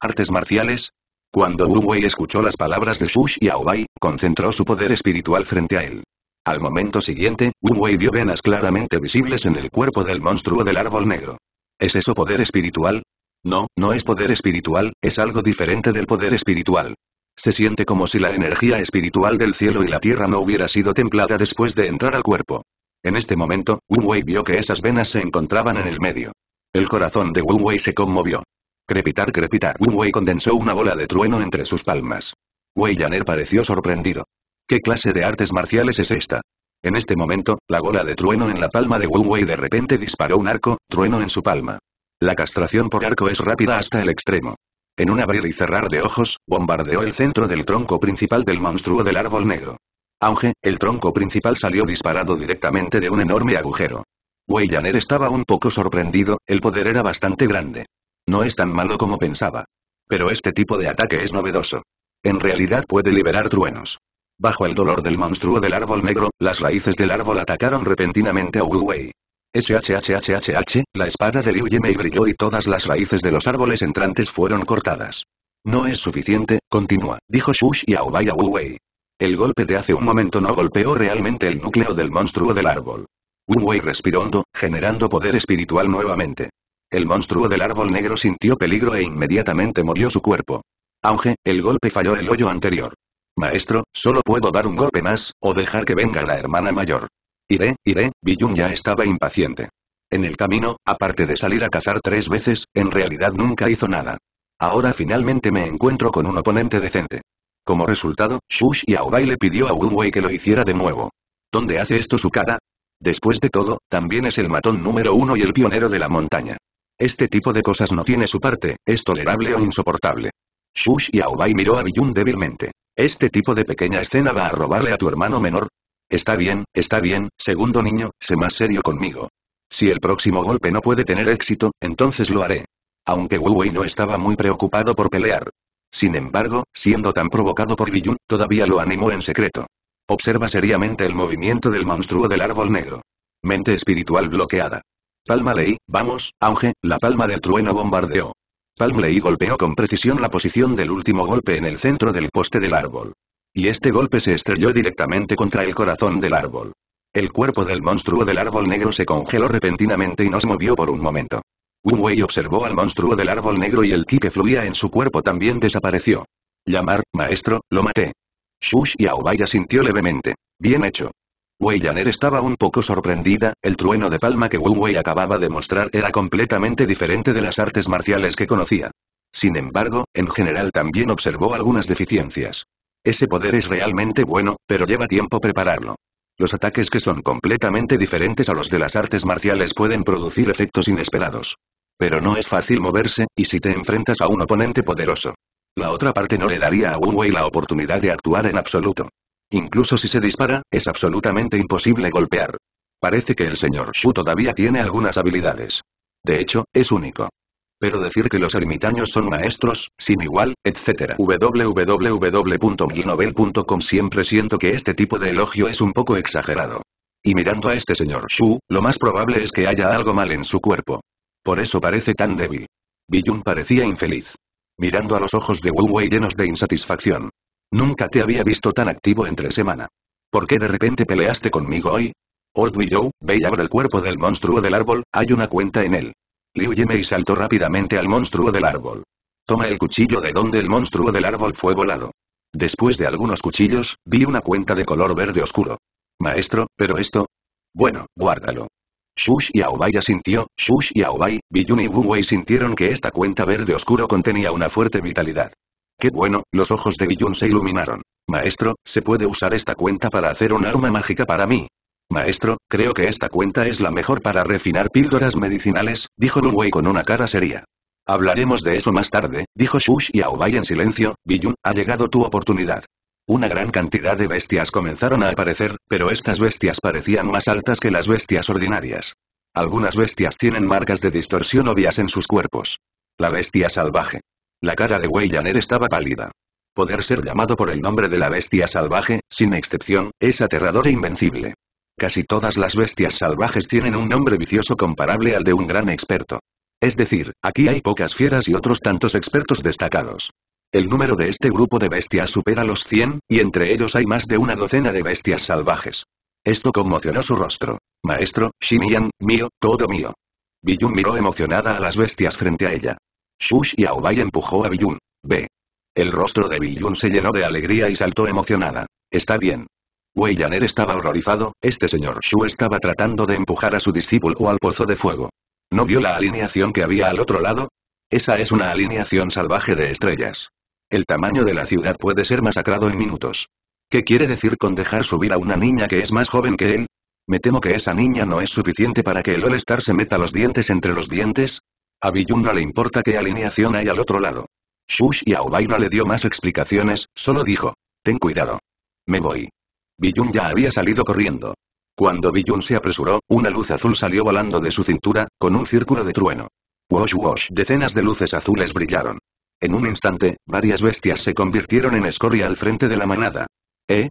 ¿Artes marciales? Cuando Wu Wei escuchó las palabras de Shush y Aobai, concentró su poder espiritual frente a él. Al momento siguiente, Wu Wei vio venas claramente visibles en el cuerpo del monstruo del árbol negro. ¿Es eso poder espiritual? No, no es poder espiritual, es algo diferente del poder espiritual. Se siente como si la energía espiritual del cielo y la tierra no hubiera sido templada después de entrar al cuerpo. En este momento, Wu Wei vio que esas venas se encontraban en el medio. El corazón de Wu Wei se conmovió. Crepitar, crepitar. Wu Wei condensó una bola de trueno entre sus palmas. Wei Yaner pareció sorprendido. ¿Qué clase de artes marciales es esta? En este momento, la bola de trueno en la palma de Wu Wei de repente disparó un arco, trueno en su palma. La castración por arco es rápida hasta el extremo. En un abrir y cerrar de ojos, bombardeó el centro del tronco principal del monstruo del árbol negro. Aunque, el tronco principal salió disparado directamente de un enorme agujero. Wei estaba un poco sorprendido, el poder era bastante grande. No es tan malo como pensaba. Pero este tipo de ataque es novedoso. En realidad puede liberar truenos. Bajo el dolor del monstruo del árbol negro, las raíces del árbol atacaron repentinamente a Wu SHHHHH, la espada de Liu Yemei brilló y todas las raíces de los árboles entrantes fueron cortadas. No es suficiente, continúa, dijo Shush y a Wu Wei. El golpe de hace un momento no golpeó realmente el núcleo del monstruo del árbol. Wu Wei respiró hondo, generando poder espiritual nuevamente. El monstruo del árbol negro sintió peligro e inmediatamente murió su cuerpo. Auge, el golpe falló el hoyo anterior. Maestro, solo puedo dar un golpe más, o dejar que venga la hermana mayor. Iré, iré, Biyun ya estaba impaciente. En el camino, aparte de salir a cazar tres veces, en realidad nunca hizo nada. Ahora finalmente me encuentro con un oponente decente. Como resultado, Shush y Aobai le pidió a Wei que lo hiciera de nuevo. ¿Dónde hace esto su cara? Después de todo, también es el matón número uno y el pionero de la montaña. Este tipo de cosas no tiene su parte, es tolerable o insoportable. Shush y Aobai miró a Biyun débilmente. Este tipo de pequeña escena va a robarle a tu hermano menor, Está bien, está bien, segundo niño, sé más serio conmigo. Si el próximo golpe no puede tener éxito, entonces lo haré. Aunque Wu Wei no estaba muy preocupado por pelear. Sin embargo, siendo tan provocado por Yun, todavía lo animó en secreto. Observa seriamente el movimiento del monstruo del árbol negro. Mente espiritual bloqueada. Palma Lei, vamos, auge, la palma del trueno bombardeó. Palma Lei golpeó con precisión la posición del último golpe en el centro del poste del árbol. Y este golpe se estrelló directamente contra el corazón del árbol. El cuerpo del monstruo del árbol negro se congeló repentinamente y no se movió por un momento. Wu Wei observó al monstruo del árbol negro y el ki que fluía en su cuerpo también desapareció. Llamar, maestro, lo maté. Shush y Aobaya sintió levemente. Bien hecho. Wei Yaner estaba un poco sorprendida, el trueno de palma que Wu Wei acababa de mostrar era completamente diferente de las artes marciales que conocía. Sin embargo, en general también observó algunas deficiencias. Ese poder es realmente bueno, pero lleva tiempo prepararlo. Los ataques que son completamente diferentes a los de las artes marciales pueden producir efectos inesperados. Pero no es fácil moverse, y si te enfrentas a un oponente poderoso. La otra parte no le daría a Wu Wei la oportunidad de actuar en absoluto. Incluso si se dispara, es absolutamente imposible golpear. Parece que el señor Shu todavía tiene algunas habilidades. De hecho, es único pero decir que los ermitaños son maestros, sin igual, etc. www.glinovel.com Siempre siento que este tipo de elogio es un poco exagerado. Y mirando a este señor Shu, lo más probable es que haya algo mal en su cuerpo. Por eso parece tan débil. Biyun parecía infeliz. Mirando a los ojos de Wu Wei llenos de insatisfacción. Nunca te había visto tan activo entre semana. ¿Por qué de repente peleaste conmigo hoy? Old Willow, ve y abre el cuerpo del monstruo del árbol, hay una cuenta en él. Liu Yemei saltó rápidamente al monstruo del árbol. Toma el cuchillo de donde el monstruo del árbol fue volado. Después de algunos cuchillos, vi una cuenta de color verde oscuro. Maestro, pero esto... Bueno, guárdalo. Shush y Aobai asintió, Shush y Aobai, Biyun y Wuwei sintieron que esta cuenta verde oscuro contenía una fuerte vitalidad. Qué bueno, los ojos de Biyun se iluminaron. Maestro, ¿se puede usar esta cuenta para hacer un arma mágica para mí? Maestro, creo que esta cuenta es la mejor para refinar píldoras medicinales, dijo Wei con una cara seria. Hablaremos de eso más tarde, dijo Shush y Aobai en silencio, Biyun, ha llegado tu oportunidad. Una gran cantidad de bestias comenzaron a aparecer, pero estas bestias parecían más altas que las bestias ordinarias. Algunas bestias tienen marcas de distorsión obvias en sus cuerpos. La bestia salvaje. La cara de Wei Yaner estaba pálida. Poder ser llamado por el nombre de la bestia salvaje, sin excepción, es aterrador e invencible. Casi todas las bestias salvajes tienen un nombre vicioso comparable al de un gran experto. Es decir, aquí hay pocas fieras y otros tantos expertos destacados. El número de este grupo de bestias supera los 100, y entre ellos hay más de una docena de bestias salvajes. Esto conmocionó su rostro. Maestro, Shimian, mío, todo mío. Biyun miró emocionada a las bestias frente a ella. Shush y Aobai empujó a Biyun. Ve. El rostro de Biyun se llenó de alegría y saltó emocionada. Está bien. Wei Yaner estaba horrorizado, este señor Shu estaba tratando de empujar a su discípulo al pozo de fuego. ¿No vio la alineación que había al otro lado? Esa es una alineación salvaje de estrellas. El tamaño de la ciudad puede ser masacrado en minutos. ¿Qué quiere decir con dejar subir a una niña que es más joven que él? Me temo que esa niña no es suficiente para que el all se meta los dientes entre los dientes. A Biyun no le importa qué alineación hay al otro lado. Shush y Aobai no le dio más explicaciones, solo dijo. Ten cuidado. Me voy. Biyun ya había salido corriendo. Cuando Biyun se apresuró, una luz azul salió volando de su cintura, con un círculo de trueno. Wosh wash. decenas de luces azules brillaron. En un instante, varias bestias se convirtieron en escoria al frente de la manada. ¿Eh?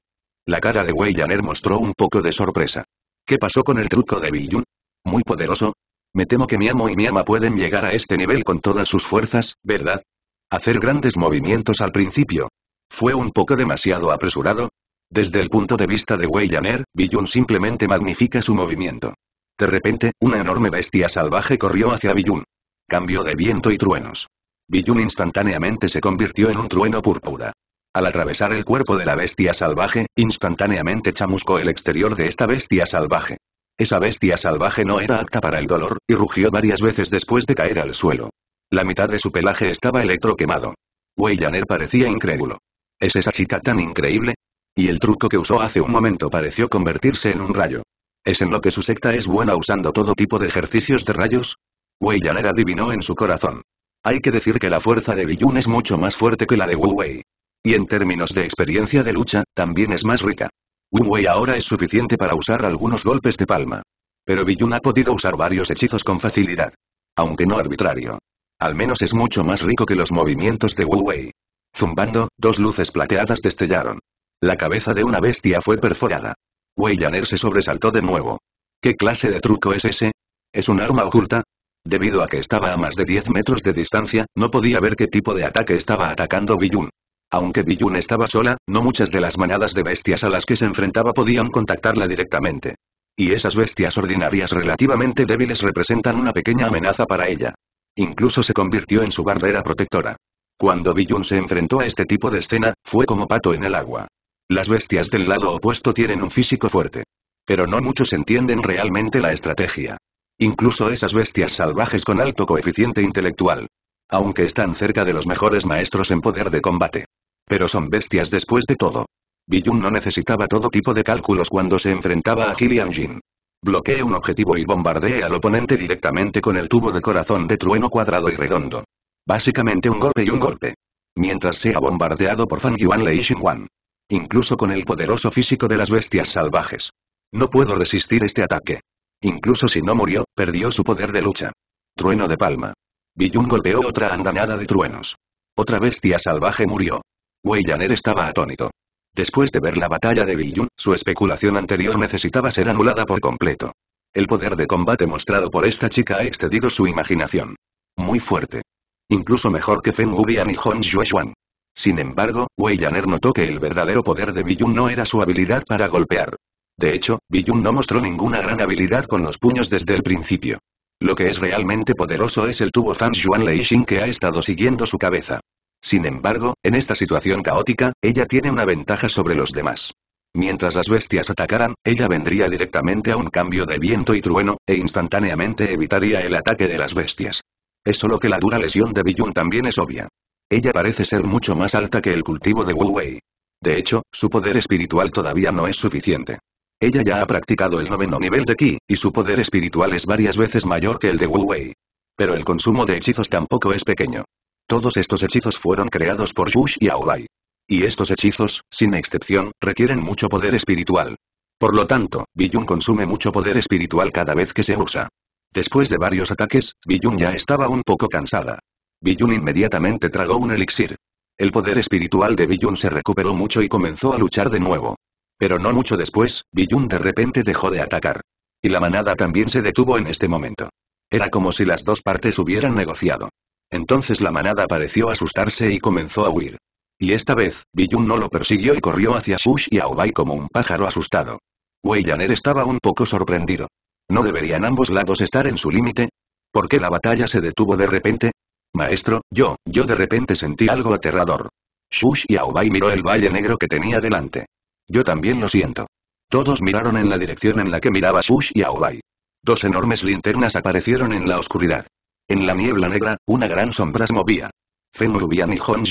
La cara de Wei mostró un poco de sorpresa. ¿Qué pasó con el truco de Biyun? ¿Muy poderoso? Me temo que mi amo y mi ama pueden llegar a este nivel con todas sus fuerzas, ¿verdad? Hacer grandes movimientos al principio. ¿Fue un poco demasiado apresurado? Desde el punto de vista de Wei Yaner, simplemente magnifica su movimiento. De repente, una enorme bestia salvaje corrió hacia Billun. Cambio de viento y truenos. Billun instantáneamente se convirtió en un trueno púrpura. Al atravesar el cuerpo de la bestia salvaje, instantáneamente chamuscó el exterior de esta bestia salvaje. Esa bestia salvaje no era apta para el dolor, y rugió varias veces después de caer al suelo. La mitad de su pelaje estaba electroquemado. Wei parecía incrédulo. ¿Es esa chica tan increíble? Y el truco que usó hace un momento pareció convertirse en un rayo. ¿Es en lo que su secta es buena usando todo tipo de ejercicios de rayos? Wei Yaner adivinó en su corazón. Hay que decir que la fuerza de Biyun es mucho más fuerte que la de Wu Wei. Y en términos de experiencia de lucha, también es más rica. Wu Wei ahora es suficiente para usar algunos golpes de palma. Pero Biyun ha podido usar varios hechizos con facilidad. Aunque no arbitrario. Al menos es mucho más rico que los movimientos de Wu Wei. Zumbando, dos luces plateadas destellaron. La cabeza de una bestia fue perforada. Weyaner se sobresaltó de nuevo. ¿Qué clase de truco es ese? ¿Es un arma oculta? Debido a que estaba a más de 10 metros de distancia, no podía ver qué tipo de ataque estaba atacando Biyun. Aunque Biyun estaba sola, no muchas de las manadas de bestias a las que se enfrentaba podían contactarla directamente. Y esas bestias ordinarias relativamente débiles representan una pequeña amenaza para ella. Incluso se convirtió en su barrera protectora. Cuando Biyun se enfrentó a este tipo de escena, fue como pato en el agua. Las bestias del lado opuesto tienen un físico fuerte. Pero no muchos entienden realmente la estrategia. Incluso esas bestias salvajes con alto coeficiente intelectual. Aunque están cerca de los mejores maestros en poder de combate. Pero son bestias después de todo. Biyun no necesitaba todo tipo de cálculos cuando se enfrentaba a Gillian Jin. Bloquee un objetivo y bombardee al oponente directamente con el tubo de corazón de trueno cuadrado y redondo. Básicamente un golpe y un golpe. Mientras sea bombardeado por Fan Yuan Lei Wan. Incluso con el poderoso físico de las bestias salvajes. No puedo resistir este ataque. Incluso si no murió, perdió su poder de lucha. Trueno de palma. Biyun golpeó otra andanada de truenos. Otra bestia salvaje murió. Wei Yaner estaba atónito. Después de ver la batalla de Biyun, su especulación anterior necesitaba ser anulada por completo. El poder de combate mostrado por esta chica ha excedido su imaginación. Muy fuerte. Incluso mejor que Feng Wubian y Hong Xuan. Sin embargo, Wei Yaner notó que el verdadero poder de Biyun no era su habilidad para golpear. De hecho, Biyun no mostró ninguna gran habilidad con los puños desde el principio. Lo que es realmente poderoso es el tubo Zhang Yuan Leixin que ha estado siguiendo su cabeza. Sin embargo, en esta situación caótica, ella tiene una ventaja sobre los demás. Mientras las bestias atacaran, ella vendría directamente a un cambio de viento y trueno, e instantáneamente evitaría el ataque de las bestias. Es solo que la dura lesión de Biyun también es obvia. Ella parece ser mucho más alta que el cultivo de Wu Wei. De hecho, su poder espiritual todavía no es suficiente. Ella ya ha practicado el noveno nivel de Qi, y su poder espiritual es varias veces mayor que el de Wu Wei. Pero el consumo de hechizos tampoco es pequeño. Todos estos hechizos fueron creados por Xu y Aobai. Y estos hechizos, sin excepción, requieren mucho poder espiritual. Por lo tanto, Biyun consume mucho poder espiritual cada vez que se usa. Después de varios ataques, Biyun ya estaba un poco cansada. Biyun inmediatamente tragó un elixir. El poder espiritual de Biyun se recuperó mucho y comenzó a luchar de nuevo. Pero no mucho después, Biyun de repente dejó de atacar. Y la manada también se detuvo en este momento. Era como si las dos partes hubieran negociado. Entonces la manada pareció asustarse y comenzó a huir. Y esta vez, Biyun no lo persiguió y corrió hacia Shush y Aobai como un pájaro asustado. Wei estaba un poco sorprendido. ¿No deberían ambos lados estar en su límite? ¿Por qué la batalla se detuvo de repente? Maestro, yo, yo de repente sentí algo aterrador. Shush y Aobai miró el valle negro que tenía delante. Yo también lo siento. Todos miraron en la dirección en la que miraba Shush y Aobai. Dos enormes linternas aparecieron en la oscuridad. En la niebla negra, una gran sombra se movía. Fen y Hong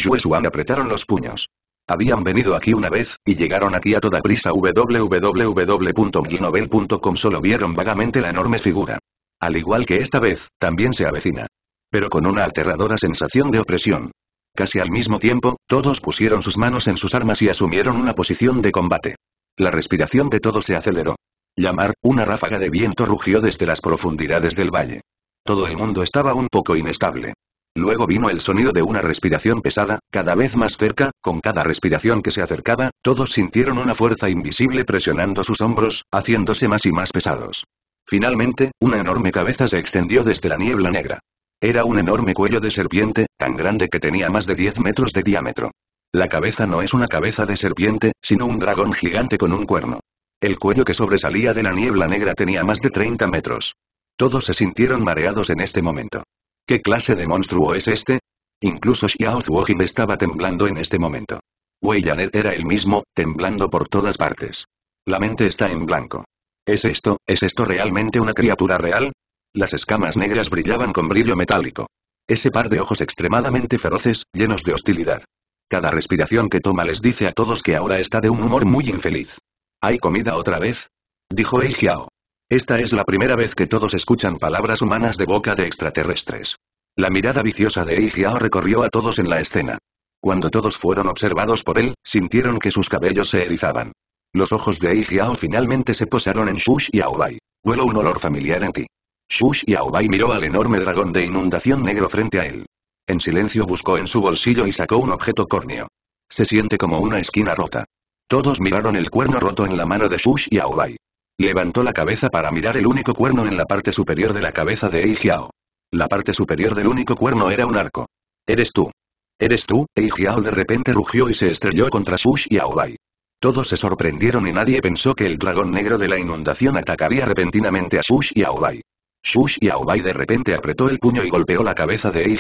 apretaron los puños. Habían venido aquí una vez, y llegaron aquí a toda prisa www.glinovel.com solo vieron vagamente la enorme figura. Al igual que esta vez, también se avecina pero con una aterradora sensación de opresión. Casi al mismo tiempo, todos pusieron sus manos en sus armas y asumieron una posición de combate. La respiración de todos se aceleró. Llamar, una ráfaga de viento rugió desde las profundidades del valle. Todo el mundo estaba un poco inestable. Luego vino el sonido de una respiración pesada, cada vez más cerca, con cada respiración que se acercaba, todos sintieron una fuerza invisible presionando sus hombros, haciéndose más y más pesados. Finalmente, una enorme cabeza se extendió desde la niebla negra. Era un enorme cuello de serpiente, tan grande que tenía más de 10 metros de diámetro. La cabeza no es una cabeza de serpiente, sino un dragón gigante con un cuerno. El cuello que sobresalía de la niebla negra tenía más de 30 metros. Todos se sintieron mareados en este momento. ¿Qué clase de monstruo es este? Incluso Xiao Zhuojin estaba temblando en este momento. Wei Yanet era el mismo, temblando por todas partes. La mente está en blanco. ¿Es esto, es esto realmente una criatura real? Las escamas negras brillaban con brillo metálico. Ese par de ojos extremadamente feroces, llenos de hostilidad. Cada respiración que toma les dice a todos que ahora está de un humor muy infeliz. ¿Hay comida otra vez? Dijo Eijiao. Esta es la primera vez que todos escuchan palabras humanas de boca de extraterrestres. La mirada viciosa de Eijiao recorrió a todos en la escena. Cuando todos fueron observados por él, sintieron que sus cabellos se erizaban. Los ojos de Eijiao finalmente se posaron en Shush y Aobai. Huele un olor familiar en ti. Shush Aubai miró al enorme dragón de inundación negro frente a él. En silencio buscó en su bolsillo y sacó un objeto córneo. Se siente como una esquina rota. Todos miraron el cuerno roto en la mano de Shush Aubai. Levantó la cabeza para mirar el único cuerno en la parte superior de la cabeza de Eijiao. La parte superior del único cuerno era un arco. Eres tú. Eres tú, Eijiao de repente rugió y se estrelló contra Shush Aobai. Todos se sorprendieron y nadie pensó que el dragón negro de la inundación atacaría repentinamente a Shush Aobai. Shush Bai de repente apretó el puño y golpeó la cabeza de Ei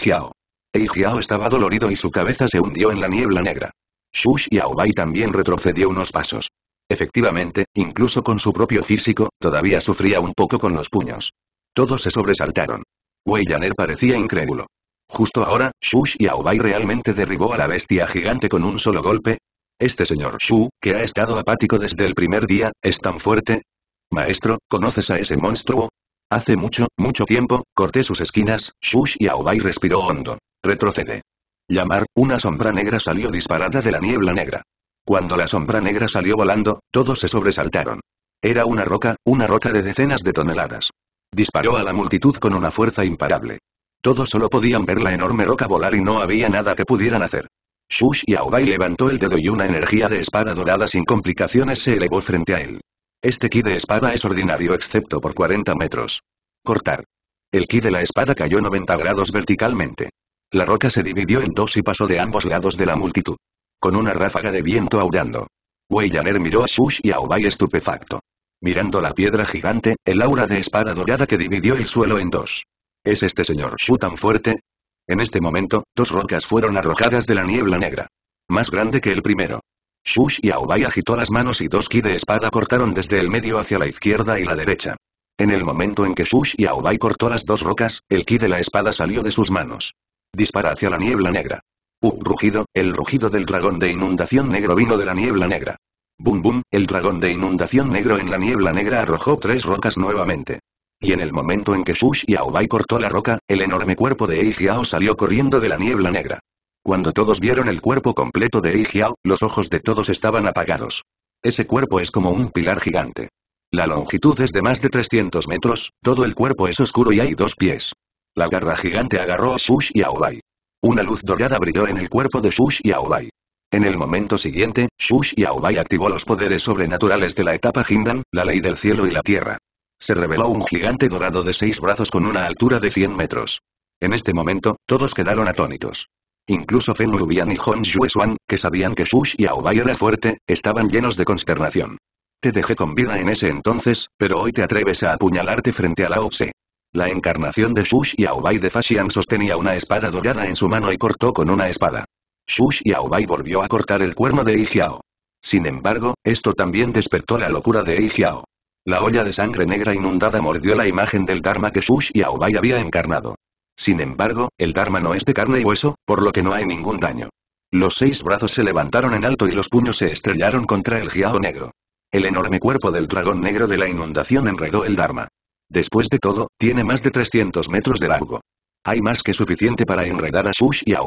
Eijiao estaba dolorido y su cabeza se hundió en la niebla negra. Shush Aubai también retrocedió unos pasos. Efectivamente, incluso con su propio físico, todavía sufría un poco con los puños. Todos se sobresaltaron. Wei Yaner parecía incrédulo. Justo ahora, Shush Aubai realmente derribó a la bestia gigante con un solo golpe. Este señor Shu, que ha estado apático desde el primer día, es tan fuerte. Maestro, ¿conoces a ese monstruo? Hace mucho, mucho tiempo, corté sus esquinas, Shush y Aobai respiró hondo. Retrocede. Llamar, una sombra negra salió disparada de la niebla negra. Cuando la sombra negra salió volando, todos se sobresaltaron. Era una roca, una roca de decenas de toneladas. Disparó a la multitud con una fuerza imparable. Todos solo podían ver la enorme roca volar y no había nada que pudieran hacer. Shush y Aobai levantó el dedo y una energía de espada dorada sin complicaciones se elevó frente a él. Este ki de espada es ordinario excepto por 40 metros. Cortar. El ki de la espada cayó 90 grados verticalmente. La roca se dividió en dos y pasó de ambos lados de la multitud. Con una ráfaga de viento aurando. Wei miró a Shush y a Obai estupefacto. Mirando la piedra gigante, el aura de espada dorada que dividió el suelo en dos. ¿Es este señor Shu tan fuerte? En este momento, dos rocas fueron arrojadas de la niebla negra. Más grande que el primero. Shush y Aobai agitó las manos y dos ki de espada cortaron desde el medio hacia la izquierda y la derecha. En el momento en que Shush y Aobai cortó las dos rocas, el ki de la espada salió de sus manos. Dispara hacia la niebla negra. ¡Uh! rugido, el rugido del dragón de inundación negro vino de la niebla negra. Bum bum, el dragón de inundación negro en la niebla negra arrojó tres rocas nuevamente. Y en el momento en que Shush y Aobai cortó la roca, el enorme cuerpo de Eijiao salió corriendo de la niebla negra. Cuando todos vieron el cuerpo completo de Rigiao, los ojos de todos estaban apagados. Ese cuerpo es como un pilar gigante. La longitud es de más de 300 metros, todo el cuerpo es oscuro y hay dos pies. La garra gigante agarró a Shush y a Una luz dorada brilló en el cuerpo de Shush y a En el momento siguiente, Shush y Aobai activó los poderes sobrenaturales de la etapa Hindan, la ley del cielo y la tierra. Se reveló un gigante dorado de seis brazos con una altura de 100 metros. En este momento, todos quedaron atónitos. Incluso Fen Rubian y Hong Swan, que sabían que y Aubai era fuerte, estaban llenos de consternación. Te dejé con vida en ese entonces, pero hoy te atreves a apuñalarte frente a la Tse. La encarnación de y Aobai de Fashian sostenía una espada dorada en su mano y cortó con una espada. y Aubai volvió a cortar el cuerno de Ijiao. Sin embargo, esto también despertó la locura de Ijiao. La olla de sangre negra inundada mordió la imagen del Dharma que y Aobai había encarnado. Sin embargo, el Dharma no es de carne y hueso, por lo que no hay ningún daño. Los seis brazos se levantaron en alto y los puños se estrellaron contra el Giao negro. El enorme cuerpo del dragón negro de la inundación enredó el Dharma. Después de todo, tiene más de 300 metros de largo. Hay más que suficiente para enredar a Shush y a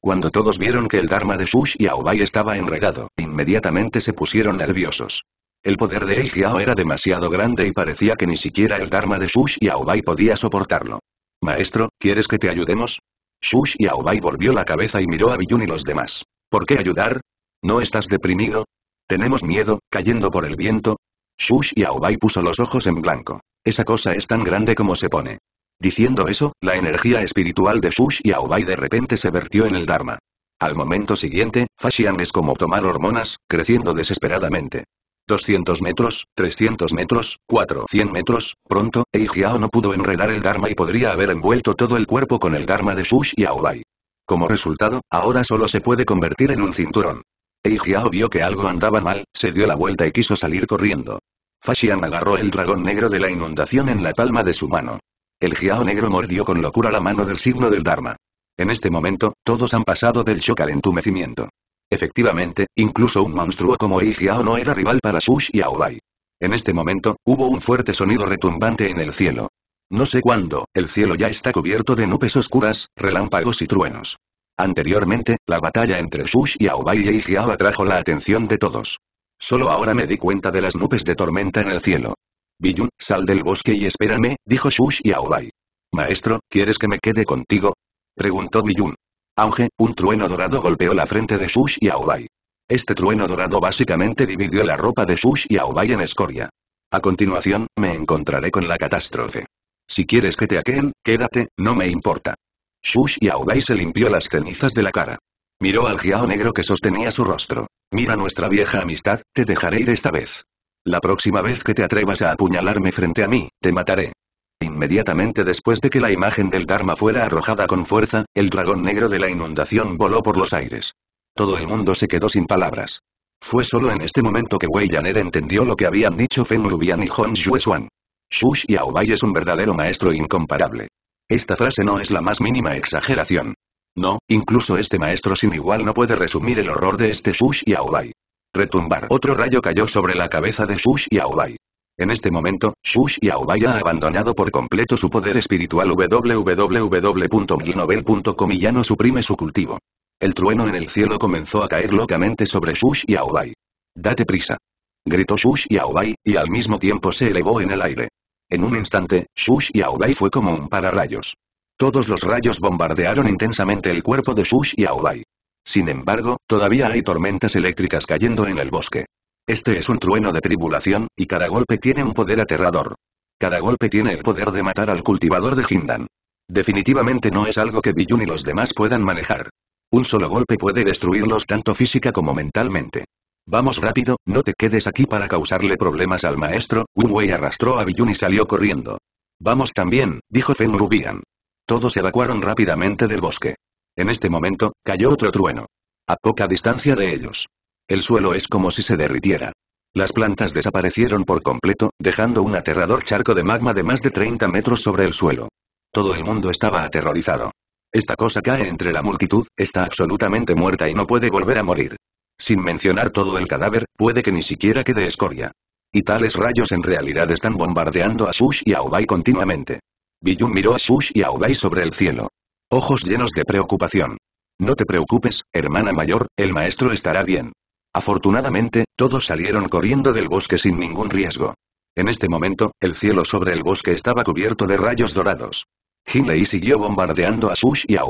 Cuando todos vieron que el Dharma de Shush y Aubai estaba enredado, inmediatamente se pusieron nerviosos. El poder de Eijiao era demasiado grande y parecía que ni siquiera el Dharma de Shush y Aubai podía soportarlo. Maestro, ¿quieres que te ayudemos? Shush Aobai volvió la cabeza y miró a Biyun y los demás. ¿Por qué ayudar? ¿No estás deprimido? ¿Tenemos miedo, cayendo por el viento? Shush Aobai puso los ojos en blanco. Esa cosa es tan grande como se pone. Diciendo eso, la energía espiritual de Shush Aobai de repente se vertió en el Dharma. Al momento siguiente, Fashian es como tomar hormonas, creciendo desesperadamente. 200 metros, 300 metros, 400 metros, pronto, Eijiao no pudo enredar el Dharma y podría haber envuelto todo el cuerpo con el Dharma de Shush y Aobai. Como resultado, ahora solo se puede convertir en un cinturón. Eijiao vio que algo andaba mal, se dio la vuelta y quiso salir corriendo. Fashian agarró el dragón negro de la inundación en la palma de su mano. El Jiao negro mordió con locura la mano del signo del Dharma. En este momento, todos han pasado del shock al entumecimiento. Efectivamente, incluso un monstruo como Igiao no era rival para Shush y Aobai. En este momento, hubo un fuerte sonido retumbante en el cielo. No sé cuándo, el cielo ya está cubierto de nubes oscuras, relámpagos y truenos. Anteriormente, la batalla entre Shush y Aobai y Igiao atrajo la atención de todos. Solo ahora me di cuenta de las nubes de tormenta en el cielo. Biyun, sal del bosque y espérame, dijo Shush y Aobai. Maestro, ¿quieres que me quede contigo? Preguntó Biyun. Auge, un trueno dorado golpeó la frente de Shush y Aubai. Este trueno dorado básicamente dividió la ropa de Shush y Aubai en escoria. A continuación, me encontraré con la catástrofe. Si quieres que te aqueen, quédate, no me importa. Shush y Aubai se limpió las cenizas de la cara. Miró al giao negro que sostenía su rostro. Mira nuestra vieja amistad, te dejaré ir esta vez. La próxima vez que te atrevas a apuñalarme frente a mí, te mataré. Inmediatamente después de que la imagen del Dharma fuera arrojada con fuerza, el dragón negro de la inundación voló por los aires. Todo el mundo se quedó sin palabras. Fue solo en este momento que Wei Yaner entendió lo que habían dicho Fen Rubian y Hong suan Shush aubai es un verdadero maestro incomparable. Esta frase no es la más mínima exageración. No, incluso este maestro sin igual no puede resumir el horror de este Shush aubai Retumbar. Otro rayo cayó sobre la cabeza de Shush aubai en este momento, Shush y Aobai ha abandonado por completo su poder espiritual www.milnovel.com y ya no suprime su cultivo. El trueno en el cielo comenzó a caer locamente sobre Shush y Aobai. ¡Date prisa! Gritó Shush y Aobai, y al mismo tiempo se elevó en el aire. En un instante, Shush y Aobai fue como un pararrayos. Todos los rayos bombardearon intensamente el cuerpo de Shush y Aubai. Sin embargo, todavía hay tormentas eléctricas cayendo en el bosque. Este es un trueno de tribulación, y cada golpe tiene un poder aterrador. Cada golpe tiene el poder de matar al cultivador de Hindan. Definitivamente no es algo que Biyun y los demás puedan manejar. Un solo golpe puede destruirlos tanto física como mentalmente. Vamos rápido, no te quedes aquí para causarle problemas al maestro, Wei arrastró a Biyun y salió corriendo. Vamos también, dijo Rubian. Todos evacuaron rápidamente del bosque. En este momento, cayó otro trueno. A poca distancia de ellos. El suelo es como si se derritiera. Las plantas desaparecieron por completo, dejando un aterrador charco de magma de más de 30 metros sobre el suelo. Todo el mundo estaba aterrorizado. Esta cosa cae entre la multitud, está absolutamente muerta y no puede volver a morir. Sin mencionar todo el cadáver, puede que ni siquiera quede escoria. Y tales rayos en realidad están bombardeando a Shush y a continuamente. Biyun miró a Shush y a sobre el cielo. Ojos llenos de preocupación. No te preocupes, hermana mayor, el maestro estará bien. Afortunadamente, todos salieron corriendo del bosque sin ningún riesgo. En este momento, el cielo sobre el bosque estaba cubierto de rayos dorados. Hinley siguió bombardeando a Sush y a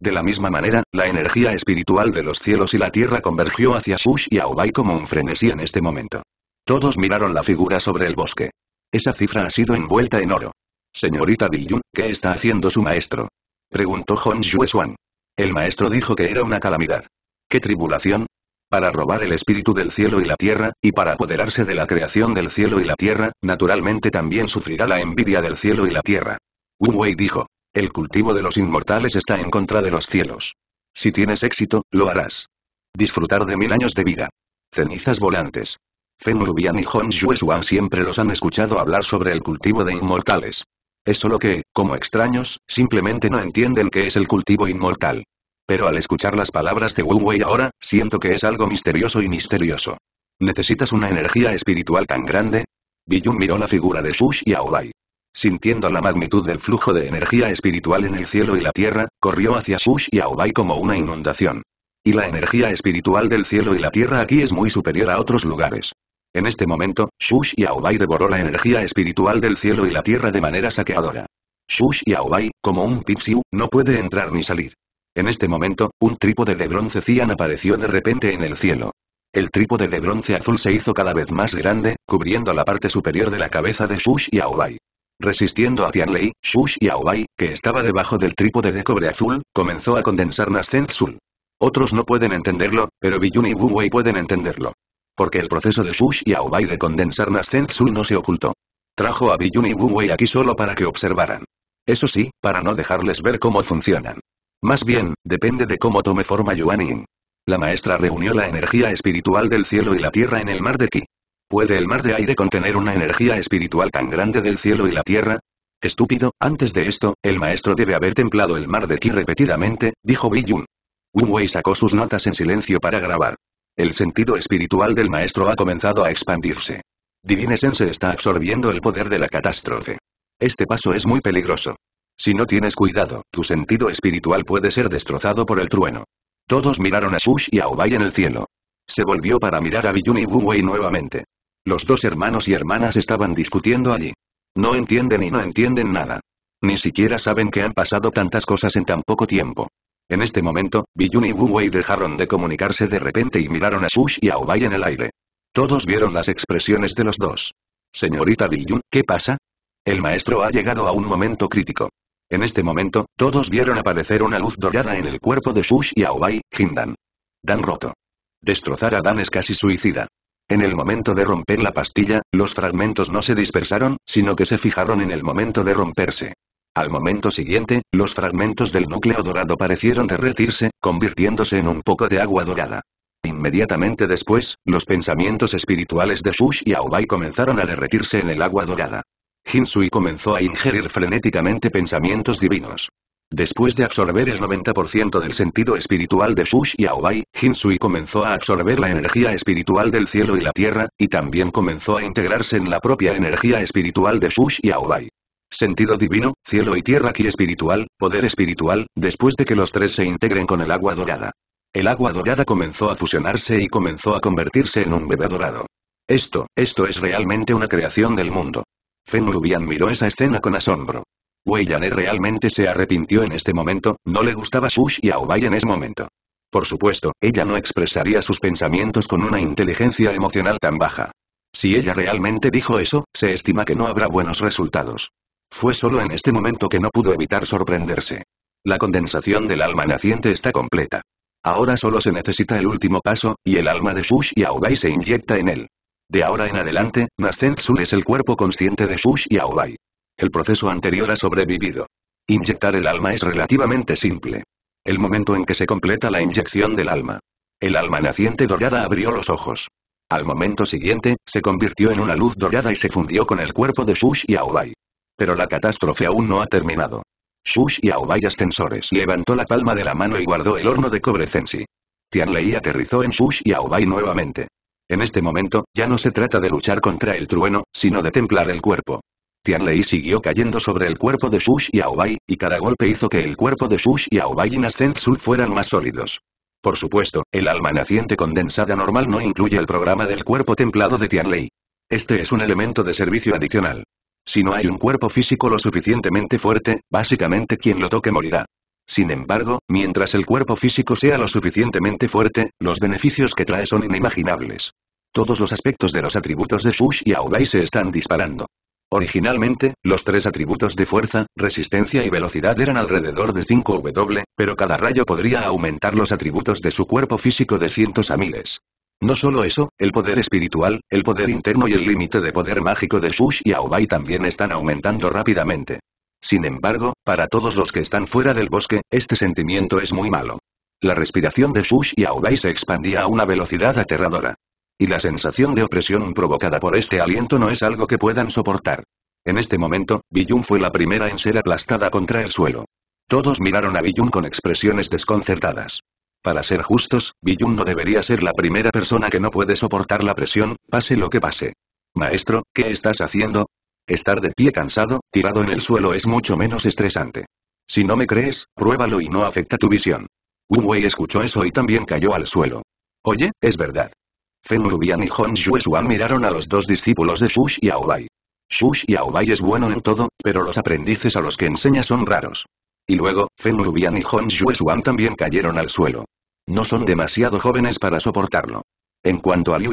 De la misma manera, la energía espiritual de los cielos y la tierra convergió hacia Sush y a como un frenesí en este momento. Todos miraron la figura sobre el bosque. Esa cifra ha sido envuelta en oro. Señorita Diyun, ¿qué está haciendo su maestro? Preguntó Hong Xuan. El maestro dijo que era una calamidad. ¿Qué tribulación? para robar el espíritu del cielo y la tierra, y para apoderarse de la creación del cielo y la tierra, naturalmente también sufrirá la envidia del cielo y la tierra. Wu Wei dijo, el cultivo de los inmortales está en contra de los cielos. Si tienes éxito, lo harás. Disfrutar de mil años de vida. Cenizas volantes. Fen Rubian y Hong Xuan siempre los han escuchado hablar sobre el cultivo de inmortales. Es solo que, como extraños, simplemente no entienden qué es el cultivo inmortal pero al escuchar las palabras de Wu Wei ahora, siento que es algo misterioso y misterioso. ¿Necesitas una energía espiritual tan grande? Biyun miró la figura de Shush y Aobai. Sintiendo la magnitud del flujo de energía espiritual en el cielo y la tierra, corrió hacia Shush y Aobai como una inundación. Y la energía espiritual del cielo y la tierra aquí es muy superior a otros lugares. En este momento, Shush y Aobai devoró la energía espiritual del cielo y la tierra de manera saqueadora. Shush y Aobai, como un Pixiu, no puede entrar ni salir. En este momento, un trípode de bronce cian apareció de repente en el cielo. El trípode de bronce azul se hizo cada vez más grande, cubriendo la parte superior de la cabeza de Shush y Aobai. Resistiendo a Tianlei, Shush y Aobai, que estaba debajo del trípode de cobre azul, comenzó a condensar Nascenzul. Otros no pueden entenderlo, pero Biyun y Wuwei pueden entenderlo. Porque el proceso de Shush y Aobai de condensar Nascenzul no se ocultó. Trajo a Biyun y Wuwei aquí solo para que observaran. Eso sí, para no dejarles ver cómo funcionan. Más bien, depende de cómo tome forma Yuan Yin. La maestra reunió la energía espiritual del cielo y la tierra en el mar de Qi. ¿Puede el mar de aire contener una energía espiritual tan grande del cielo y la tierra? Estúpido, antes de esto, el maestro debe haber templado el mar de Qi repetidamente, dijo Bi Yun. Wu Wei sacó sus notas en silencio para grabar. El sentido espiritual del maestro ha comenzado a expandirse. Divine Sense está absorbiendo el poder de la catástrofe. Este paso es muy peligroso. Si no tienes cuidado, tu sentido espiritual puede ser destrozado por el trueno. Todos miraron a Shush y a en el cielo. Se volvió para mirar a Biyun y Buwei nuevamente. Los dos hermanos y hermanas estaban discutiendo allí. No entienden y no entienden nada. Ni siquiera saben que han pasado tantas cosas en tan poco tiempo. En este momento, Biyun y Wu dejaron de comunicarse de repente y miraron a Shush y a en el aire. Todos vieron las expresiones de los dos. Señorita Biyun, ¿qué pasa? El maestro ha llegado a un momento crítico. En este momento, todos vieron aparecer una luz dorada en el cuerpo de Shush y Aobai, Hindan. Dan roto. Destrozar a Dan es casi suicida. En el momento de romper la pastilla, los fragmentos no se dispersaron, sino que se fijaron en el momento de romperse. Al momento siguiente, los fragmentos del núcleo dorado parecieron derretirse, convirtiéndose en un poco de agua dorada. Inmediatamente después, los pensamientos espirituales de Shush y Aobai comenzaron a derretirse en el agua dorada. Hinsui comenzó a ingerir frenéticamente pensamientos divinos. Después de absorber el 90% del sentido espiritual de Shush y Aobai, Hinsui comenzó a absorber la energía espiritual del cielo y la tierra, y también comenzó a integrarse en la propia energía espiritual de Shush y Aobai. Sentido divino, cielo y tierra aquí espiritual, poder espiritual, después de que los tres se integren con el agua dorada. El agua dorada comenzó a fusionarse y comenzó a convertirse en un bebé dorado. Esto, esto es realmente una creación del mundo. Fen miró esa escena con asombro. Wei realmente se arrepintió en este momento, no le gustaba Shush y Aobai en ese momento. Por supuesto, ella no expresaría sus pensamientos con una inteligencia emocional tan baja. Si ella realmente dijo eso, se estima que no habrá buenos resultados. Fue solo en este momento que no pudo evitar sorprenderse. La condensación del alma naciente está completa. Ahora solo se necesita el último paso, y el alma de Shush y Aobai se inyecta en él. De ahora en adelante, Mastensul es el cuerpo consciente de Shush y Aobai. El proceso anterior ha sobrevivido. Inyectar el alma es relativamente simple. El momento en que se completa la inyección del alma. El alma naciente dorada abrió los ojos. Al momento siguiente, se convirtió en una luz dorada y se fundió con el cuerpo de Shush y Aobai. Pero la catástrofe aún no ha terminado. Shush y Aobai ascensores levantó la palma de la mano y guardó el horno de cobre Censi. Tianlei aterrizó en Shush y Aobai nuevamente. En este momento, ya no se trata de luchar contra el trueno, sino de templar el cuerpo. Tianlei siguió cayendo sobre el cuerpo de Shush y Aobai, y cada golpe hizo que el cuerpo de Shush y Aobai y Nascenzul fueran más sólidos. Por supuesto, el alma naciente condensada normal no incluye el programa del cuerpo templado de Tianlei. Este es un elemento de servicio adicional. Si no hay un cuerpo físico lo suficientemente fuerte, básicamente quien lo toque morirá. Sin embargo, mientras el cuerpo físico sea lo suficientemente fuerte, los beneficios que trae son inimaginables. Todos los aspectos de los atributos de Shush y Aubai se están disparando. Originalmente, los tres atributos de fuerza, resistencia y velocidad eran alrededor de 5W, pero cada rayo podría aumentar los atributos de su cuerpo físico de cientos a miles. No solo eso, el poder espiritual, el poder interno y el límite de poder mágico de Shush y Aobai también están aumentando rápidamente. Sin embargo, para todos los que están fuera del bosque, este sentimiento es muy malo. La respiración de Shush y Aobai se expandía a una velocidad aterradora. Y la sensación de opresión provocada por este aliento no es algo que puedan soportar. En este momento, Biyun fue la primera en ser aplastada contra el suelo. Todos miraron a Biyun con expresiones desconcertadas. Para ser justos, Biyun no debería ser la primera persona que no puede soportar la presión, pase lo que pase. Maestro, ¿qué estás haciendo? Estar de pie cansado, tirado en el suelo es mucho menos estresante. Si no me crees, pruébalo y no afecta tu visión. Wu Wei escuchó eso y también cayó al suelo. Oye, es verdad. Fen Rubian y Hong Xuan miraron a los dos discípulos de Shush y Aobai. Shush y Aobai es bueno en todo, pero los aprendices a los que enseña son raros. Y luego, Fen Rubian y Hong Xuan también cayeron al suelo. No son demasiado jóvenes para soportarlo. En cuanto a Liu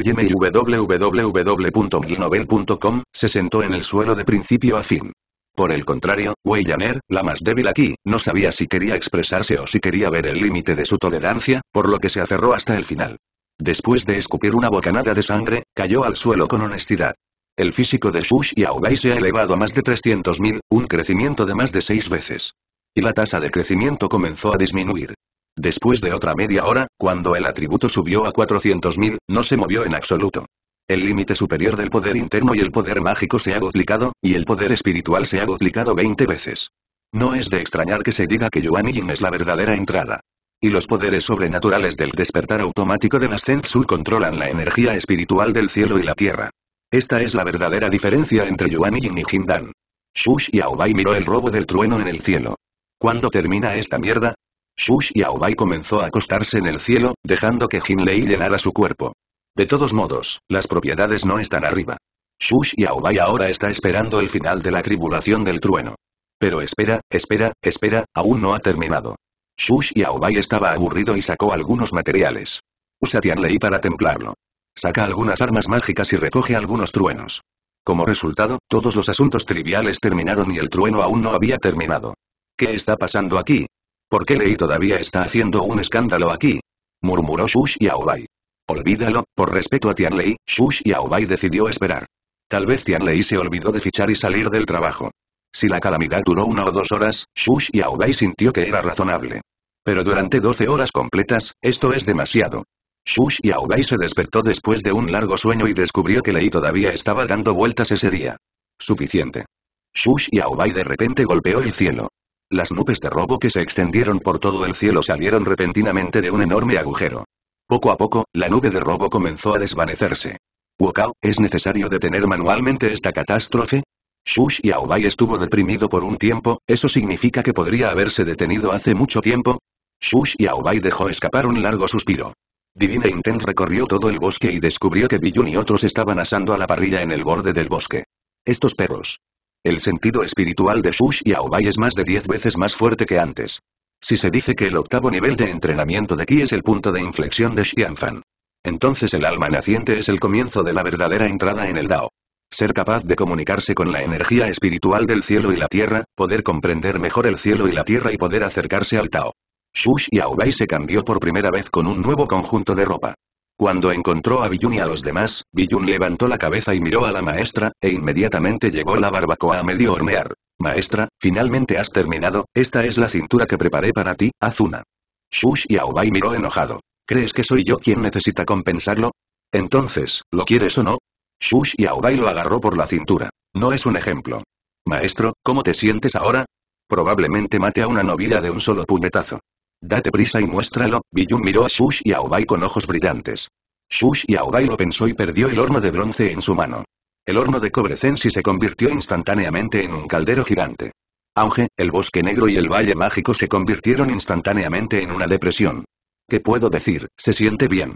se sentó en el suelo de principio a fin. Por el contrario, Wei Yaner, la más débil aquí, no sabía si quería expresarse o si quería ver el límite de su tolerancia, por lo que se aferró hasta el final. Después de escupir una bocanada de sangre, cayó al suelo con honestidad. El físico de Shush y Aogai se ha elevado a más de 300.000, un crecimiento de más de seis veces. Y la tasa de crecimiento comenzó a disminuir. Después de otra media hora, cuando el atributo subió a 400.000, no se movió en absoluto. El límite superior del poder interno y el poder mágico se ha duplicado, y el poder espiritual se ha duplicado 20 veces. No es de extrañar que se diga que Yuan Yin es la verdadera entrada. Y los poderes sobrenaturales del despertar automático de Sul controlan la energía espiritual del cielo y la tierra. Esta es la verdadera diferencia entre Yuan Yin y Dan. Shush Aubai miró el robo del trueno en el cielo. ¿Cuándo termina esta mierda? Shush Aubai comenzó a acostarse en el cielo, dejando que Jinlei llenara su cuerpo. De todos modos, las propiedades no están arriba. Shush Aubai ahora está esperando el final de la tribulación del trueno. Pero espera, espera, espera, aún no ha terminado. Shush Aubai estaba aburrido y sacó algunos materiales. Usa Tianlei para templarlo. Saca algunas armas mágicas y recoge algunos truenos. Como resultado, todos los asuntos triviales terminaron y el trueno aún no había terminado. ¿Qué está pasando aquí? ¿Por qué Lei todavía está haciendo un escándalo aquí? murmuró Shush Aobai. Olvídalo, por respeto a Tianlei, Shush Aobai decidió esperar. Tal vez Tianlei se olvidó de fichar y salir del trabajo. Si la calamidad duró una o dos horas, Shush Aobai sintió que era razonable. Pero durante 12 horas completas, esto es demasiado. Shush Aobai se despertó después de un largo sueño y descubrió que Lei todavía estaba dando vueltas ese día. Suficiente. Shush Aobai de repente golpeó el cielo. Las nubes de robo que se extendieron por todo el cielo salieron repentinamente de un enorme agujero. Poco a poco, la nube de robo comenzó a desvanecerse. Wokao, ¿es necesario detener manualmente esta catástrofe? Shush y Aobai estuvo deprimido por un tiempo, ¿eso significa que podría haberse detenido hace mucho tiempo? Shush y Aobai dejó escapar un largo suspiro. Divine Intent recorrió todo el bosque y descubrió que Biyun y otros estaban asando a la parrilla en el borde del bosque. Estos perros. El sentido espiritual de y Xiaobai es más de 10 veces más fuerte que antes. Si se dice que el octavo nivel de entrenamiento de Qi es el punto de inflexión de Xianfan. Entonces el alma naciente es el comienzo de la verdadera entrada en el Tao. Ser capaz de comunicarse con la energía espiritual del cielo y la tierra, poder comprender mejor el cielo y la tierra y poder acercarse al Tao. y Xiaobai se cambió por primera vez con un nuevo conjunto de ropa. Cuando encontró a Biyun y a los demás, Biyun levantó la cabeza y miró a la maestra, e inmediatamente llegó la barbacoa a medio hornear. Maestra, finalmente has terminado, esta es la cintura que preparé para ti, Azuna. Shush y Aobai miró enojado. ¿Crees que soy yo quien necesita compensarlo? Entonces, ¿lo quieres o no? Shush y Aobai lo agarró por la cintura. No es un ejemplo. Maestro, ¿cómo te sientes ahora? Probablemente mate a una novilla de un solo puñetazo. Date prisa y muéstralo, Biyun miró a Shush y a Obai con ojos brillantes. Shush y Obai lo pensó y perdió el horno de bronce en su mano. El horno de cobre Censi se convirtió instantáneamente en un caldero gigante. Auge, el bosque negro y el valle mágico se convirtieron instantáneamente en una depresión. ¿Qué puedo decir? Se siente bien.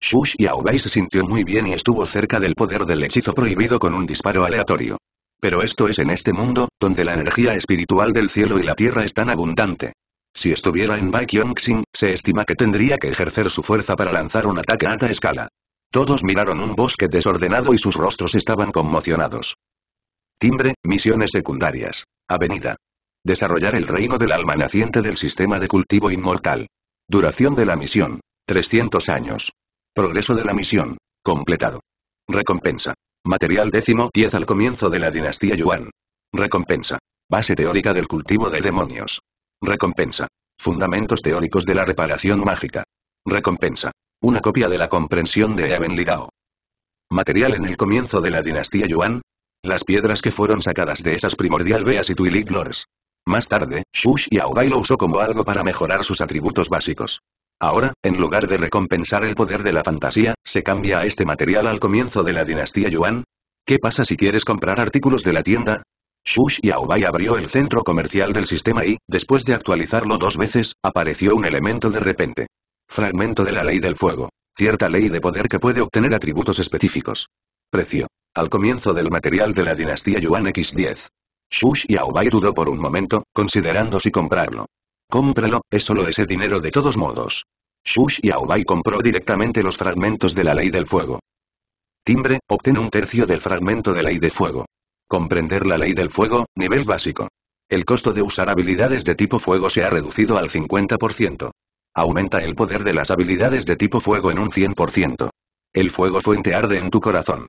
Shush y Aobai se sintió muy bien y estuvo cerca del poder del hechizo prohibido con un disparo aleatorio. Pero esto es en este mundo, donde la energía espiritual del cielo y la tierra es tan abundante. Si estuviera en Bai se estima que tendría que ejercer su fuerza para lanzar un ataque a alta escala. Todos miraron un bosque desordenado y sus rostros estaban conmocionados. Timbre, misiones secundarias. Avenida. Desarrollar el reino del alma naciente del sistema de cultivo inmortal. Duración de la misión. 300 años. Progreso de la misión. Completado. Recompensa. Material décimo 10 al comienzo de la dinastía Yuan. Recompensa. Base teórica del cultivo de demonios. Recompensa. Fundamentos teóricos de la reparación mágica. Recompensa. Una copia de la comprensión de Eben Ligao. Material en el comienzo de la dinastía Yuan. Las piedras que fueron sacadas de esas primordial veas y Twilight Más tarde, Shush y Aobai lo usó como algo para mejorar sus atributos básicos. Ahora, en lugar de recompensar el poder de la fantasía, se cambia a este material al comienzo de la dinastía Yuan. ¿Qué pasa si quieres comprar artículos de la tienda? Shush Aubai abrió el centro comercial del sistema y, después de actualizarlo dos veces, apareció un elemento de repente. Fragmento de la ley del fuego. Cierta ley de poder que puede obtener atributos específicos. Precio. Al comienzo del material de la dinastía Yuan X10. Shush Aubai dudó por un momento, considerando si comprarlo. Cómpralo, es solo ese dinero de todos modos. Shush Aubai compró directamente los fragmentos de la ley del fuego. Timbre, obtén un tercio del fragmento de ley de fuego. Comprender la ley del fuego, nivel básico. El costo de usar habilidades de tipo fuego se ha reducido al 50%. Aumenta el poder de las habilidades de tipo fuego en un 100%. El fuego fuente arde en tu corazón.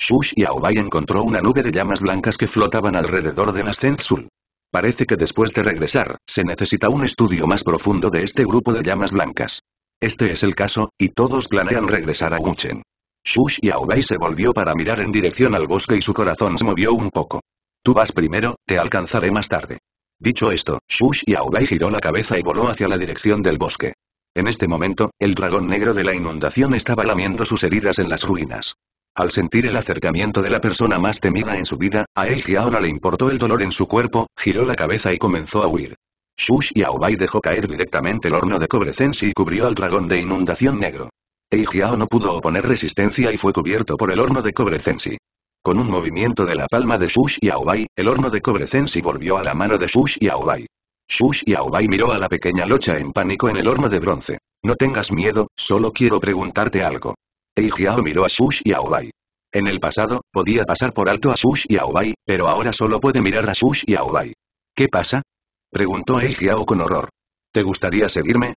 Shush y Aobai encontró una nube de llamas blancas que flotaban alrededor de Nascenzul. Parece que después de regresar, se necesita un estudio más profundo de este grupo de llamas blancas. Este es el caso, y todos planean regresar a Wuchen. Shush Aubai se volvió para mirar en dirección al bosque y su corazón se movió un poco. Tú vas primero, te alcanzaré más tarde. Dicho esto, Shush Aubai giró la cabeza y voló hacia la dirección del bosque. En este momento, el dragón negro de la inundación estaba lamiendo sus heridas en las ruinas. Al sentir el acercamiento de la persona más temida en su vida, a Eiji ahora le importó el dolor en su cuerpo, giró la cabeza y comenzó a huir. Shush Aubai dejó caer directamente el horno de cobrecense y cubrió al dragón de inundación negro. Eijiao no pudo oponer resistencia y fue cubierto por el horno de Cobrecensi. Con un movimiento de la palma de Shush y Aobai, el horno de Cobrecensi volvió a la mano de Shush y Aobai. Shush y Aobai miró a la pequeña locha en pánico en el horno de bronce. No tengas miedo, solo quiero preguntarte algo. Eijiao miró a Shush y Aobai. En el pasado, podía pasar por alto a Shush y Aobai, pero ahora solo puede mirar a Shush y Aobai. ¿Qué pasa? Preguntó Eijiao con horror. ¿Te gustaría seguirme?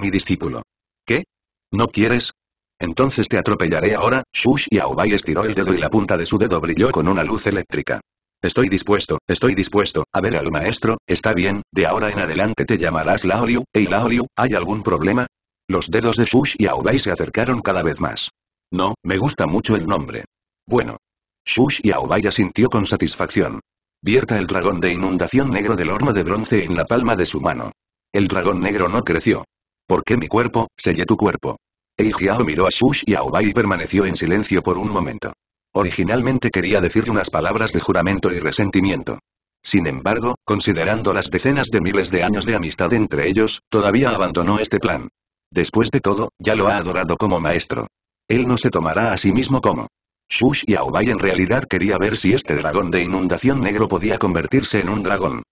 mi discípulo. ¿Qué? ¿No quieres? Entonces te atropellaré ahora, Shush y Aobai estiró el dedo y la punta de su dedo brilló con una luz eléctrica. Estoy dispuesto, estoy dispuesto, a ver al maestro, está bien, de ahora en adelante te llamarás Laoliu, hey Laoliu, ¿hay algún problema? Los dedos de Shush Aobai se acercaron cada vez más. No, me gusta mucho el nombre. Bueno. Shush Aobai asintió con satisfacción. Vierta el dragón de inundación negro del horno de bronce en la palma de su mano. El dragón negro no creció. ¿Por qué mi cuerpo, selle tu cuerpo? Eijiao miró a Shush y Obai y permaneció en silencio por un momento. Originalmente quería decirle unas palabras de juramento y resentimiento. Sin embargo, considerando las decenas de miles de años de amistad entre ellos, todavía abandonó este plan. Después de todo, ya lo ha adorado como maestro. Él no se tomará a sí mismo como. Shush y Aobai en realidad quería ver si este dragón de inundación negro podía convertirse en un dragón.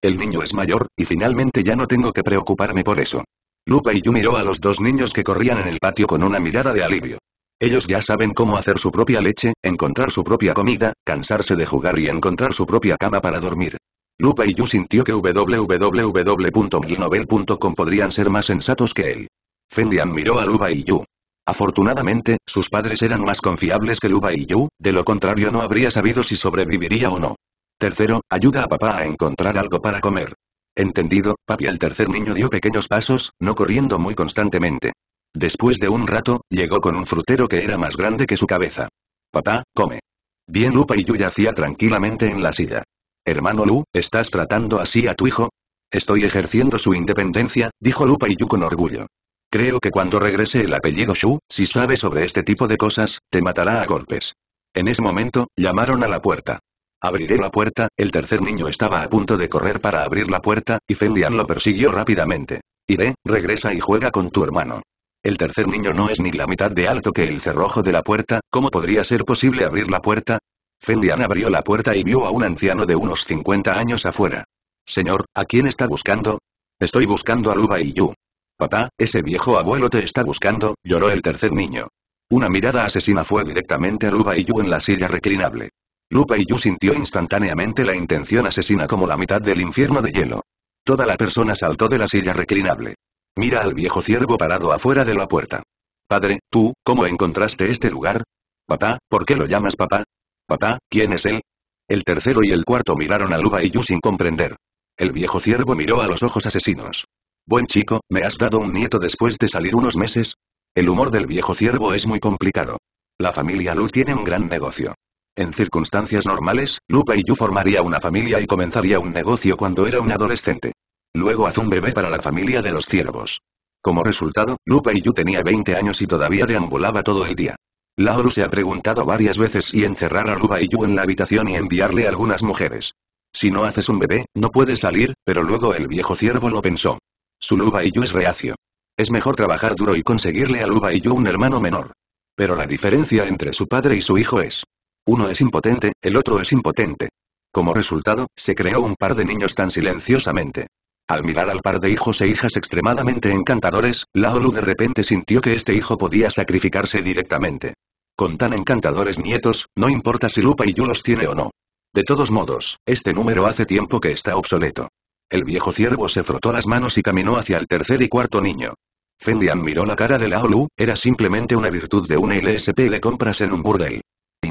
El niño es mayor, y finalmente ya no tengo que preocuparme por eso. Lupa y Yu miró a los dos niños que corrían en el patio con una mirada de alivio. Ellos ya saben cómo hacer su propia leche, encontrar su propia comida, cansarse de jugar y encontrar su propia cama para dormir. Lupa y Yu sintió que www.glinovel.com podrían ser más sensatos que él. Fendian miró a Luba y Yu. Afortunadamente, sus padres eran más confiables que Luba y Yu, de lo contrario no habría sabido si sobreviviría o no. Tercero, ayuda a papá a encontrar algo para comer. Entendido, papi el tercer niño dio pequeños pasos, no corriendo muy constantemente. Después de un rato, llegó con un frutero que era más grande que su cabeza. Papá, come. Bien Lupa y Yu yacía tranquilamente en la silla. Hermano Lu, ¿estás tratando así a tu hijo? Estoy ejerciendo su independencia, dijo Lupa y Yu con orgullo. Creo que cuando regrese el apellido Shu, si sabe sobre este tipo de cosas, te matará a golpes. En ese momento, llamaron a la puerta. Abriré la puerta, el tercer niño estaba a punto de correr para abrir la puerta, y Fendian lo persiguió rápidamente. Iré, regresa y juega con tu hermano. El tercer niño no es ni la mitad de alto que el cerrojo de la puerta, ¿cómo podría ser posible abrir la puerta? Fendian abrió la puerta y vio a un anciano de unos 50 años afuera. Señor, ¿a quién está buscando? Estoy buscando a Luba y Yu. Papá, ese viejo abuelo te está buscando, lloró el tercer niño. Una mirada asesina fue directamente a Luba y Yu en la silla reclinable y Yu sintió instantáneamente la intención asesina como la mitad del infierno de hielo. Toda la persona saltó de la silla reclinable. Mira al viejo ciervo parado afuera de la puerta. Padre, tú, ¿cómo encontraste este lugar? Papá, ¿por qué lo llamas papá? Papá, ¿quién es él? El tercero y el cuarto miraron a Luba y Yu sin comprender. El viejo ciervo miró a los ojos asesinos. Buen chico, ¿me has dado un nieto después de salir unos meses? El humor del viejo ciervo es muy complicado. La familia Lu tiene un gran negocio. En circunstancias normales, Lupa y Yu formaría una familia y comenzaría un negocio cuando era un adolescente. Luego hace un bebé para la familia de los ciervos. Como resultado, Lupa y Yu tenía 20 años y todavía deambulaba todo el día. Laoru se ha preguntado varias veces si encerrar a Lupa y Yu en la habitación y enviarle algunas mujeres. Si no haces un bebé, no puedes salir, pero luego el viejo ciervo lo pensó. Su Luba y Yu es reacio. Es mejor trabajar duro y conseguirle a Luba y Yu un hermano menor. Pero la diferencia entre su padre y su hijo es uno es impotente, el otro es impotente. Como resultado, se creó un par de niños tan silenciosamente. Al mirar al par de hijos e hijas extremadamente encantadores, Laolu de repente sintió que este hijo podía sacrificarse directamente. Con tan encantadores nietos, no importa si Lupa y Yu los tiene o no. De todos modos, este número hace tiempo que está obsoleto. El viejo ciervo se frotó las manos y caminó hacia el tercer y cuarto niño. Fendian miró la cara de Laolu, era simplemente una virtud de una LSP de compras en un burdel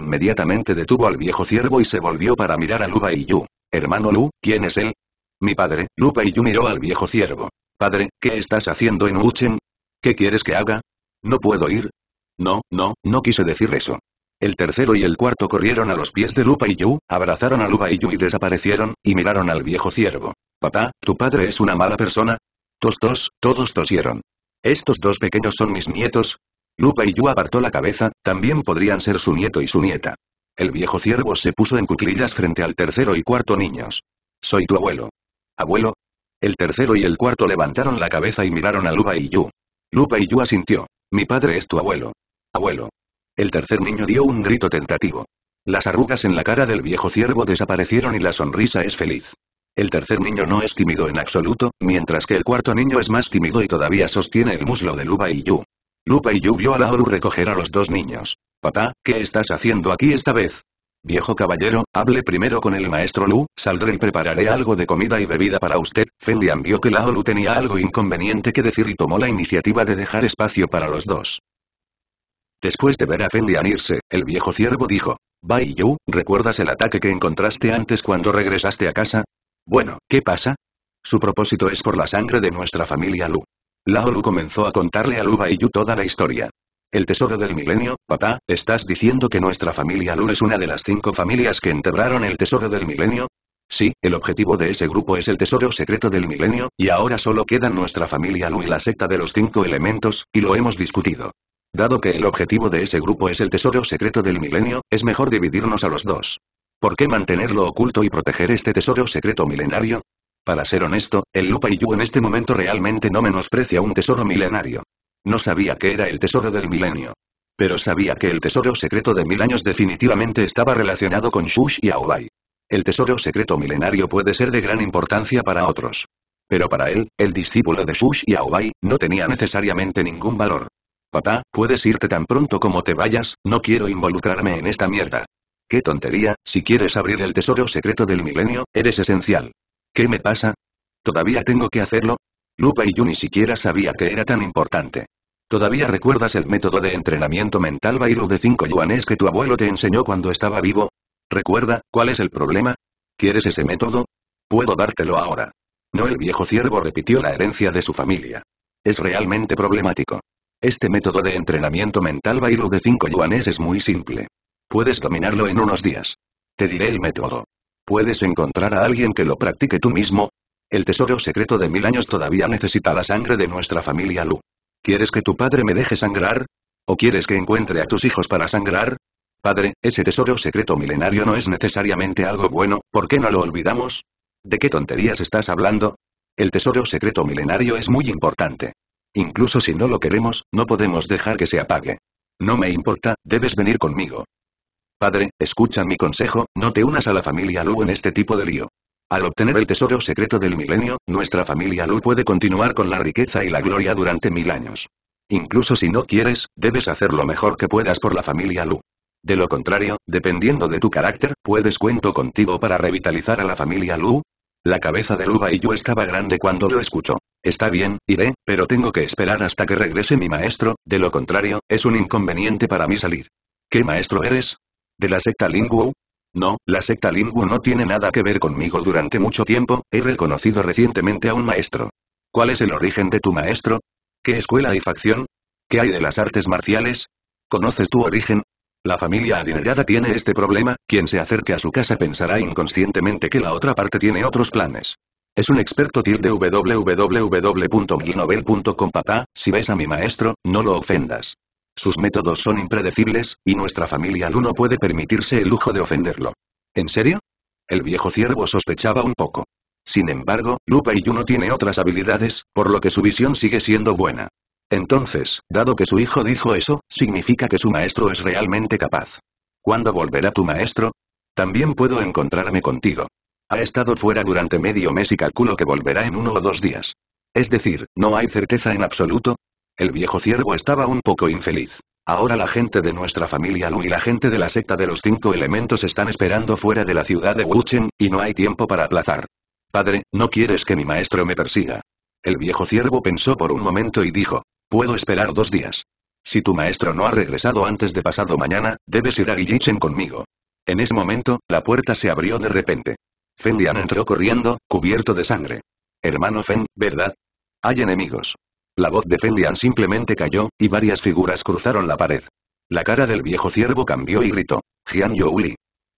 inmediatamente detuvo al viejo ciervo y se volvió para mirar a Luba y Yu. Hermano Lu, ¿quién es él? Mi padre, Lupa y Yu miró al viejo ciervo. Padre, ¿qué estás haciendo en Uchen? ¿Qué quieres que haga? No puedo ir. No, no, no quise decir eso. El tercero y el cuarto corrieron a los pies de Lupa y Yu, abrazaron a Lupa y Yu y desaparecieron, y miraron al viejo ciervo. Papá, ¿tu padre es una mala persona? Tos tos, todos tosieron. ¿Estos dos pequeños son mis nietos? Lupa y Yu apartó la cabeza, también podrían ser su nieto y su nieta. El viejo ciervo se puso en cuclillas frente al tercero y cuarto niños. Soy tu abuelo. ¿Abuelo? El tercero y el cuarto levantaron la cabeza y miraron a Lupa y Yu. Lupa y Yu asintió. Mi padre es tu abuelo. Abuelo. El tercer niño dio un grito tentativo. Las arrugas en la cara del viejo ciervo desaparecieron y la sonrisa es feliz. El tercer niño no es tímido en absoluto, mientras que el cuarto niño es más tímido y todavía sostiene el muslo de Luba y Yu. Lu y Yu vio a Laoru recoger a los dos niños. Papá, ¿qué estás haciendo aquí esta vez? Viejo caballero, hable primero con el maestro Lu, saldré y prepararé algo de comida y bebida para usted. Fendian vio que Laoru tenía algo inconveniente que decir y tomó la iniciativa de dejar espacio para los dos. Después de ver a Fendian irse, el viejo ciervo dijo, Bai Yu, ¿recuerdas el ataque que encontraste antes cuando regresaste a casa? Bueno, ¿qué pasa? Su propósito es por la sangre de nuestra familia Lu. Laolu comenzó a contarle a Luba y Yu toda la historia. El tesoro del milenio, papá, ¿estás diciendo que nuestra familia Lu es una de las cinco familias que enterraron el tesoro del milenio? Sí, el objetivo de ese grupo es el tesoro secreto del milenio, y ahora solo quedan nuestra familia Lu y la secta de los cinco elementos, y lo hemos discutido. Dado que el objetivo de ese grupo es el tesoro secreto del milenio, es mejor dividirnos a los dos. ¿Por qué mantenerlo oculto y proteger este tesoro secreto milenario? Para ser honesto, el Lupa Yu en este momento realmente no menosprecia un tesoro milenario. No sabía que era el tesoro del milenio. Pero sabía que el tesoro secreto de mil años definitivamente estaba relacionado con Shush y Aobai. El tesoro secreto milenario puede ser de gran importancia para otros. Pero para él, el discípulo de Shush y Aobai, no tenía necesariamente ningún valor. Papá, puedes irte tan pronto como te vayas, no quiero involucrarme en esta mierda. Qué tontería, si quieres abrir el tesoro secreto del milenio, eres esencial. ¿Qué me pasa? ¿Todavía tengo que hacerlo? Lupa y yo ni siquiera sabía que era tan importante. ¿Todavía recuerdas el método de entrenamiento mental bailo de 5 yuanes que tu abuelo te enseñó cuando estaba vivo? Recuerda, ¿cuál es el problema? ¿Quieres ese método? Puedo dártelo ahora. No el viejo ciervo repitió la herencia de su familia. Es realmente problemático. Este método de entrenamiento mental bailo de 5 yuanes es muy simple. Puedes dominarlo en unos días. Te diré el método. ¿Puedes encontrar a alguien que lo practique tú mismo? El tesoro secreto de mil años todavía necesita la sangre de nuestra familia Lu. ¿Quieres que tu padre me deje sangrar? ¿O quieres que encuentre a tus hijos para sangrar? Padre, ese tesoro secreto milenario no es necesariamente algo bueno, ¿por qué no lo olvidamos? ¿De qué tonterías estás hablando? El tesoro secreto milenario es muy importante. Incluso si no lo queremos, no podemos dejar que se apague. No me importa, debes venir conmigo. Padre, escucha mi consejo, no te unas a la familia Lu en este tipo de lío. Al obtener el tesoro secreto del milenio, nuestra familia Lu puede continuar con la riqueza y la gloria durante mil años. Incluso si no quieres, debes hacer lo mejor que puedas por la familia Lu. De lo contrario, dependiendo de tu carácter, puedes cuento contigo para revitalizar a la familia Lu. La cabeza de Luba y yo estaba grande cuando lo escuchó. Está bien, iré, pero tengo que esperar hasta que regrese mi maestro, de lo contrario, es un inconveniente para mí salir. ¿Qué maestro eres? ¿De la secta Lingwu? No, la secta Lingwu no tiene nada que ver conmigo durante mucho tiempo, he reconocido recientemente a un maestro. ¿Cuál es el origen de tu maestro? ¿Qué escuela y facción? ¿Qué hay de las artes marciales? ¿Conoces tu origen? La familia adinerada tiene este problema, quien se acerque a su casa pensará inconscientemente que la otra parte tiene otros planes. Es un experto de www.ginobel.com papá, si ves a mi maestro, no lo ofendas. Sus métodos son impredecibles, y nuestra familia Luno puede permitirse el lujo de ofenderlo. ¿En serio? El viejo ciervo sospechaba un poco. Sin embargo, Lupa y Yuno tiene otras habilidades, por lo que su visión sigue siendo buena. Entonces, dado que su hijo dijo eso, significa que su maestro es realmente capaz. ¿Cuándo volverá tu maestro? También puedo encontrarme contigo. Ha estado fuera durante medio mes y calculo que volverá en uno o dos días. Es decir, no hay certeza en absoluto, el viejo ciervo estaba un poco infeliz. Ahora la gente de nuestra familia Lu y la gente de la secta de los cinco elementos están esperando fuera de la ciudad de Wuchen, y no hay tiempo para aplazar. Padre, ¿no quieres que mi maestro me persiga? El viejo ciervo pensó por un momento y dijo, puedo esperar dos días. Si tu maestro no ha regresado antes de pasado mañana, debes ir a Guillichen conmigo. En ese momento, la puerta se abrió de repente. Fendian entró corriendo, cubierto de sangre. Hermano Fen, ¿verdad? Hay enemigos. La voz de Fendian simplemente cayó, y varias figuras cruzaron la pared. La cara del viejo ciervo cambió y gritó. Jian Youli.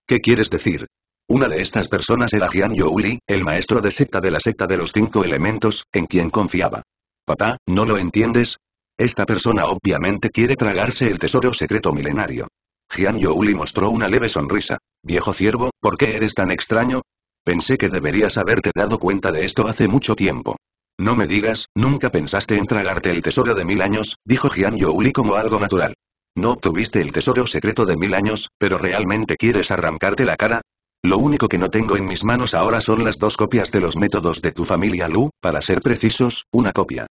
¿Qué quieres decir? Una de estas personas era Jian Youli, el maestro de secta de la secta de los cinco elementos, en quien confiaba. Papá, ¿no lo entiendes? Esta persona obviamente quiere tragarse el tesoro secreto milenario. Jian Youli mostró una leve sonrisa. Viejo ciervo, ¿por qué eres tan extraño? Pensé que deberías haberte dado cuenta de esto hace mucho tiempo. No me digas, nunca pensaste en tragarte el tesoro de mil años, dijo Jian Youli como algo natural. No obtuviste el tesoro secreto de mil años, pero realmente quieres arrancarte la cara, lo único que no tengo en mis manos ahora son las dos copias de los métodos de tu familia Lu, para ser precisos, una copia.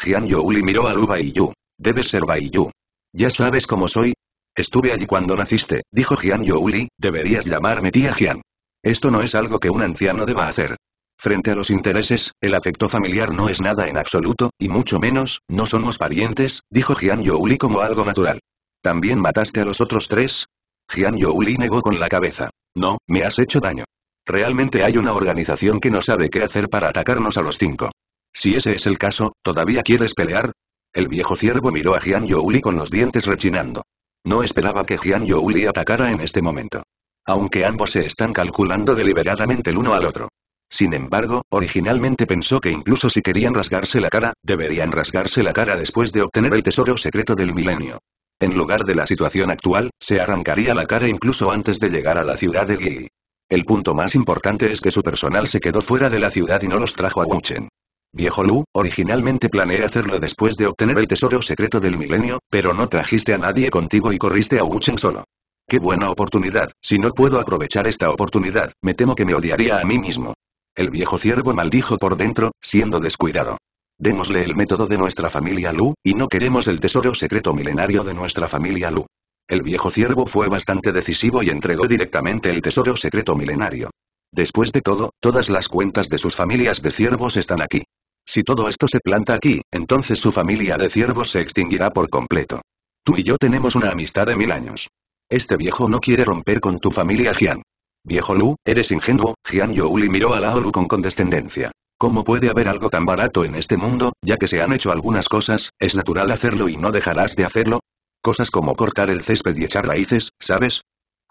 Jian Youli miró a Lu Baiyu. Debes ser Baiyu. ¿Ya sabes cómo soy? Estuve allí cuando naciste, dijo Jian Youli, deberías llamarme tía Jian. Esto no es algo que un anciano deba hacer. Frente a los intereses, el afecto familiar no es nada en absoluto, y mucho menos, no somos parientes, dijo Jian Youli como algo natural. ¿También mataste a los otros tres? Jian Youli negó con la cabeza. No, me has hecho daño. Realmente hay una organización que no sabe qué hacer para atacarnos a los cinco. Si ese es el caso, ¿todavía quieres pelear? El viejo ciervo miró a Jian Youli con los dientes rechinando. No esperaba que Jian Youli atacara en este momento. Aunque ambos se están calculando deliberadamente el uno al otro. Sin embargo, originalmente pensó que incluso si querían rasgarse la cara, deberían rasgarse la cara después de obtener el tesoro secreto del milenio. En lugar de la situación actual, se arrancaría la cara incluso antes de llegar a la ciudad de Gili. El punto más importante es que su personal se quedó fuera de la ciudad y no los trajo a Wuchen. Viejo Lu, originalmente planeé hacerlo después de obtener el tesoro secreto del milenio, pero no trajiste a nadie contigo y corriste a Wuchen solo. ¡Qué buena oportunidad! Si no puedo aprovechar esta oportunidad, me temo que me odiaría a mí mismo. El viejo ciervo maldijo por dentro, siendo descuidado. Démosle el método de nuestra familia Lu, y no queremos el tesoro secreto milenario de nuestra familia Lu. El viejo ciervo fue bastante decisivo y entregó directamente el tesoro secreto milenario. Después de todo, todas las cuentas de sus familias de ciervos están aquí. Si todo esto se planta aquí, entonces su familia de ciervos se extinguirá por completo. Tú y yo tenemos una amistad de mil años. Este viejo no quiere romper con tu familia Jian. Viejo Lu, eres ingenuo, Jian Youli miró a Lao con condescendencia. ¿Cómo puede haber algo tan barato en este mundo, ya que se han hecho algunas cosas, es natural hacerlo y no dejarás de hacerlo? Cosas como cortar el césped y echar raíces, ¿sabes?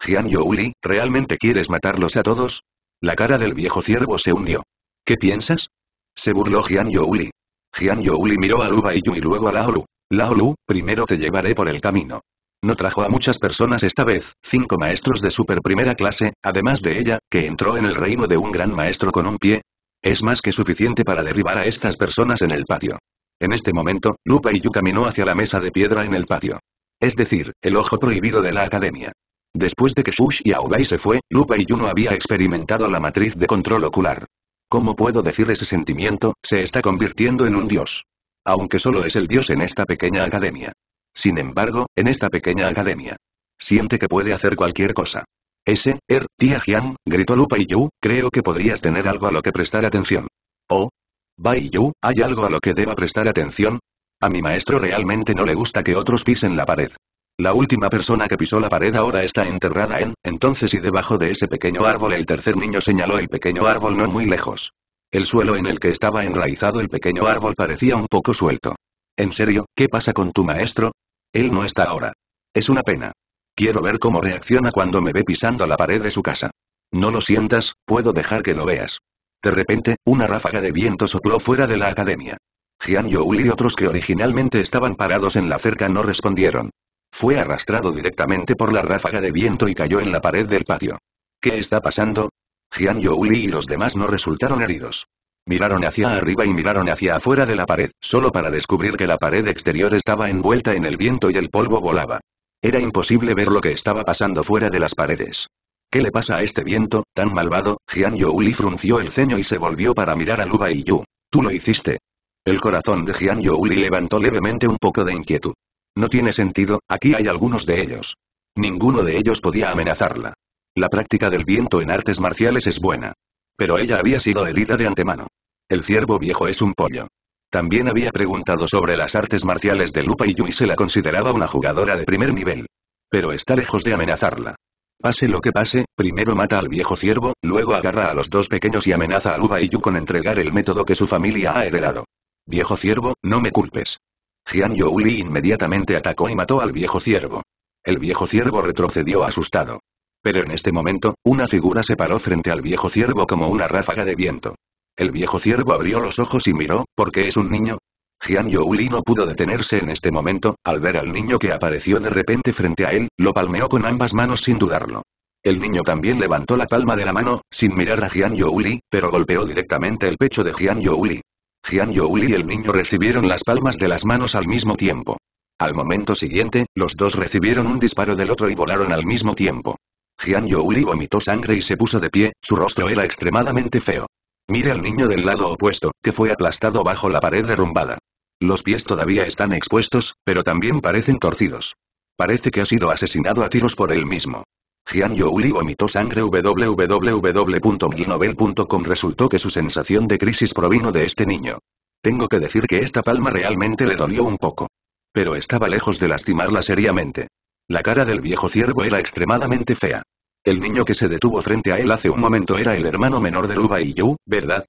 Jian Youli, ¿realmente quieres matarlos a todos? La cara del viejo ciervo se hundió. ¿Qué piensas? Se burló Jian Youli. Jian Youli miró a Lu Baiyu y luego a Lao Lu. Lao Lu, primero te llevaré por el camino. No trajo a muchas personas esta vez, cinco maestros de super primera clase, además de ella, que entró en el reino de un gran maestro con un pie. Es más que suficiente para derribar a estas personas en el patio. En este momento, Lupa y Yu caminó hacia la mesa de piedra en el patio. Es decir, el ojo prohibido de la academia. Después de que Shush y Aogai se fue, Lupa y no había experimentado la matriz de control ocular. ¿Cómo puedo decir ese sentimiento? Se está convirtiendo en un dios. Aunque solo es el dios en esta pequeña academia. Sin embargo, en esta pequeña academia. Siente que puede hacer cualquier cosa. Ese, Er, tía Jiang, gritó Lupa y Yu, creo que podrías tener algo a lo que prestar atención. Oh. Bai Yu, ¿hay algo a lo que deba prestar atención? A mi maestro realmente no le gusta que otros pisen la pared. La última persona que pisó la pared ahora está enterrada en, entonces y debajo de ese pequeño árbol el tercer niño señaló el pequeño árbol no muy lejos. El suelo en el que estaba enraizado el pequeño árbol parecía un poco suelto. En serio, ¿qué pasa con tu maestro? Él no está ahora. Es una pena. Quiero ver cómo reacciona cuando me ve pisando la pared de su casa. No lo sientas, puedo dejar que lo veas. De repente, una ráfaga de viento sopló fuera de la academia. Jian Youli y otros que originalmente estaban parados en la cerca no respondieron. Fue arrastrado directamente por la ráfaga de viento y cayó en la pared del patio. ¿Qué está pasando? Jian Youli y los demás no resultaron heridos. Miraron hacia arriba y miraron hacia afuera de la pared, solo para descubrir que la pared exterior estaba envuelta en el viento y el polvo volaba. Era imposible ver lo que estaba pasando fuera de las paredes. ¿Qué le pasa a este viento, tan malvado? Jian Youli frunció el ceño y se volvió para mirar a Luba y Yu. Tú lo hiciste. El corazón de Jian Youli levantó levemente un poco de inquietud. No tiene sentido, aquí hay algunos de ellos. Ninguno de ellos podía amenazarla. La práctica del viento en artes marciales es buena. Pero ella había sido herida de antemano. El ciervo viejo es un pollo. También había preguntado sobre las artes marciales de Lupa y se la consideraba una jugadora de primer nivel. Pero está lejos de amenazarla. Pase lo que pase, primero mata al viejo ciervo, luego agarra a los dos pequeños y amenaza a lupa y Yu con entregar el método que su familia ha heredado. Viejo ciervo, no me culpes. Jian Youli inmediatamente atacó y mató al viejo ciervo. El viejo ciervo retrocedió asustado. Pero en este momento, una figura se paró frente al viejo ciervo como una ráfaga de viento. El viejo ciervo abrió los ojos y miró, porque es un niño, Jian Youli no pudo detenerse en este momento, al ver al niño que apareció de repente frente a él, lo palmeó con ambas manos sin dudarlo. El niño también levantó la palma de la mano, sin mirar a Jian Youli, pero golpeó directamente el pecho de Jian Youli. Jian Youli y el niño recibieron las palmas de las manos al mismo tiempo. Al momento siguiente, los dos recibieron un disparo del otro y volaron al mismo tiempo. Jian Youli vomitó sangre y se puso de pie, su rostro era extremadamente feo. Mire al niño del lado opuesto, que fue aplastado bajo la pared derrumbada. Los pies todavía están expuestos, pero también parecen torcidos. Parece que ha sido asesinado a tiros por él mismo. Jian Youli vomitó sangre www.milnovel.com Resultó que su sensación de crisis provino de este niño. Tengo que decir que esta palma realmente le dolió un poco. Pero estaba lejos de lastimarla seriamente. La cara del viejo ciervo era extremadamente fea. El niño que se detuvo frente a él hace un momento era el hermano menor de Luba y Yu, ¿verdad?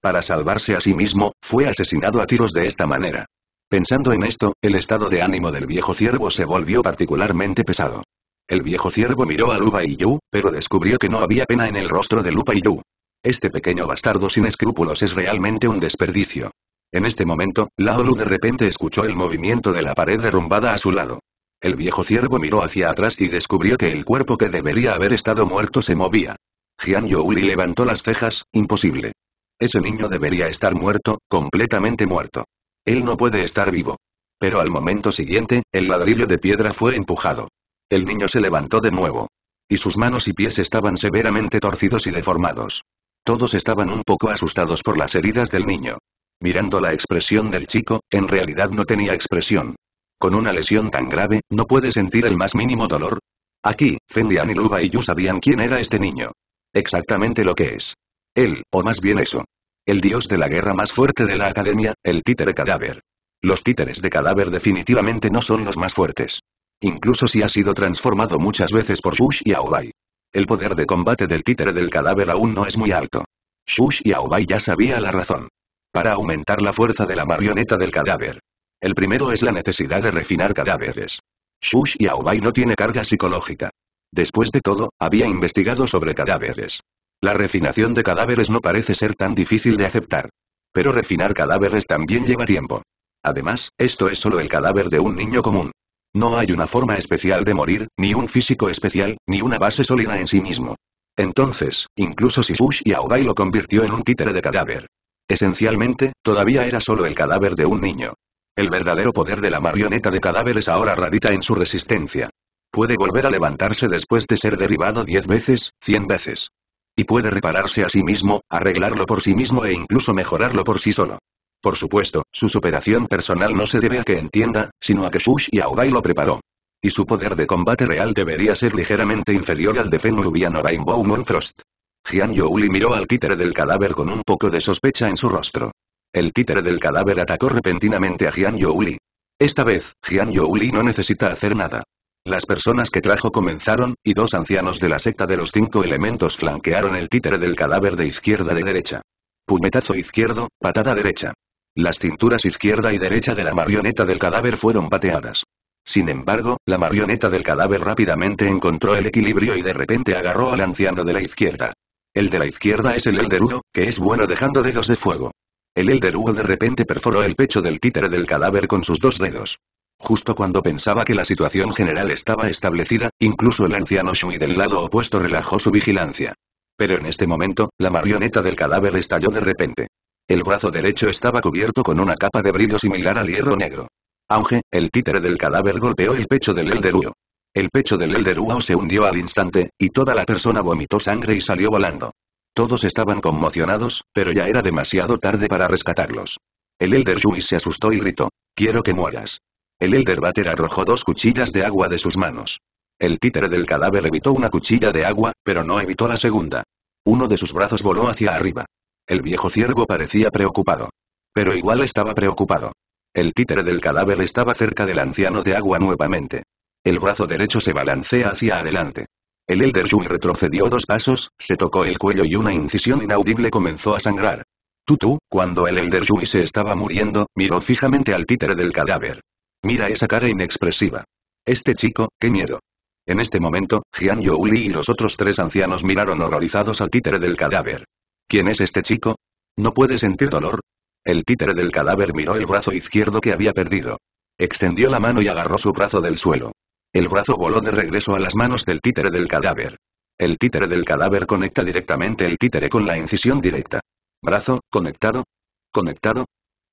Para salvarse a sí mismo, fue asesinado a tiros de esta manera. Pensando en esto, el estado de ánimo del viejo ciervo se volvió particularmente pesado. El viejo ciervo miró a Luba y Yu, pero descubrió que no había pena en el rostro de Luba y Yu. Este pequeño bastardo sin escrúpulos es realmente un desperdicio. En este momento, Laolu de repente escuchó el movimiento de la pared derrumbada a su lado. El viejo ciervo miró hacia atrás y descubrió que el cuerpo que debería haber estado muerto se movía. Jian Youli levantó las cejas, imposible. Ese niño debería estar muerto, completamente muerto. Él no puede estar vivo. Pero al momento siguiente, el ladrillo de piedra fue empujado. El niño se levantó de nuevo. Y sus manos y pies estaban severamente torcidos y deformados. Todos estaban un poco asustados por las heridas del niño. Mirando la expresión del chico, en realidad no tenía expresión. Con una lesión tan grave, ¿no puede sentir el más mínimo dolor? Aquí, Fendian y Luba y Yu sabían quién era este niño. Exactamente lo que es. Él, o más bien eso. El dios de la guerra más fuerte de la academia, el títere cadáver. Los títeres de cadáver definitivamente no son los más fuertes. Incluso si ha sido transformado muchas veces por Shush y Aobai. El poder de combate del títere del cadáver aún no es muy alto. Shush y Aobai ya sabía la razón. Para aumentar la fuerza de la marioneta del cadáver, el primero es la necesidad de refinar cadáveres. Shush y Aobai no tiene carga psicológica. Después de todo, había investigado sobre cadáveres. La refinación de cadáveres no parece ser tan difícil de aceptar. Pero refinar cadáveres también lleva tiempo. Además, esto es solo el cadáver de un niño común. No hay una forma especial de morir, ni un físico especial, ni una base sólida en sí mismo. Entonces, incluso si Shush y Aobai lo convirtió en un títere de cadáver. Esencialmente, todavía era solo el cadáver de un niño. El verdadero poder de la marioneta de cadáveres ahora radica en su resistencia. Puede volver a levantarse después de ser derribado diez veces, cien veces. Y puede repararse a sí mismo, arreglarlo por sí mismo e incluso mejorarlo por sí solo. Por supuesto, su superación personal no se debe a que entienda, sino a que Shush y Aogai lo preparó. Y su poder de combate real debería ser ligeramente inferior al de Fenrir o Rainbow Moonfrost. Jian Youli miró al títere del cadáver con un poco de sospecha en su rostro. El títere del cadáver atacó repentinamente a Jian Youli. Esta vez, Jian Youli no necesita hacer nada. Las personas que trajo comenzaron, y dos ancianos de la secta de los cinco elementos flanquearon el títere del cadáver de izquierda de derecha. Puñetazo izquierdo, patada derecha. Las cinturas izquierda y derecha de la marioneta del cadáver fueron pateadas. Sin embargo, la marioneta del cadáver rápidamente encontró el equilibrio y de repente agarró al anciano de la izquierda. El de la izquierda es el Uro, que es bueno dejando dedos de fuego. El Elder de repente perforó el pecho del títere del cadáver con sus dos dedos. Justo cuando pensaba que la situación general estaba establecida, incluso el anciano Shui del lado opuesto relajó su vigilancia. Pero en este momento, la marioneta del cadáver estalló de repente. El brazo derecho estaba cubierto con una capa de brillo similar al hierro negro. Auge, el títere del cadáver golpeó el pecho del Elder Uo. El pecho del Elder Uo se hundió al instante, y toda la persona vomitó sangre y salió volando. Todos estaban conmocionados, pero ya era demasiado tarde para rescatarlos. El Elder Yui se asustó y gritó. Quiero que mueras. El Elder Bater arrojó dos cuchillas de agua de sus manos. El títere del cadáver evitó una cuchilla de agua, pero no evitó la segunda. Uno de sus brazos voló hacia arriba. El viejo ciervo parecía preocupado. Pero igual estaba preocupado. El títere del cadáver estaba cerca del anciano de agua nuevamente. El brazo derecho se balancea hacia adelante. El Elder Shun retrocedió dos pasos, se tocó el cuello y una incisión inaudible comenzó a sangrar. Tutu, cuando el Elder Shun se estaba muriendo, miró fijamente al títere del cadáver. Mira esa cara inexpresiva. Este chico, qué miedo. En este momento, Jian Youli y los otros tres ancianos miraron horrorizados al títere del cadáver. ¿Quién es este chico? ¿No puede sentir dolor? El títere del cadáver miró el brazo izquierdo que había perdido. Extendió la mano y agarró su brazo del suelo. El brazo voló de regreso a las manos del títere del cadáver. El títere del cadáver conecta directamente el títere con la incisión directa. Brazo, conectado. Conectado.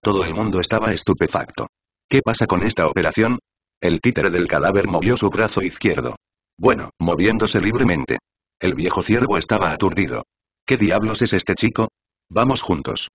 Todo el mundo estaba estupefacto. ¿Qué pasa con esta operación? El títere del cadáver movió su brazo izquierdo. Bueno, moviéndose libremente. El viejo ciervo estaba aturdido. ¿Qué diablos es este chico? Vamos juntos.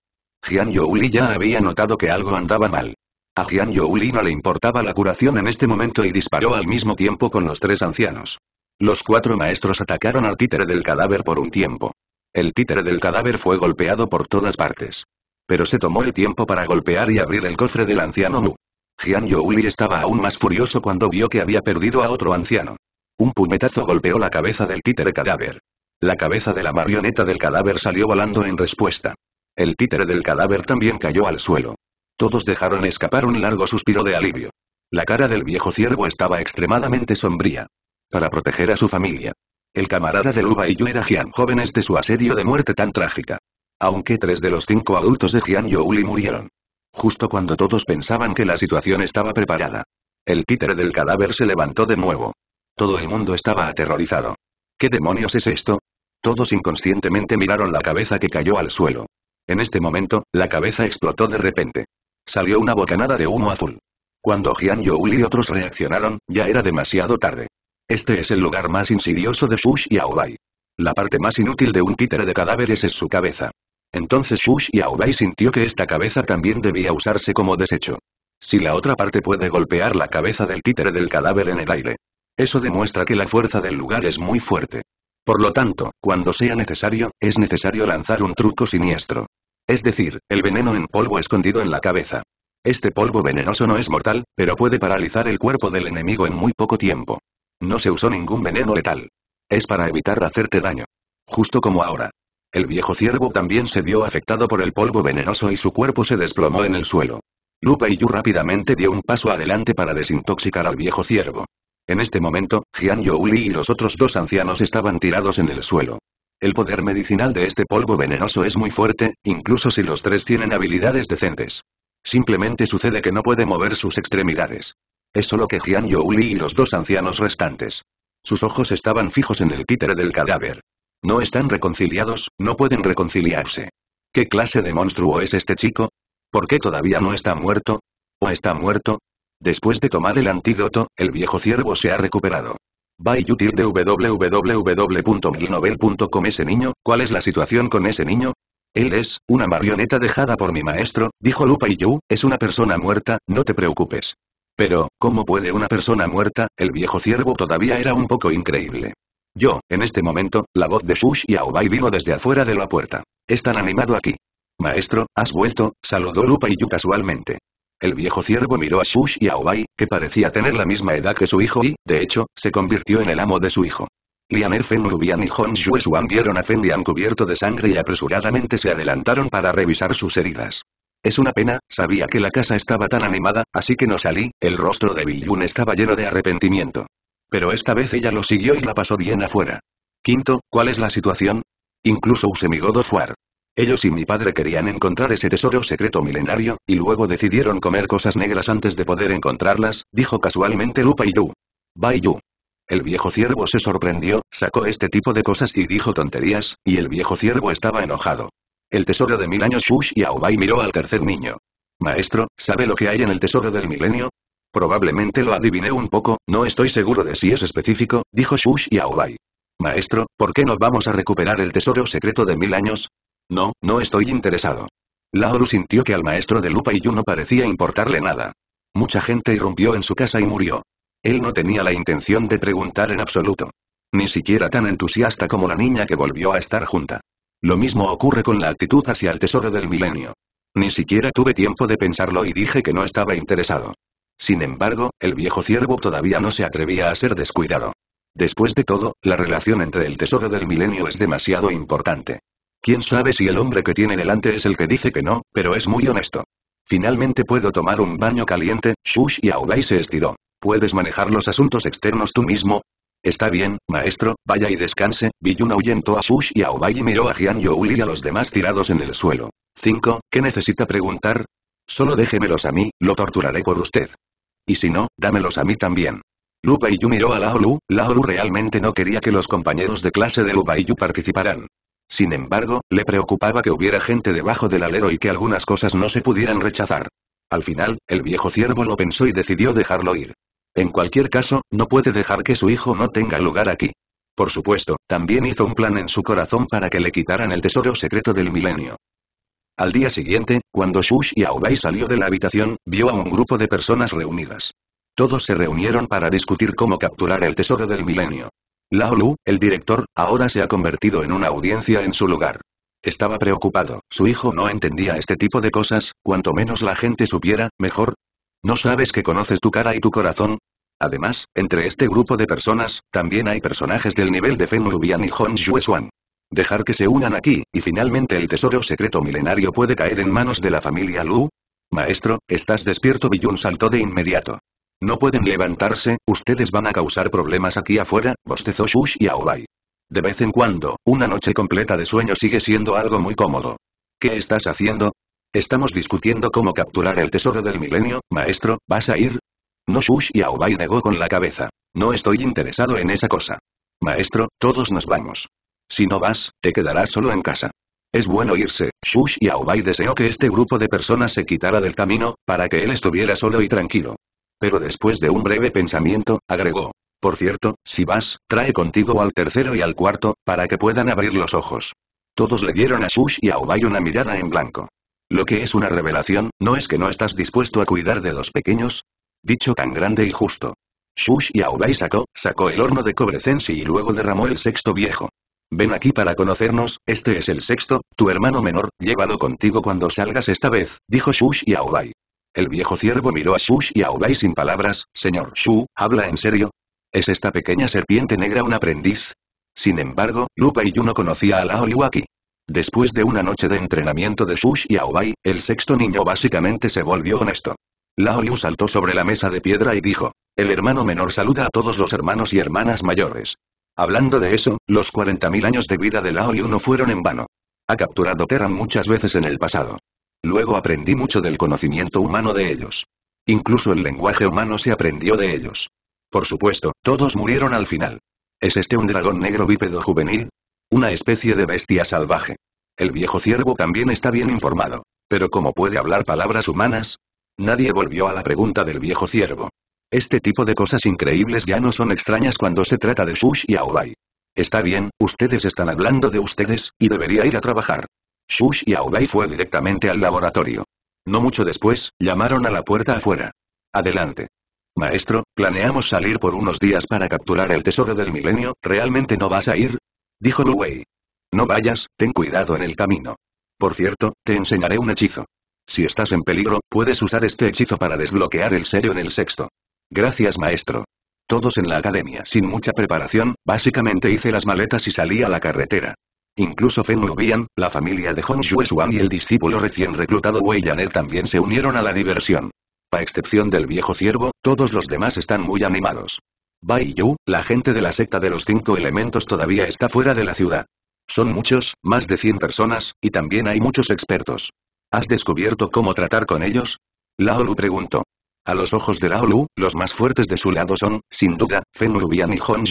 Jian Youli ya había notado que algo andaba mal. A Jian Youli no le importaba la curación en este momento y disparó al mismo tiempo con los tres ancianos. Los cuatro maestros atacaron al títere del cadáver por un tiempo. El títere del cadáver fue golpeado por todas partes. Pero se tomó el tiempo para golpear y abrir el cofre del anciano Mu. Jian Youli estaba aún más furioso cuando vio que había perdido a otro anciano. Un puñetazo golpeó la cabeza del títere cadáver. La cabeza de la marioneta del cadáver salió volando en respuesta. El títere del cadáver también cayó al suelo. Todos dejaron escapar un largo suspiro de alivio. La cara del viejo ciervo estaba extremadamente sombría. Para proteger a su familia. El camarada de Luba y yo era Jian jóvenes de su asedio de muerte tan trágica. Aunque tres de los cinco adultos de Jian Youli murieron. Justo cuando todos pensaban que la situación estaba preparada. El títere del cadáver se levantó de nuevo. Todo el mundo estaba aterrorizado. ¿Qué demonios es esto? Todos inconscientemente miraron la cabeza que cayó al suelo. En este momento, la cabeza explotó de repente. Salió una bocanada de humo azul. Cuando Jian Youli y otros reaccionaron, ya era demasiado tarde. Este es el lugar más insidioso de Shush y Aobai. La parte más inútil de un títere de cadáveres es su cabeza. Entonces Shush y Aobai sintió que esta cabeza también debía usarse como desecho. Si la otra parte puede golpear la cabeza del títere del cadáver en el aire. Eso demuestra que la fuerza del lugar es muy fuerte. Por lo tanto, cuando sea necesario, es necesario lanzar un truco siniestro. Es decir, el veneno en polvo escondido en la cabeza. Este polvo venenoso no es mortal, pero puede paralizar el cuerpo del enemigo en muy poco tiempo. No se usó ningún veneno letal. Es para evitar hacerte daño. Justo como ahora. El viejo ciervo también se vio afectado por el polvo venenoso y su cuerpo se desplomó en el suelo. Lupa y Yu rápidamente dio un paso adelante para desintoxicar al viejo ciervo. En este momento, Jian Youli y los otros dos ancianos estaban tirados en el suelo. El poder medicinal de este polvo venenoso es muy fuerte, incluso si los tres tienen habilidades decentes. Simplemente sucede que no puede mover sus extremidades. Es solo que Jian Youli y los dos ancianos restantes. Sus ojos estaban fijos en el títere del cadáver. No están reconciliados, no pueden reconciliarse. ¿Qué clase de monstruo es este chico? ¿Por qué todavía no está muerto? ¿O está muerto? Después de tomar el antídoto, el viejo ciervo se ha recuperado. By www.milnovel.com de Ese niño, ¿cuál es la situación con ese niño? Él es, una marioneta dejada por mi maestro, dijo Lupa y Yu, es una persona muerta, no te preocupes. Pero, ¿cómo puede una persona muerta? El viejo ciervo todavía era un poco increíble. Yo, en este momento, la voz de Shush y Aobai vino desde afuera de la puerta. Están animado aquí. Maestro, has vuelto, saludó Lupa y Yu casualmente. El viejo ciervo miró a Shush y a Obai, que parecía tener la misma edad que su hijo y, de hecho, se convirtió en el amo de su hijo. Lianer Fenrubian y Hong swan vieron a Fendian cubierto de sangre y apresuradamente se adelantaron para revisar sus heridas. Es una pena, sabía que la casa estaba tan animada, así que no salí, el rostro de Biyun estaba lleno de arrepentimiento. Pero esta vez ella lo siguió y la pasó bien afuera. Quinto, ¿cuál es la situación? Incluso Usemigodo Fuar. Ellos y mi padre querían encontrar ese tesoro secreto milenario, y luego decidieron comer cosas negras antes de poder encontrarlas, dijo casualmente Lupa y Yu. El viejo ciervo se sorprendió, sacó este tipo de cosas y dijo tonterías, y el viejo ciervo estaba enojado. El tesoro de mil años Shush y Aobai miró al tercer niño. Maestro, ¿sabe lo que hay en el tesoro del milenio? Probablemente lo adiviné un poco, no estoy seguro de si es específico, dijo Shush y Aobai. Maestro, ¿por qué no vamos a recuperar el tesoro secreto de mil años? No, no estoy interesado. Laoru sintió que al maestro de Lupa y Yu no parecía importarle nada. Mucha gente irrumpió en su casa y murió. Él no tenía la intención de preguntar en absoluto. Ni siquiera tan entusiasta como la niña que volvió a estar junta. Lo mismo ocurre con la actitud hacia el tesoro del milenio. Ni siquiera tuve tiempo de pensarlo y dije que no estaba interesado. Sin embargo, el viejo ciervo todavía no se atrevía a ser descuidado. Después de todo, la relación entre el tesoro del milenio es demasiado importante. Quién sabe si el hombre que tiene delante es el que dice que no, pero es muy honesto. Finalmente puedo tomar un baño caliente, Shush y Aobai se estiró. ¿Puedes manejar los asuntos externos tú mismo? Está bien, maestro, vaya y descanse, Biyun ahuyentó a Shush y Aobai y miró a Jian Youl y a los demás tirados en el suelo. 5. ¿Qué necesita preguntar? Solo déjemelos a mí, lo torturaré por usted. Y si no, dámelos a mí también. Lu Baiyu miró a Laolu, Laolu realmente no quería que los compañeros de clase de Lu Baiyu participaran. Sin embargo, le preocupaba que hubiera gente debajo del alero y que algunas cosas no se pudieran rechazar. Al final, el viejo ciervo lo pensó y decidió dejarlo ir. En cualquier caso, no puede dejar que su hijo no tenga lugar aquí. Por supuesto, también hizo un plan en su corazón para que le quitaran el tesoro secreto del milenio. Al día siguiente, cuando Shush y Aubai salió de la habitación, vio a un grupo de personas reunidas. Todos se reunieron para discutir cómo capturar el tesoro del milenio. Lao Lu, el director, ahora se ha convertido en una audiencia en su lugar. Estaba preocupado, su hijo no entendía este tipo de cosas, cuanto menos la gente supiera, mejor. ¿No sabes que conoces tu cara y tu corazón? Además, entre este grupo de personas, también hay personajes del nivel de Fen Lubian y Hong Xuan. Dejar que se unan aquí, y finalmente el tesoro secreto milenario puede caer en manos de la familia Lu. Maestro, ¿estás despierto? Biyun saltó de inmediato. No pueden levantarse, ustedes van a causar problemas aquí afuera, bostezó Shush y Aobai. De vez en cuando, una noche completa de sueño sigue siendo algo muy cómodo. ¿Qué estás haciendo? Estamos discutiendo cómo capturar el tesoro del milenio, maestro, ¿vas a ir? No Shush y Aobai negó con la cabeza. No estoy interesado en esa cosa. Maestro, todos nos vamos. Si no vas, te quedarás solo en casa. Es bueno irse, Shush y Aobai deseó que este grupo de personas se quitara del camino, para que él estuviera solo y tranquilo pero después de un breve pensamiento, agregó. Por cierto, si vas, trae contigo al tercero y al cuarto, para que puedan abrir los ojos. Todos le dieron a Shush y a una mirada en blanco. Lo que es una revelación, ¿no es que no estás dispuesto a cuidar de los pequeños? Dicho tan grande y justo. Shush y Aobai sacó, sacó el horno de cobre y luego derramó el sexto viejo. Ven aquí para conocernos, este es el sexto, tu hermano menor, llévalo contigo cuando salgas esta vez, dijo Shush y Aobai. El viejo ciervo miró a a Ubai sin palabras, «Señor Shu, ¿habla en serio? ¿Es esta pequeña serpiente negra un aprendiz?» Sin embargo, Lupa y no conocía a Lao aquí. Después de una noche de entrenamiento de y Ubai, el sexto niño básicamente se volvió honesto. Lao Yu saltó sobre la mesa de piedra y dijo, «El hermano menor saluda a todos los hermanos y hermanas mayores». Hablando de eso, los 40.000 años de vida de Lao Yu no fueron en vano. Ha capturado Terran muchas veces en el pasado. Luego aprendí mucho del conocimiento humano de ellos. Incluso el lenguaje humano se aprendió de ellos. Por supuesto, todos murieron al final. ¿Es este un dragón negro bípedo juvenil? Una especie de bestia salvaje. El viejo ciervo también está bien informado. Pero ¿cómo puede hablar palabras humanas? Nadie volvió a la pregunta del viejo ciervo. Este tipo de cosas increíbles ya no son extrañas cuando se trata de Shush y Aobai. Está bien, ustedes están hablando de ustedes, y debería ir a trabajar. Shush Aubei fue directamente al laboratorio. No mucho después, llamaron a la puerta afuera. Adelante. Maestro, planeamos salir por unos días para capturar el tesoro del milenio, ¿realmente no vas a ir? Dijo Luwei. No vayas, ten cuidado en el camino. Por cierto, te enseñaré un hechizo. Si estás en peligro, puedes usar este hechizo para desbloquear el serio en el sexto. Gracias maestro. Todos en la academia sin mucha preparación, básicamente hice las maletas y salí a la carretera. Incluso Fen la familia de Hong y el discípulo recién reclutado Wei Yanel también se unieron a la diversión. A excepción del viejo ciervo, todos los demás están muy animados. Bai Yu, la gente de la secta de los cinco elementos todavía está fuera de la ciudad. Son muchos, más de 100 personas, y también hay muchos expertos. ¿Has descubierto cómo tratar con ellos? Laolu preguntó. A los ojos de Laolu, los más fuertes de su lado son, sin duda, Fen y Hong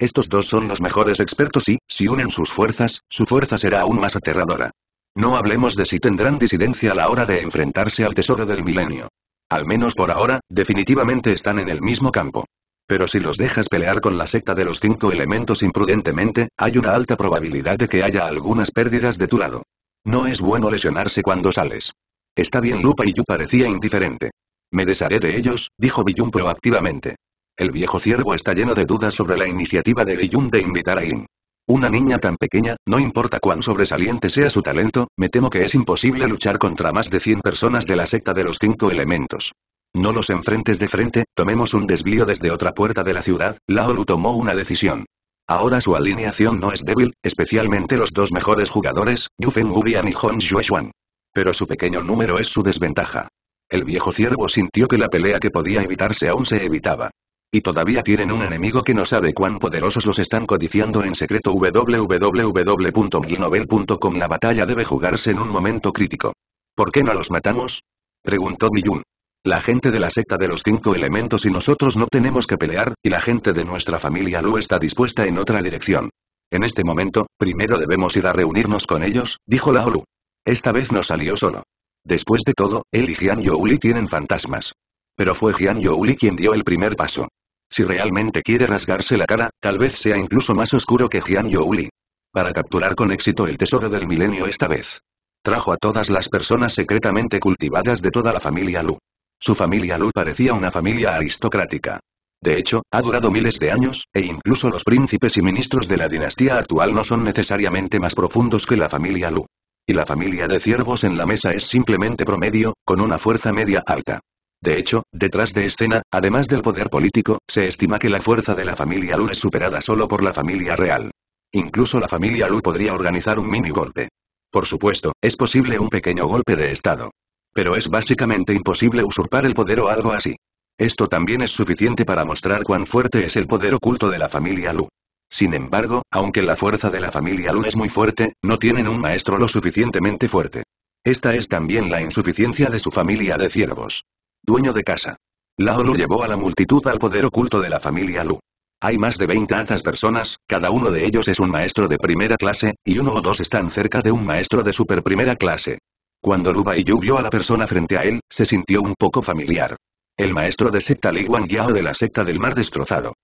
estos dos son los mejores expertos y, si unen sus fuerzas, su fuerza será aún más aterradora. No hablemos de si tendrán disidencia a la hora de enfrentarse al tesoro del milenio. Al menos por ahora, definitivamente están en el mismo campo. Pero si los dejas pelear con la secta de los cinco elementos imprudentemente, hay una alta probabilidad de que haya algunas pérdidas de tu lado. No es bueno lesionarse cuando sales. Está bien Lupa y Yu parecía indiferente. Me desharé de ellos, dijo Billum proactivamente. El viejo ciervo está lleno de dudas sobre la iniciativa de Yun de invitar a In. Una niña tan pequeña, no importa cuán sobresaliente sea su talento, me temo que es imposible luchar contra más de 100 personas de la secta de los cinco elementos. No los enfrentes de frente, tomemos un desvío desde otra puerta de la ciudad, Laolu tomó una decisión. Ahora su alineación no es débil, especialmente los dos mejores jugadores, Yufen Wubian y Hong Xuexuan. Pero su pequeño número es su desventaja. El viejo ciervo sintió que la pelea que podía evitarse aún se evitaba. Y todavía tienen un enemigo que no sabe cuán poderosos los están codiciando en secreto www.mlinovel.com La batalla debe jugarse en un momento crítico. ¿Por qué no los matamos? Preguntó Miyun. La gente de la secta de los cinco elementos y nosotros no tenemos que pelear, y la gente de nuestra familia Lu está dispuesta en otra dirección. En este momento, primero debemos ir a reunirnos con ellos, dijo Laolu. Esta vez no salió solo. Después de todo, él y Jian Youli tienen fantasmas. Pero fue Jian Youli quien dio el primer paso. Si realmente quiere rasgarse la cara, tal vez sea incluso más oscuro que Jian Youli. Para capturar con éxito el tesoro del milenio esta vez. Trajo a todas las personas secretamente cultivadas de toda la familia Lu. Su familia Lu parecía una familia aristocrática. De hecho, ha durado miles de años, e incluso los príncipes y ministros de la dinastía actual no son necesariamente más profundos que la familia Lu. Y la familia de ciervos en la mesa es simplemente promedio, con una fuerza media alta. De hecho, detrás de escena, además del poder político, se estima que la fuerza de la familia Lu es superada solo por la familia real. Incluso la familia Lu podría organizar un mini golpe. Por supuesto, es posible un pequeño golpe de estado. Pero es básicamente imposible usurpar el poder o algo así. Esto también es suficiente para mostrar cuán fuerte es el poder oculto de la familia Lu. Sin embargo, aunque la fuerza de la familia Lu es muy fuerte, no tienen un maestro lo suficientemente fuerte. Esta es también la insuficiencia de su familia de ciervos dueño de casa. Lao Lu llevó a la multitud al poder oculto de la familia Lu. Hay más de 20 altas personas, cada uno de ellos es un maestro de primera clase, y uno o dos están cerca de un maestro de super primera clase. Cuando Lu Baiyu vio a la persona frente a él, se sintió un poco familiar. El maestro de secta Li Wang Yao de la secta del mar destrozado.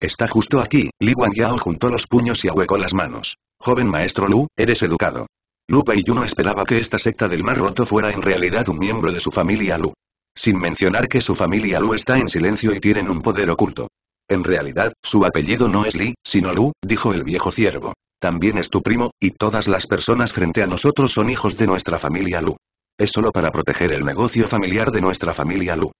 Está justo aquí, Li Wang Yao juntó los puños y ahuecó las manos. Joven maestro Lu, eres educado. Lupa y no esperaba que esta secta del mar roto fuera en realidad un miembro de su familia Lu. Sin mencionar que su familia Lu está en silencio y tienen un poder oculto. En realidad, su apellido no es Li, sino Lu, dijo el viejo ciervo. También es tu primo, y todas las personas frente a nosotros son hijos de nuestra familia Lu. Es solo para proteger el negocio familiar de nuestra familia Lu.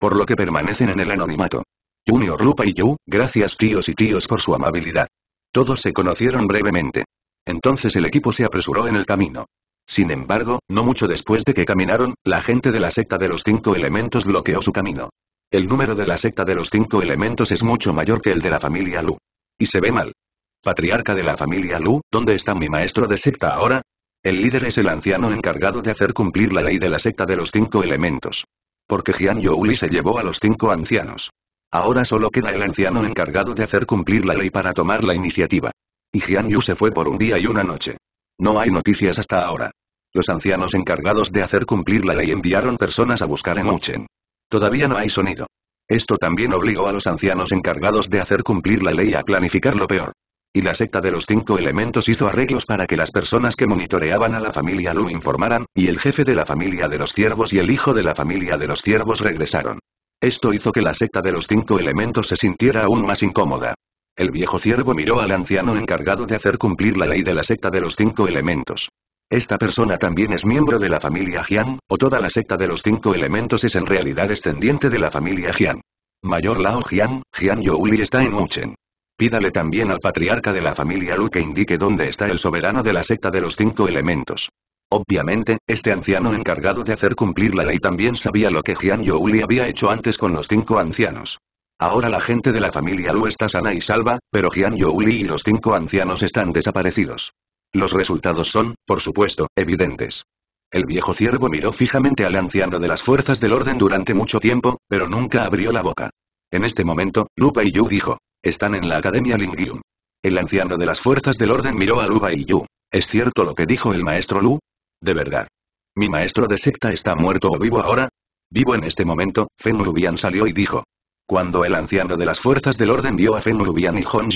Por lo que permanecen en el anonimato. Junior Lupa y Yu, gracias tíos y tíos por su amabilidad. Todos se conocieron brevemente. Entonces el equipo se apresuró en el camino. Sin embargo, no mucho después de que caminaron, la gente de la secta de los cinco elementos bloqueó su camino. El número de la secta de los cinco elementos es mucho mayor que el de la familia Lu. Y se ve mal. Patriarca de la familia Lu, ¿dónde está mi maestro de secta ahora? El líder es el anciano encargado de hacer cumplir la ley de la secta de los cinco elementos. Porque Jian Youli se llevó a los cinco ancianos. Ahora solo queda el anciano encargado de hacer cumplir la ley para tomar la iniciativa. Y Jian Yu se fue por un día y una noche. No hay noticias hasta ahora. Los ancianos encargados de hacer cumplir la ley enviaron personas a buscar a Muchen. Todavía no hay sonido. Esto también obligó a los ancianos encargados de hacer cumplir la ley a planificar lo peor. Y la secta de los cinco elementos hizo arreglos para que las personas que monitoreaban a la familia Lu informaran, y el jefe de la familia de los ciervos y el hijo de la familia de los ciervos regresaron. Esto hizo que la secta de los cinco elementos se sintiera aún más incómoda. El viejo ciervo miró al anciano encargado de hacer cumplir la ley de la secta de los cinco elementos. Esta persona también es miembro de la familia Jian, o toda la secta de los cinco elementos es en realidad descendiente de la familia Jian. Mayor Lao Jian, Jian Youli está en Muchen. Pídale también al patriarca de la familia Lu que indique dónde está el soberano de la secta de los cinco elementos. Obviamente, este anciano encargado de hacer cumplir la ley también sabía lo que Jian Youli había hecho antes con los cinco ancianos. Ahora la gente de la familia Lu está sana y salva, pero Jian Youli y los cinco ancianos están desaparecidos. Los resultados son, por supuesto, evidentes. El viejo ciervo miró fijamente al anciano de las fuerzas del orden durante mucho tiempo, pero nunca abrió la boca. En este momento, Lu Bai Yu dijo, están en la Academia Lingyun. El anciano de las fuerzas del orden miró a Lu Bai ¿Es cierto lo que dijo el maestro Lu? De verdad. ¿Mi maestro de secta está muerto o vivo ahora? Vivo en este momento, Fen Rubian salió y dijo, cuando el anciano de las fuerzas del orden vio a Fen Rubian y Hong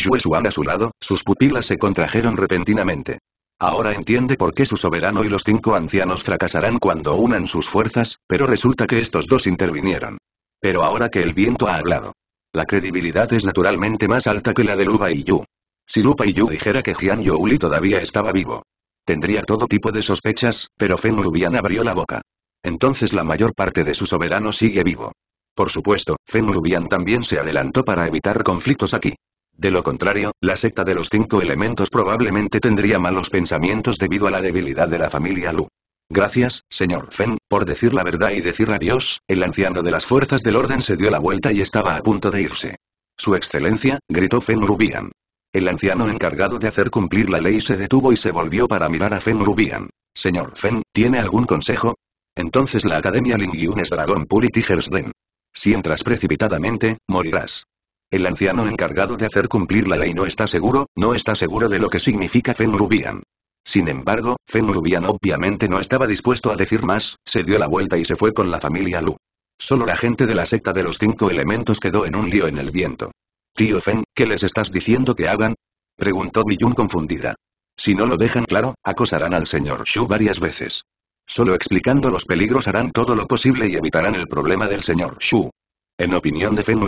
a su lado, sus pupilas se contrajeron repentinamente. Ahora entiende por qué su soberano y los cinco ancianos fracasarán cuando unan sus fuerzas, pero resulta que estos dos intervinieron. Pero ahora que el viento ha hablado. La credibilidad es naturalmente más alta que la de Luba y Yu. Si Lupa y Yu dijera que Jian Youli todavía estaba vivo. Tendría todo tipo de sospechas, pero Fen Rubian abrió la boca. Entonces la mayor parte de su soberano sigue vivo. Por supuesto, Fen Rubian también se adelantó para evitar conflictos aquí. De lo contrario, la secta de los cinco elementos probablemente tendría malos pensamientos debido a la debilidad de la familia Lu. Gracias, señor Fen, por decir la verdad y decir adiós, el anciano de las fuerzas del orden se dio la vuelta y estaba a punto de irse. Su excelencia, gritó Fen Rubian. El anciano encargado de hacer cumplir la ley se detuvo y se volvió para mirar a Fen Rubian. Señor Fen, ¿tiene algún consejo? Entonces la Academia Lingyun es Dragon Puri Tigers Den. Si entras precipitadamente, morirás. El anciano encargado de hacer cumplir la ley no está seguro, no está seguro de lo que significa Rubian. Sin embargo, Rubian obviamente no estaba dispuesto a decir más, se dio la vuelta y se fue con la familia Lu. Solo la gente de la secta de los cinco elementos quedó en un lío en el viento. Tío Fen, ¿qué les estás diciendo que hagan? Preguntó Miyun confundida. Si no lo dejan claro, acosarán al señor Shu varias veces. Solo explicando los peligros harán todo lo posible y evitarán el problema del señor Shu. En opinión de Feng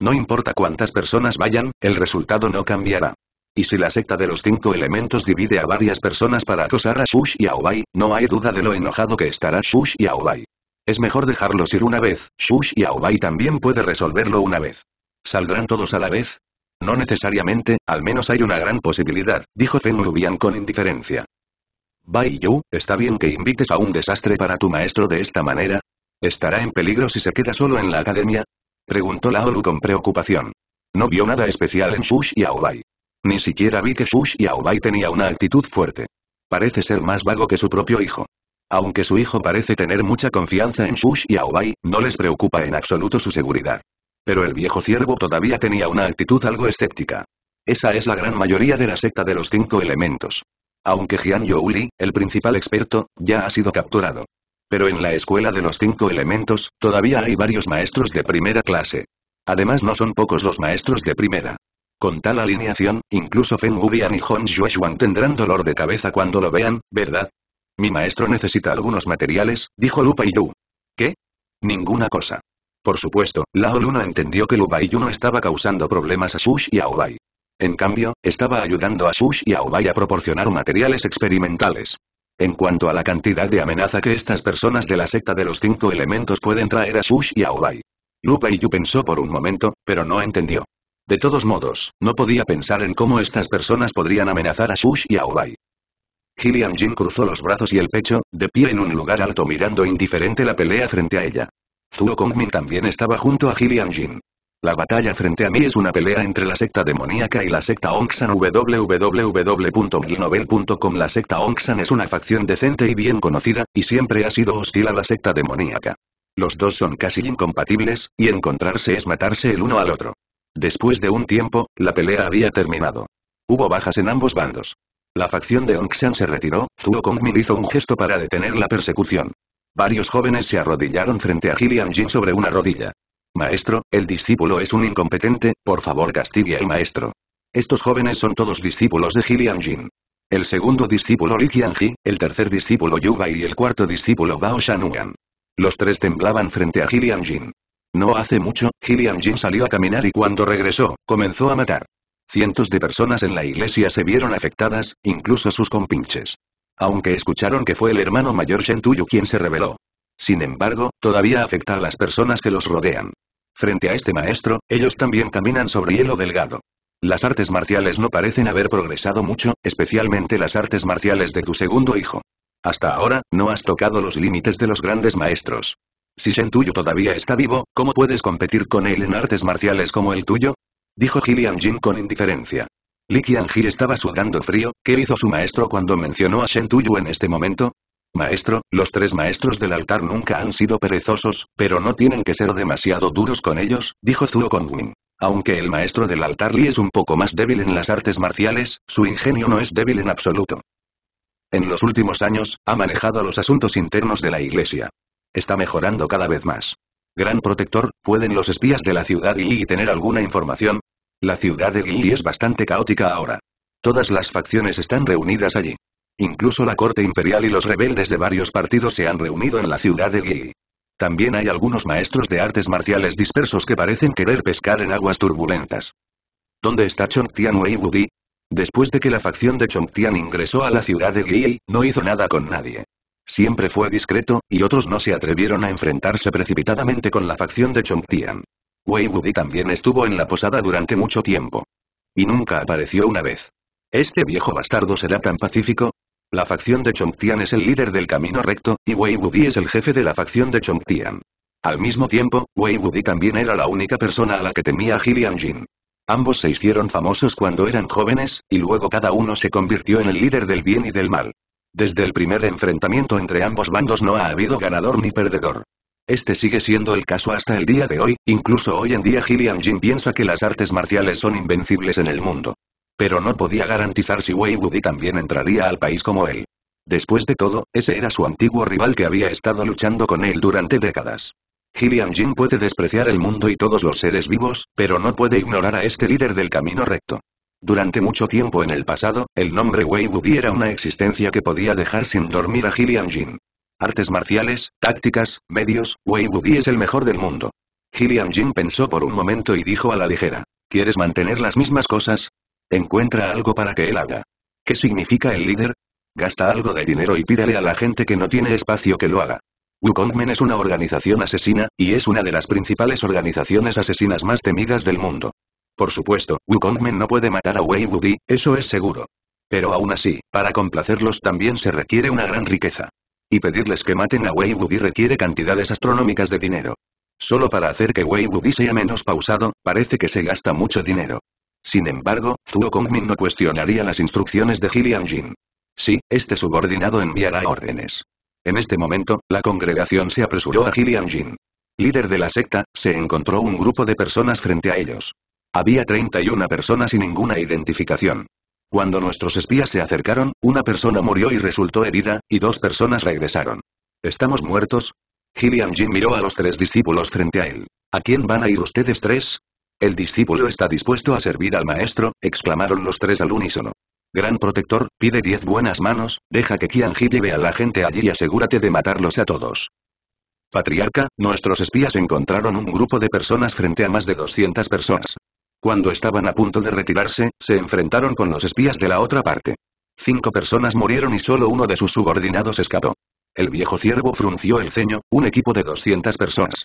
no importa cuántas personas vayan, el resultado no cambiará. Y si la secta de los cinco elementos divide a varias personas para acosar a Shush y Aobai, no hay duda de lo enojado que estará Shush y Aobai. Es mejor dejarlos ir una vez, Shush y Aobai también puede resolverlo una vez. ¿Saldrán todos a la vez? No necesariamente, al menos hay una gran posibilidad, dijo Fenrubian con indiferencia. Bai Yu, ¿está bien que invites a un desastre para tu maestro de esta manera? ¿Estará en peligro si se queda solo en la academia? Preguntó Lu con preocupación. No vio nada especial en Shush y Aobai. Ni siquiera vi que Shush y Aobai tenía una actitud fuerte. Parece ser más vago que su propio hijo. Aunque su hijo parece tener mucha confianza en Shush y Aobai, no les preocupa en absoluto su seguridad. Pero el viejo ciervo todavía tenía una actitud algo escéptica. Esa es la gran mayoría de la secta de los cinco elementos. Aunque Jian Youli, el principal experto, ya ha sido capturado. Pero en la escuela de los cinco elementos, todavía hay varios maestros de primera clase. Además no son pocos los maestros de primera. Con tal alineación, incluso Feng Wubian y Hong Zhuexuan tendrán dolor de cabeza cuando lo vean, ¿verdad? Mi maestro necesita algunos materiales, dijo Lu Pai ¿Qué? Ninguna cosa. Por supuesto, Lao Luna entendió que Lu Baiyu no estaba causando problemas a Shush y a Bai. En cambio, estaba ayudando a Sush y a a proporcionar materiales experimentales. En cuanto a la cantidad de amenaza que estas personas de la secta de los cinco elementos pueden traer a Sush y a Ubai. y Yu pensó por un momento, pero no entendió. De todos modos, no podía pensar en cómo estas personas podrían amenazar a Sush y a Ubai. Gillian Jin cruzó los brazos y el pecho, de pie en un lugar alto mirando indiferente la pelea frente a ella. Zuo Kongmin también estaba junto a Gillian Jin. La batalla frente a mí es una pelea entre la secta demoníaca y la secta Onksan www.milnovel.com». La secta Onksan es una facción decente y bien conocida, y siempre ha sido hostil a la secta demoníaca. Los dos son casi incompatibles, y encontrarse es matarse el uno al otro. Después de un tiempo, la pelea había terminado. Hubo bajas en ambos bandos. La facción de Onksan se retiró, Zuo Kongmin hizo un gesto para detener la persecución. Varios jóvenes se arrodillaron frente a Gillian Jin sobre una rodilla. Maestro, el discípulo es un incompetente, por favor castigue al maestro. Estos jóvenes son todos discípulos de Jilian Jin. El segundo discípulo Li Qianji, el tercer discípulo Yu Bai y el cuarto discípulo Bao Shanuan. Los tres temblaban frente a Jilian Jin. No hace mucho, Jilian Jin salió a caminar y cuando regresó, comenzó a matar. Cientos de personas en la iglesia se vieron afectadas, incluso sus compinches. Aunque escucharon que fue el hermano mayor Shen Tuyu quien se rebeló, sin embargo, todavía afecta a las personas que los rodean. Frente a este maestro, ellos también caminan sobre hielo delgado. Las artes marciales no parecen haber progresado mucho, especialmente las artes marciales de tu segundo hijo. Hasta ahora, no has tocado los límites de los grandes maestros. Si Shen Tuyu todavía está vivo, ¿cómo puedes competir con él en artes marciales como el tuyo? Dijo Gillian Jin con indiferencia. Li Qianji estaba sudando frío, ¿qué hizo su maestro cuando mencionó a Shen Tuyu en este momento? Maestro, los tres maestros del altar nunca han sido perezosos, pero no tienen que ser demasiado duros con ellos, dijo Zuo Kongwin. Aunque el maestro del altar Li es un poco más débil en las artes marciales, su ingenio no es débil en absoluto. En los últimos años, ha manejado los asuntos internos de la iglesia. Está mejorando cada vez más. Gran protector, ¿pueden los espías de la ciudad Li tener alguna información? La ciudad de Li es bastante caótica ahora. Todas las facciones están reunidas allí. Incluso la corte imperial y los rebeldes de varios partidos se han reunido en la ciudad de Gui. También hay algunos maestros de artes marciales dispersos que parecen querer pescar en aguas turbulentas. ¿Dónde está Chongtian Wudi? Después de que la facción de Chongtian ingresó a la ciudad de Gui, no hizo nada con nadie. Siempre fue discreto, y otros no se atrevieron a enfrentarse precipitadamente con la facción de Chongtian. Wudi también estuvo en la posada durante mucho tiempo. Y nunca apareció una vez. ¿Este viejo bastardo será tan pacífico? La facción de Chongtian es el líder del camino recto, y Wei Wudi es el jefe de la facción de Chongtian. Al mismo tiempo, Wei Wudi también era la única persona a la que temía Gillian Jin. Ambos se hicieron famosos cuando eran jóvenes, y luego cada uno se convirtió en el líder del bien y del mal. Desde el primer enfrentamiento entre ambos bandos no ha habido ganador ni perdedor. Este sigue siendo el caso hasta el día de hoy, incluso hoy en día Gillian Jin piensa que las artes marciales son invencibles en el mundo. Pero no podía garantizar si Wei Wudi también entraría al país como él. Después de todo, ese era su antiguo rival que había estado luchando con él durante décadas. Gillian Jin puede despreciar el mundo y todos los seres vivos, pero no puede ignorar a este líder del camino recto. Durante mucho tiempo en el pasado, el nombre Wei Wudi era una existencia que podía dejar sin dormir a Gillian Jin. Artes marciales, tácticas, medios, Wei Wudi es el mejor del mundo. Gillian Jin pensó por un momento y dijo a la ligera. ¿Quieres mantener las mismas cosas? Encuentra algo para que él haga. ¿Qué significa el líder? Gasta algo de dinero y pídale a la gente que no tiene espacio que lo haga. Wukongmen es una organización asesina, y es una de las principales organizaciones asesinas más temidas del mundo. Por supuesto, Wukongmen no puede matar a Wei Wudi, eso es seguro. Pero aún así, para complacerlos también se requiere una gran riqueza. Y pedirles que maten a Wei Wudi requiere cantidades astronómicas de dinero. Solo para hacer que Wei Wudi sea menos pausado, parece que se gasta mucho dinero. Sin embargo, Zhuo Kongmin no cuestionaría las instrucciones de Gillian Jin. Sí, este subordinado enviará órdenes. En este momento, la congregación se apresuró a Gillian Jin. Líder de la secta, se encontró un grupo de personas frente a ellos. Había 31 personas sin ninguna identificación. Cuando nuestros espías se acercaron, una persona murió y resultó herida, y dos personas regresaron. ¿Estamos muertos? Gillian Jin miró a los tres discípulos frente a él. ¿A quién van a ir ustedes tres? El discípulo está dispuesto a servir al maestro, exclamaron los tres al unísono. Gran protector, pide diez buenas manos, deja que Qianji lleve a la gente allí y asegúrate de matarlos a todos. Patriarca, nuestros espías encontraron un grupo de personas frente a más de 200 personas. Cuando estaban a punto de retirarse, se enfrentaron con los espías de la otra parte. Cinco personas murieron y solo uno de sus subordinados escapó. El viejo ciervo frunció el ceño, un equipo de 200 personas.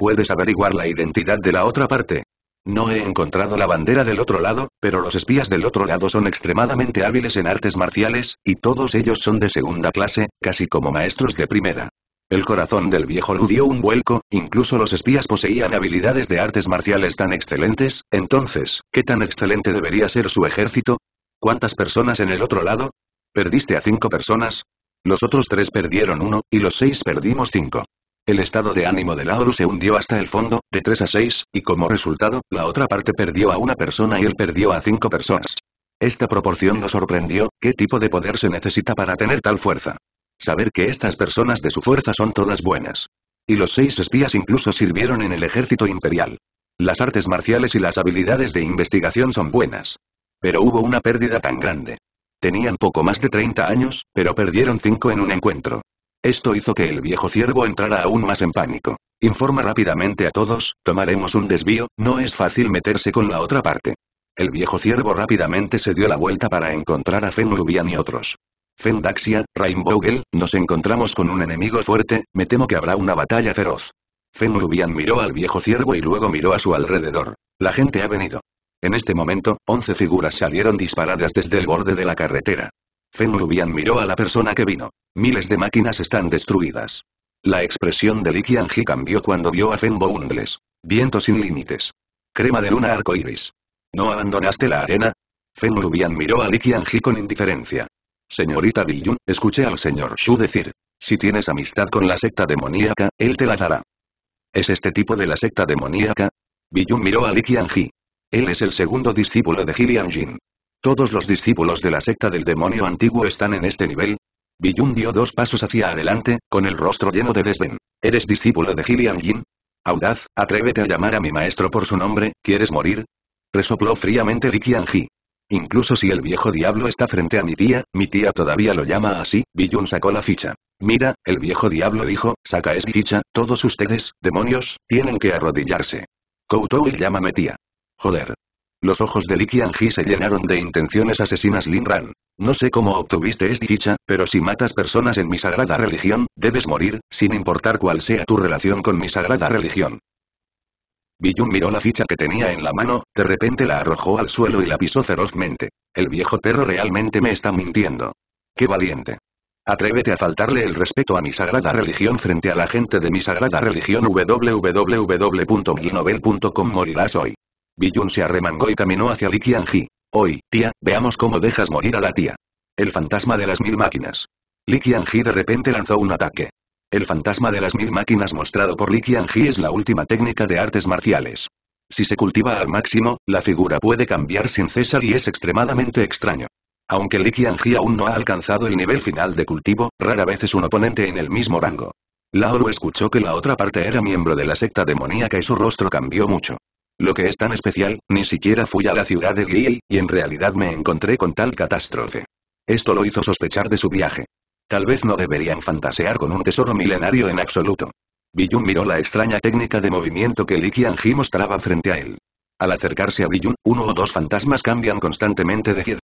¿Puedes averiguar la identidad de la otra parte? No he encontrado la bandera del otro lado, pero los espías del otro lado son extremadamente hábiles en artes marciales, y todos ellos son de segunda clase, casi como maestros de primera. El corazón del viejo Lu dio un vuelco, incluso los espías poseían habilidades de artes marciales tan excelentes, entonces, ¿qué tan excelente debería ser su ejército? ¿Cuántas personas en el otro lado? ¿Perdiste a cinco personas? Los otros tres perdieron uno, y los seis perdimos cinco. El estado de ánimo de Oru se hundió hasta el fondo, de 3 a 6, y como resultado, la otra parte perdió a una persona y él perdió a cinco personas. Esta proporción nos sorprendió, ¿qué tipo de poder se necesita para tener tal fuerza? Saber que estas personas de su fuerza son todas buenas. Y los seis espías incluso sirvieron en el ejército imperial. Las artes marciales y las habilidades de investigación son buenas. Pero hubo una pérdida tan grande. Tenían poco más de 30 años, pero perdieron cinco en un encuentro. Esto hizo que el viejo ciervo entrara aún más en pánico. Informa rápidamente a todos, tomaremos un desvío, no es fácil meterse con la otra parte. El viejo ciervo rápidamente se dio la vuelta para encontrar a Fen y otros. Fen Daxia, Rainbowgel, nos encontramos con un enemigo fuerte, me temo que habrá una batalla feroz. Fen miró al viejo ciervo y luego miró a su alrededor. La gente ha venido. En este momento, once figuras salieron disparadas desde el borde de la carretera. Fen Rubian miró a la persona que vino. Miles de máquinas están destruidas. La expresión de Li Qianji cambió cuando vio a Fen Viento sin límites. Crema de luna arcoiris. ¿No abandonaste la arena? Fen Rubian miró a Li Qianji con indiferencia. Señorita Biyun, escuché al señor Shu decir. Si tienes amistad con la secta demoníaca, él te la dará. ¿Es este tipo de la secta demoníaca? Biyun miró a Li Qianji. Él es el segundo discípulo de Jilian Jin. ¿Todos los discípulos de la secta del demonio antiguo están en este nivel? Biyun dio dos pasos hacia adelante, con el rostro lleno de desdén. ¿Eres discípulo de Gillian Jin? Audaz, atrévete a llamar a mi maestro por su nombre, ¿quieres morir? Resopló fríamente Li Ji. Incluso si el viejo diablo está frente a mi tía, mi tía todavía lo llama así, Biyun sacó la ficha. Mira, el viejo diablo dijo, saca esa ficha, todos ustedes, demonios, tienen que arrodillarse. Koutou y llámame tía. Joder. Los ojos de Li Qianji se llenaron de intenciones asesinas Lin Ran. No sé cómo obtuviste esta ficha, pero si matas personas en mi sagrada religión, debes morir, sin importar cuál sea tu relación con mi sagrada religión. Biyun miró la ficha que tenía en la mano, de repente la arrojó al suelo y la pisó ferozmente. El viejo perro realmente me está mintiendo. ¡Qué valiente! Atrévete a faltarle el respeto a mi sagrada religión frente a la gente de mi sagrada religión www.milnovel.com Morirás hoy. Bijun se arremangó y caminó hacia Li Qianji. Hoy, tía, veamos cómo dejas morir a la tía. El fantasma de las mil máquinas. Li Qianji de repente lanzó un ataque. El fantasma de las mil máquinas mostrado por Li Qianji es la última técnica de artes marciales. Si se cultiva al máximo, la figura puede cambiar sin cesar y es extremadamente extraño. Aunque Li Qianji aún no ha alcanzado el nivel final de cultivo, rara vez es un oponente en el mismo rango. Laoru escuchó que la otra parte era miembro de la secta demoníaca y su rostro cambió mucho. Lo que es tan especial, ni siquiera fui a la ciudad de Gui, y en realidad me encontré con tal catástrofe. Esto lo hizo sospechar de su viaje. Tal vez no deberían fantasear con un tesoro milenario en absoluto. Biyun miró la extraña técnica de movimiento que Li ji mostraba frente a él. Al acercarse a Biyun, uno o dos fantasmas cambian constantemente de piel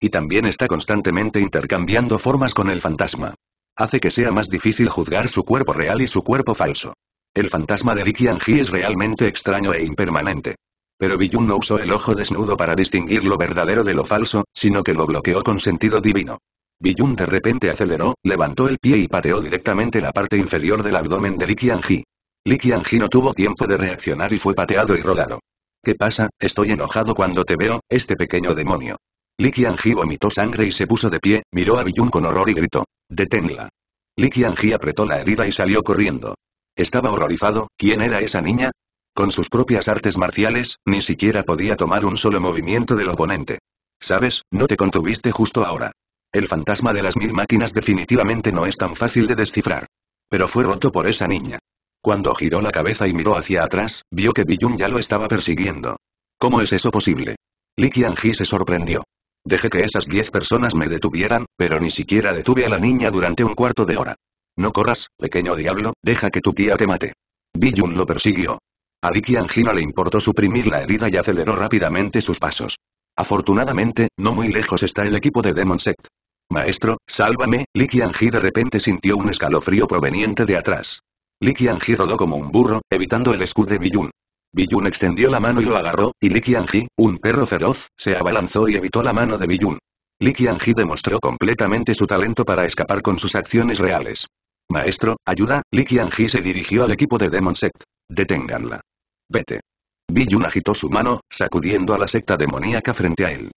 Y también está constantemente intercambiando formas con el fantasma. Hace que sea más difícil juzgar su cuerpo real y su cuerpo falso. El fantasma de Qian Ji es realmente extraño e impermanente. Pero Biyun no usó el ojo desnudo para distinguir lo verdadero de lo falso, sino que lo bloqueó con sentido divino. Biyun de repente aceleró, levantó el pie y pateó directamente la parte inferior del abdomen de Qian-hee. li Qian Ji no tuvo tiempo de reaccionar y fue pateado y rodado. ¿Qué pasa? Estoy enojado cuando te veo, este pequeño demonio. Qian Ji vomitó sangre y se puso de pie, miró a Biyun con horror y gritó. Deténla. Qian Ji apretó la herida y salió corriendo. Estaba horrorizado, ¿quién era esa niña? Con sus propias artes marciales, ni siquiera podía tomar un solo movimiento del oponente. ¿Sabes? No te contuviste justo ahora. El fantasma de las mil máquinas definitivamente no es tan fácil de descifrar. Pero fue roto por esa niña. Cuando giró la cabeza y miró hacia atrás, vio que Biyun ya lo estaba persiguiendo. ¿Cómo es eso posible? Li Qianji se sorprendió. Dejé que esas diez personas me detuvieran, pero ni siquiera detuve a la niña durante un cuarto de hora. No corras, pequeño diablo, deja que tu tía te mate. Biyun lo persiguió. A Kian-ji no le importó suprimir la herida y aceleró rápidamente sus pasos. Afortunadamente, no muy lejos está el equipo de Demon Sect. Maestro, sálvame, Li ji de repente sintió un escalofrío proveniente de atrás. Li Qianji rodó como un burro, evitando el escudo de Biyun. Biyun extendió la mano y lo agarró, y Li Qianji, un perro feroz, se abalanzó y evitó la mano de Biyun. Li Qianji demostró completamente su talento para escapar con sus acciones reales. Maestro, ayuda, Li Qianji se dirigió al equipo de Demon Sect. Deténganla. Vete. Bi Yun agitó su mano, sacudiendo a la secta demoníaca frente a él.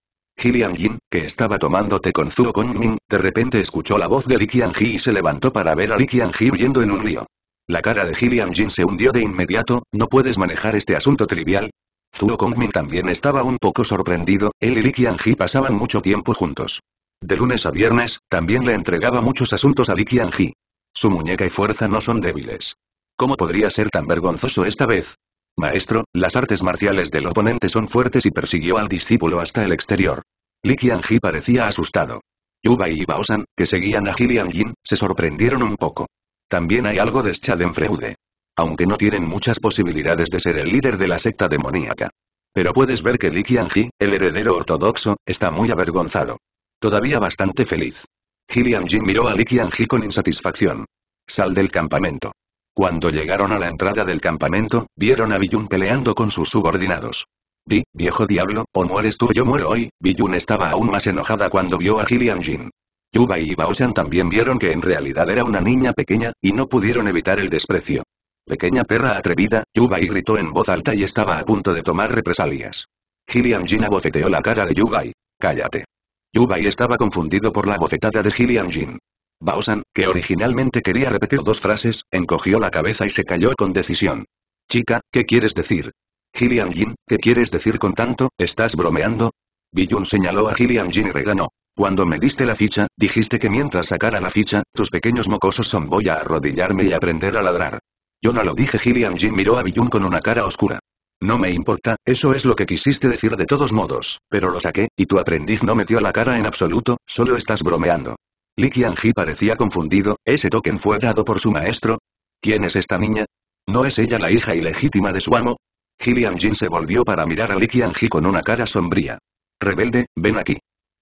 Liang Jin, que estaba tomando té con Zuo Min, de repente escuchó la voz de Li Qianji y se levantó para ver a Li Ji huyendo en un río. La cara de Liang Jin se hundió de inmediato, no puedes manejar este asunto trivial. Zuo Min también estaba un poco sorprendido, él y Li Qianji pasaban mucho tiempo juntos. De lunes a viernes, también le entregaba muchos asuntos a Li Qianji. Su muñeca y fuerza no son débiles. ¿Cómo podría ser tan vergonzoso esta vez? Maestro, las artes marciales del oponente son fuertes y persiguió al discípulo hasta el exterior. Li Qianji parecía asustado. Yuba y Baosan, que seguían a Gillian Jin, se sorprendieron un poco. También hay algo de Schadenfreude. Aunque no tienen muchas posibilidades de ser el líder de la secta demoníaca. Pero puedes ver que Li Qianji, el heredero ortodoxo, está muy avergonzado. Todavía bastante feliz. Gillian Jin miró a Li Ji con insatisfacción. Sal del campamento. Cuando llegaron a la entrada del campamento, vieron a Biyun peleando con sus subordinados. Vi, viejo diablo, o mueres tú o yo muero hoy, Biyun estaba aún más enojada cuando vio a Gillian Jin. Yuba y Baoshan también vieron que en realidad era una niña pequeña, y no pudieron evitar el desprecio. Pequeña perra atrevida, Yubai gritó en voz alta y estaba a punto de tomar represalias. Gillian Jin abofeteó la cara de Yubai. Cállate. Yubai estaba confundido por la bofetada de Gillian Jin. Baosan, que originalmente quería repetir dos frases, encogió la cabeza y se calló con decisión. Chica, ¿qué quieres decir? Gillian Jin, ¿qué quieres decir con tanto, estás bromeando? Biyun señaló a Gillian Jin y reganó. Cuando me diste la ficha, dijiste que mientras sacara la ficha, tus pequeños mocosos son voy a arrodillarme y aprender a ladrar. Yo no lo dije Gillian Jin miró a Biyun con una cara oscura. No me importa, eso es lo que quisiste decir de todos modos, pero lo saqué, y tu aprendiz no metió la cara en absoluto, solo estás bromeando. Li Qianji parecía confundido, ¿ese token fue dado por su maestro? ¿Quién es esta niña? ¿No es ella la hija ilegítima de su amo? Gillian Jin se volvió para mirar a Li Qianji con una cara sombría. Rebelde, ven aquí.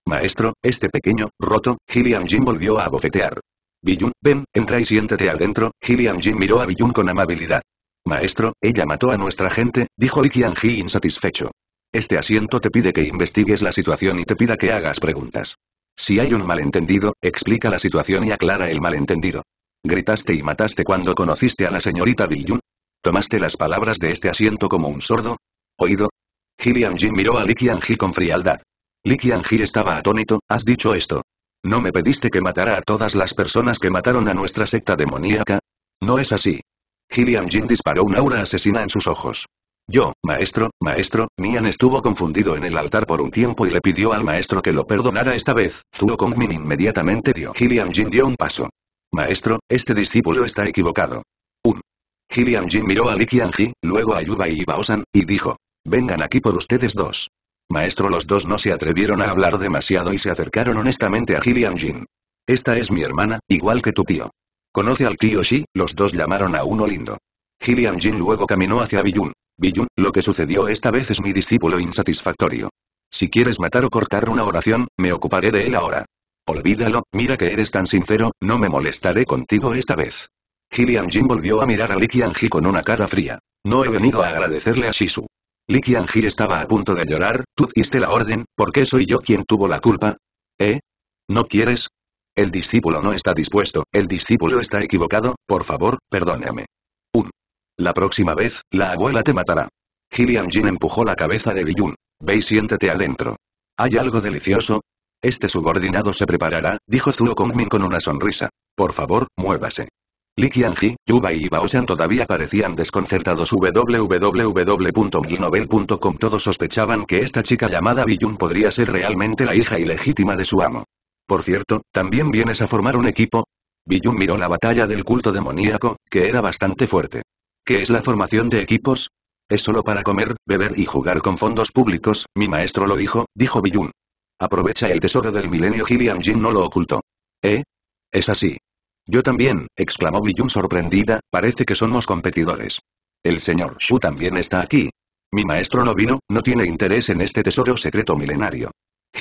Maestro, este pequeño, roto, Gillian Jin volvió a abofetear. Biyun, ven, entra y siéntete adentro, Gillian Jin miró a Biyun con amabilidad. Maestro, ella mató a nuestra gente, dijo Qianji insatisfecho. Este asiento te pide que investigues la situación y te pida que hagas preguntas. Si hay un malentendido, explica la situación y aclara el malentendido. Gritaste y mataste cuando conociste a la señorita Diyun. ¿Tomaste las palabras de este asiento como un sordo? ¿Oído? Ji Jin miró a Li Ji con frialdad. Li Ji estaba atónito, has dicho esto. ¿No me pediste que matara a todas las personas que mataron a nuestra secta demoníaca? No es así. Gillian Jin disparó una aura asesina en sus ojos. Yo, maestro, maestro, Mian estuvo confundido en el altar por un tiempo y le pidió al maestro que lo perdonara esta vez. Zuo Kongmin inmediatamente dio. Gillian Jin dio un paso. Maestro, este discípulo está equivocado. Un. Gillian Jin miró a Li Qianji, luego a Yuba y Baosan, y dijo. Vengan aquí por ustedes dos. Maestro los dos no se atrevieron a hablar demasiado y se acercaron honestamente a Gillian Jin. Esta es mi hermana, igual que tu tío. Conoce al tío Shi, los dos llamaron a uno lindo. Gillian Jin luego caminó hacia Biyun. Biyun, lo que sucedió esta vez es mi discípulo insatisfactorio. Si quieres matar o cortar una oración, me ocuparé de él ahora. Olvídalo, mira que eres tan sincero, no me molestaré contigo esta vez. Gillian Jin volvió a mirar a Li Ji con una cara fría. No he venido a agradecerle a Shisu. Li Ji estaba a punto de llorar, tú diste la orden, ¿por qué soy yo quien tuvo la culpa? ¿Eh? ¿No quieres? El discípulo no está dispuesto, el discípulo está equivocado, por favor, perdóname. 1. La próxima vez, la abuela te matará. Gillian Jin empujó la cabeza de Biyun. Ve y siéntete adentro. ¿Hay algo delicioso? Este subordinado se preparará, dijo Zuo Kongmin con una sonrisa. Por favor, muévase. Li Qianji, Yuba y Baoshan todavía parecían desconcertados www.mginobel.com Todos sospechaban que esta chica llamada Biyun podría ser realmente la hija ilegítima de su amo. Por cierto, ¿también vienes a formar un equipo? Biyun miró la batalla del culto demoníaco, que era bastante fuerte. ¿Qué es la formación de equipos? Es solo para comer, beber y jugar con fondos públicos, mi maestro lo dijo, dijo Biyun. Aprovecha el tesoro del milenio Gillian Jin no lo ocultó. ¿Eh? Es así. Yo también, exclamó Biyun sorprendida, parece que somos competidores. El señor Shu también está aquí. Mi maestro no vino, no tiene interés en este tesoro secreto milenario.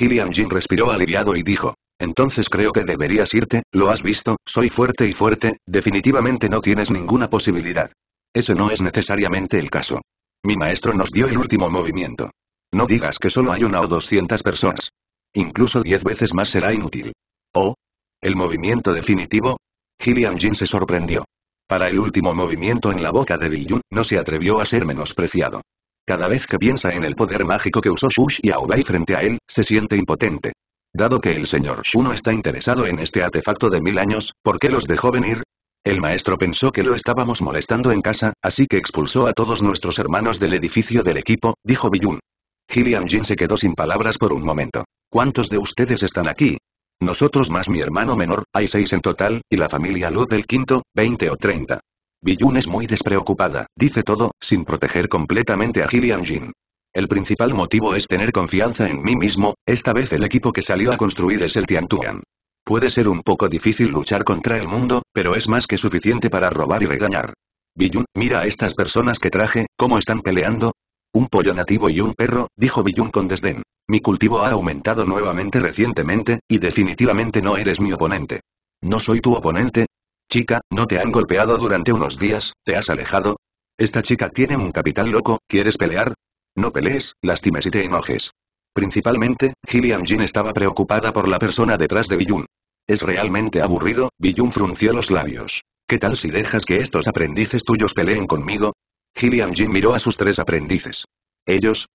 Gillian Jin respiró aliviado y dijo. Entonces creo que deberías irte, lo has visto, soy fuerte y fuerte, definitivamente no tienes ninguna posibilidad. Eso no es necesariamente el caso. Mi maestro nos dio el último movimiento. No digas que solo hay una o doscientas personas. Incluso diez veces más será inútil. ¿O? ¿El movimiento definitivo? Gillian Jin se sorprendió. Para el último movimiento en la boca de Diyun, no se atrevió a ser menospreciado. Cada vez que piensa en el poder mágico que usó Shush y Aobai frente a él, se siente impotente. Dado que el señor no está interesado en este artefacto de mil años, ¿por qué los dejó venir? El maestro pensó que lo estábamos molestando en casa, así que expulsó a todos nuestros hermanos del edificio del equipo, dijo Biyun. Gillian Jin se quedó sin palabras por un momento. ¿Cuántos de ustedes están aquí? Nosotros más mi hermano menor, hay seis en total, y la familia luz del quinto, veinte o treinta. Biyun es muy despreocupada, dice todo, sin proteger completamente a Gillian Jin. El principal motivo es tener confianza en mí mismo, esta vez el equipo que salió a construir es el Tian Tiantuan. Puede ser un poco difícil luchar contra el mundo, pero es más que suficiente para robar y regañar. Biyun, mira a estas personas que traje, ¿cómo están peleando? Un pollo nativo y un perro, dijo Biyun con desdén. Mi cultivo ha aumentado nuevamente recientemente, y definitivamente no eres mi oponente. No soy tu oponente, Chica, ¿no te han golpeado durante unos días? ¿Te has alejado? Esta chica tiene un capital loco, ¿quieres pelear? No pelees, lastimes y te enojes. Principalmente, Gillian Jin estaba preocupada por la persona detrás de Biyun. Es realmente aburrido, Biyun frunció los labios. ¿Qué tal si dejas que estos aprendices tuyos peleen conmigo? Gillian Jin miró a sus tres aprendices. ¿Ellos?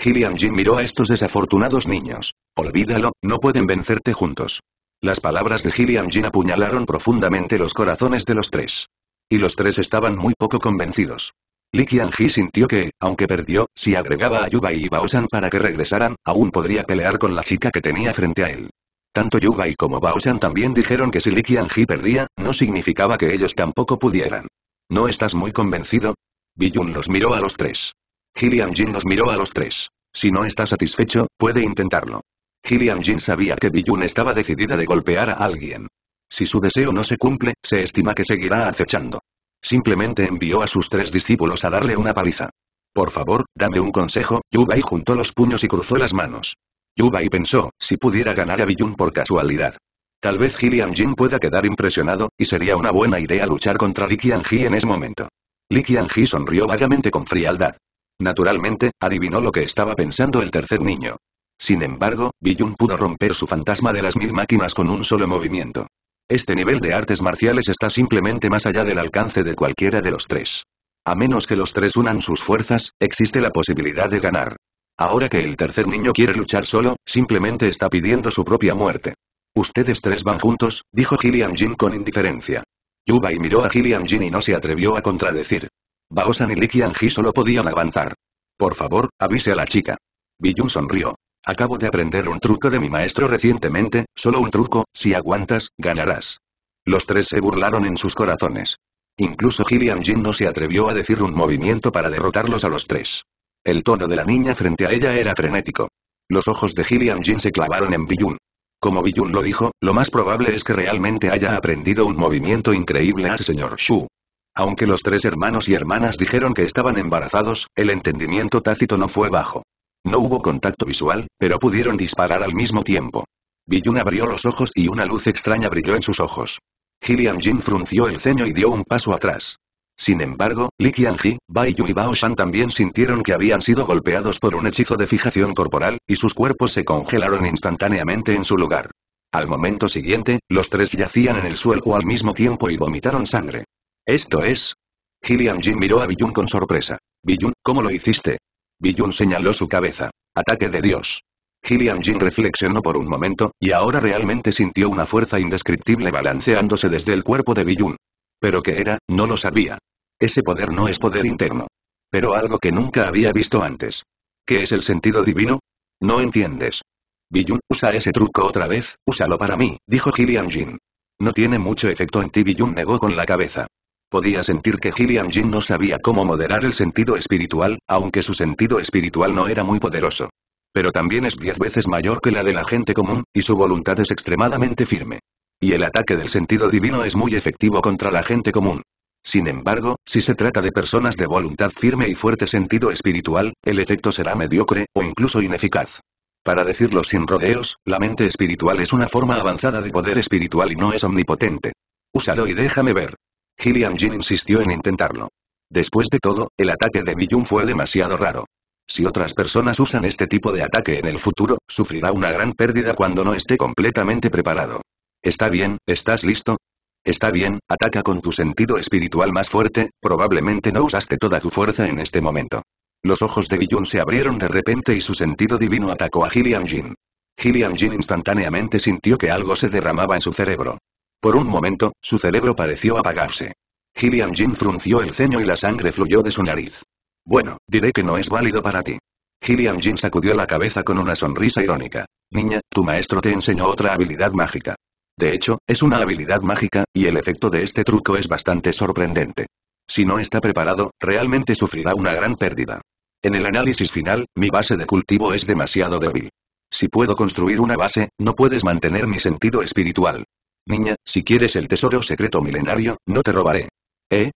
Gillian Jin miró a estos desafortunados niños. Olvídalo, no pueden vencerte juntos. Las palabras de Gillian Jin apuñalaron profundamente los corazones de los tres. Y los tres estaban muy poco convencidos. Li Qianji sintió que, aunque perdió, si agregaba a Yubai y Baosan para que regresaran, aún podría pelear con la chica que tenía frente a él. Tanto Yubai como Baosan también dijeron que si Li Ji perdía, no significaba que ellos tampoco pudieran. ¿No estás muy convencido? Biyun los miró a los tres. Gillian Jin los miró a los tres. Si no está satisfecho, puede intentarlo. Gillian Jin sabía que Biyun estaba decidida de golpear a alguien. Si su deseo no se cumple, se estima que seguirá acechando. Simplemente envió a sus tres discípulos a darle una paliza. Por favor, dame un consejo, Yubai juntó los puños y cruzó las manos. Yubai pensó, si pudiera ganar a Biyun por casualidad. Tal vez Gillian Jin pueda quedar impresionado, y sería una buena idea luchar contra Li Qianji en ese momento. Li Qianji sonrió vagamente con frialdad. Naturalmente, adivinó lo que estaba pensando el tercer niño. Sin embargo, Byung pudo romper su fantasma de las mil máquinas con un solo movimiento. Este nivel de artes marciales está simplemente más allá del alcance de cualquiera de los tres. A menos que los tres unan sus fuerzas, existe la posibilidad de ganar. Ahora que el tercer niño quiere luchar solo, simplemente está pidiendo su propia muerte. Ustedes tres van juntos, dijo Gillian Jin con indiferencia. Yubai miró a Gillian Jin y no se atrevió a contradecir. Baosan y Likian Ji solo podían avanzar. Por favor, avise a la chica. Biyun sonrió. Acabo de aprender un truco de mi maestro recientemente, solo un truco, si aguantas, ganarás. Los tres se burlaron en sus corazones. Incluso Gillian Jin no se atrevió a decir un movimiento para derrotarlos a los tres. El tono de la niña frente a ella era frenético. Los ojos de Gillian Jin se clavaron en Biyun. Como Biyun lo dijo, lo más probable es que realmente haya aprendido un movimiento increíble al señor Shu. Aunque los tres hermanos y hermanas dijeron que estaban embarazados, el entendimiento tácito no fue bajo. No hubo contacto visual, pero pudieron disparar al mismo tiempo. Billun abrió los ojos y una luz extraña brilló en sus ojos. Gillian Jin frunció el ceño y dio un paso atrás. Sin embargo, Li Qianji, Bai Yu y Bao Shan también sintieron que habían sido golpeados por un hechizo de fijación corporal, y sus cuerpos se congelaron instantáneamente en su lugar. Al momento siguiente, los tres yacían en el suelo al mismo tiempo y vomitaron sangre. Esto es... Gillian Jin miró a Biyun con sorpresa. Biyun, ¿cómo lo hiciste? Billun señaló su cabeza. Ataque de Dios. Gillian Jin reflexionó por un momento, y ahora realmente sintió una fuerza indescriptible balanceándose desde el cuerpo de Billun. Pero qué era, no lo sabía. Ese poder no es poder interno. Pero algo que nunca había visto antes. ¿Qué es el sentido divino? No entiendes. Biyun, usa ese truco otra vez, úsalo para mí, dijo Gillian Jin. No tiene mucho efecto en ti Biyun negó con la cabeza. Podía sentir que Gillian Jin no sabía cómo moderar el sentido espiritual, aunque su sentido espiritual no era muy poderoso. Pero también es diez veces mayor que la de la gente común, y su voluntad es extremadamente firme. Y el ataque del sentido divino es muy efectivo contra la gente común. Sin embargo, si se trata de personas de voluntad firme y fuerte sentido espiritual, el efecto será mediocre, o incluso ineficaz. Para decirlo sin rodeos, la mente espiritual es una forma avanzada de poder espiritual y no es omnipotente. Úsalo y déjame ver. Gillian Jin insistió en intentarlo. Después de todo, el ataque de Biyun fue demasiado raro. Si otras personas usan este tipo de ataque en el futuro, sufrirá una gran pérdida cuando no esté completamente preparado. Está bien, ¿estás listo? Está bien, ataca con tu sentido espiritual más fuerte, probablemente no usaste toda tu fuerza en este momento. Los ojos de Biyun se abrieron de repente y su sentido divino atacó a Gillian Jin. Gillian Jin instantáneamente sintió que algo se derramaba en su cerebro. Por un momento, su cerebro pareció apagarse. Gillian Jin frunció el ceño y la sangre fluyó de su nariz. Bueno, diré que no es válido para ti. Gillian Jin sacudió la cabeza con una sonrisa irónica. Niña, tu maestro te enseñó otra habilidad mágica. De hecho, es una habilidad mágica, y el efecto de este truco es bastante sorprendente. Si no está preparado, realmente sufrirá una gran pérdida. En el análisis final, mi base de cultivo es demasiado débil. Si puedo construir una base, no puedes mantener mi sentido espiritual. Niña, si quieres el tesoro secreto milenario, no te robaré. ¿Eh?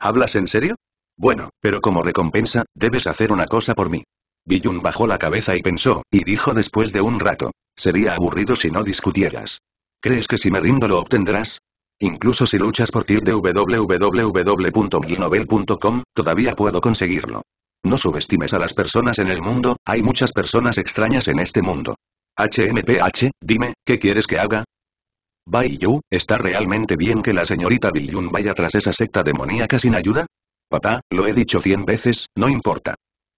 ¿Hablas en serio? Bueno, pero como recompensa, debes hacer una cosa por mí. Biyun bajó la cabeza y pensó, y dijo después de un rato, sería aburrido si no discutieras. ¿Crees que si me rindo lo obtendrás? Incluso si luchas por ti de todavía puedo conseguirlo. No subestimes a las personas en el mundo, hay muchas personas extrañas en este mundo. HMPH, dime, ¿qué quieres que haga? Bai Yu, ¿está realmente bien que la señorita Yun vaya tras esa secta demoníaca sin ayuda? Papá, lo he dicho cien veces, no importa.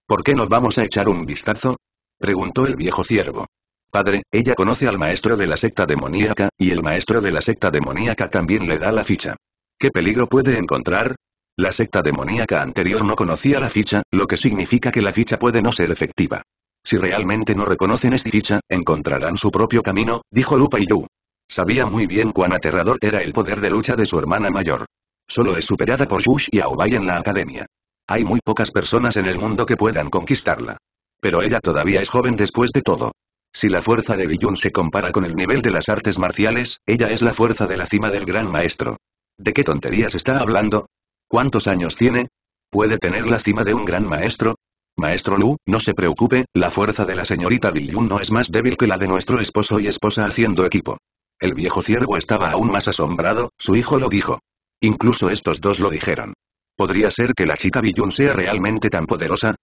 ¿Por qué no vamos a echar un vistazo? Preguntó el viejo ciervo. Padre, ella conoce al maestro de la secta demoníaca, y el maestro de la secta demoníaca también le da la ficha. ¿Qué peligro puede encontrar? La secta demoníaca anterior no conocía la ficha, lo que significa que la ficha puede no ser efectiva. Si realmente no reconocen esta ficha, encontrarán su propio camino, dijo Lupa Yu. Sabía muy bien cuán aterrador era el poder de lucha de su hermana mayor. Solo es superada por y Aobai en la academia. Hay muy pocas personas en el mundo que puedan conquistarla. Pero ella todavía es joven después de todo. Si la fuerza de Biyun se compara con el nivel de las artes marciales, ella es la fuerza de la cima del gran maestro. ¿De qué tonterías está hablando? ¿Cuántos años tiene? ¿Puede tener la cima de un gran maestro? Maestro Lu, no se preocupe, la fuerza de la señorita Biyun no es más débil que la de nuestro esposo y esposa haciendo equipo. El viejo ciervo estaba aún más asombrado, su hijo lo dijo. Incluso estos dos lo dijeron. ¿Podría ser que la chica Billun sea realmente tan poderosa?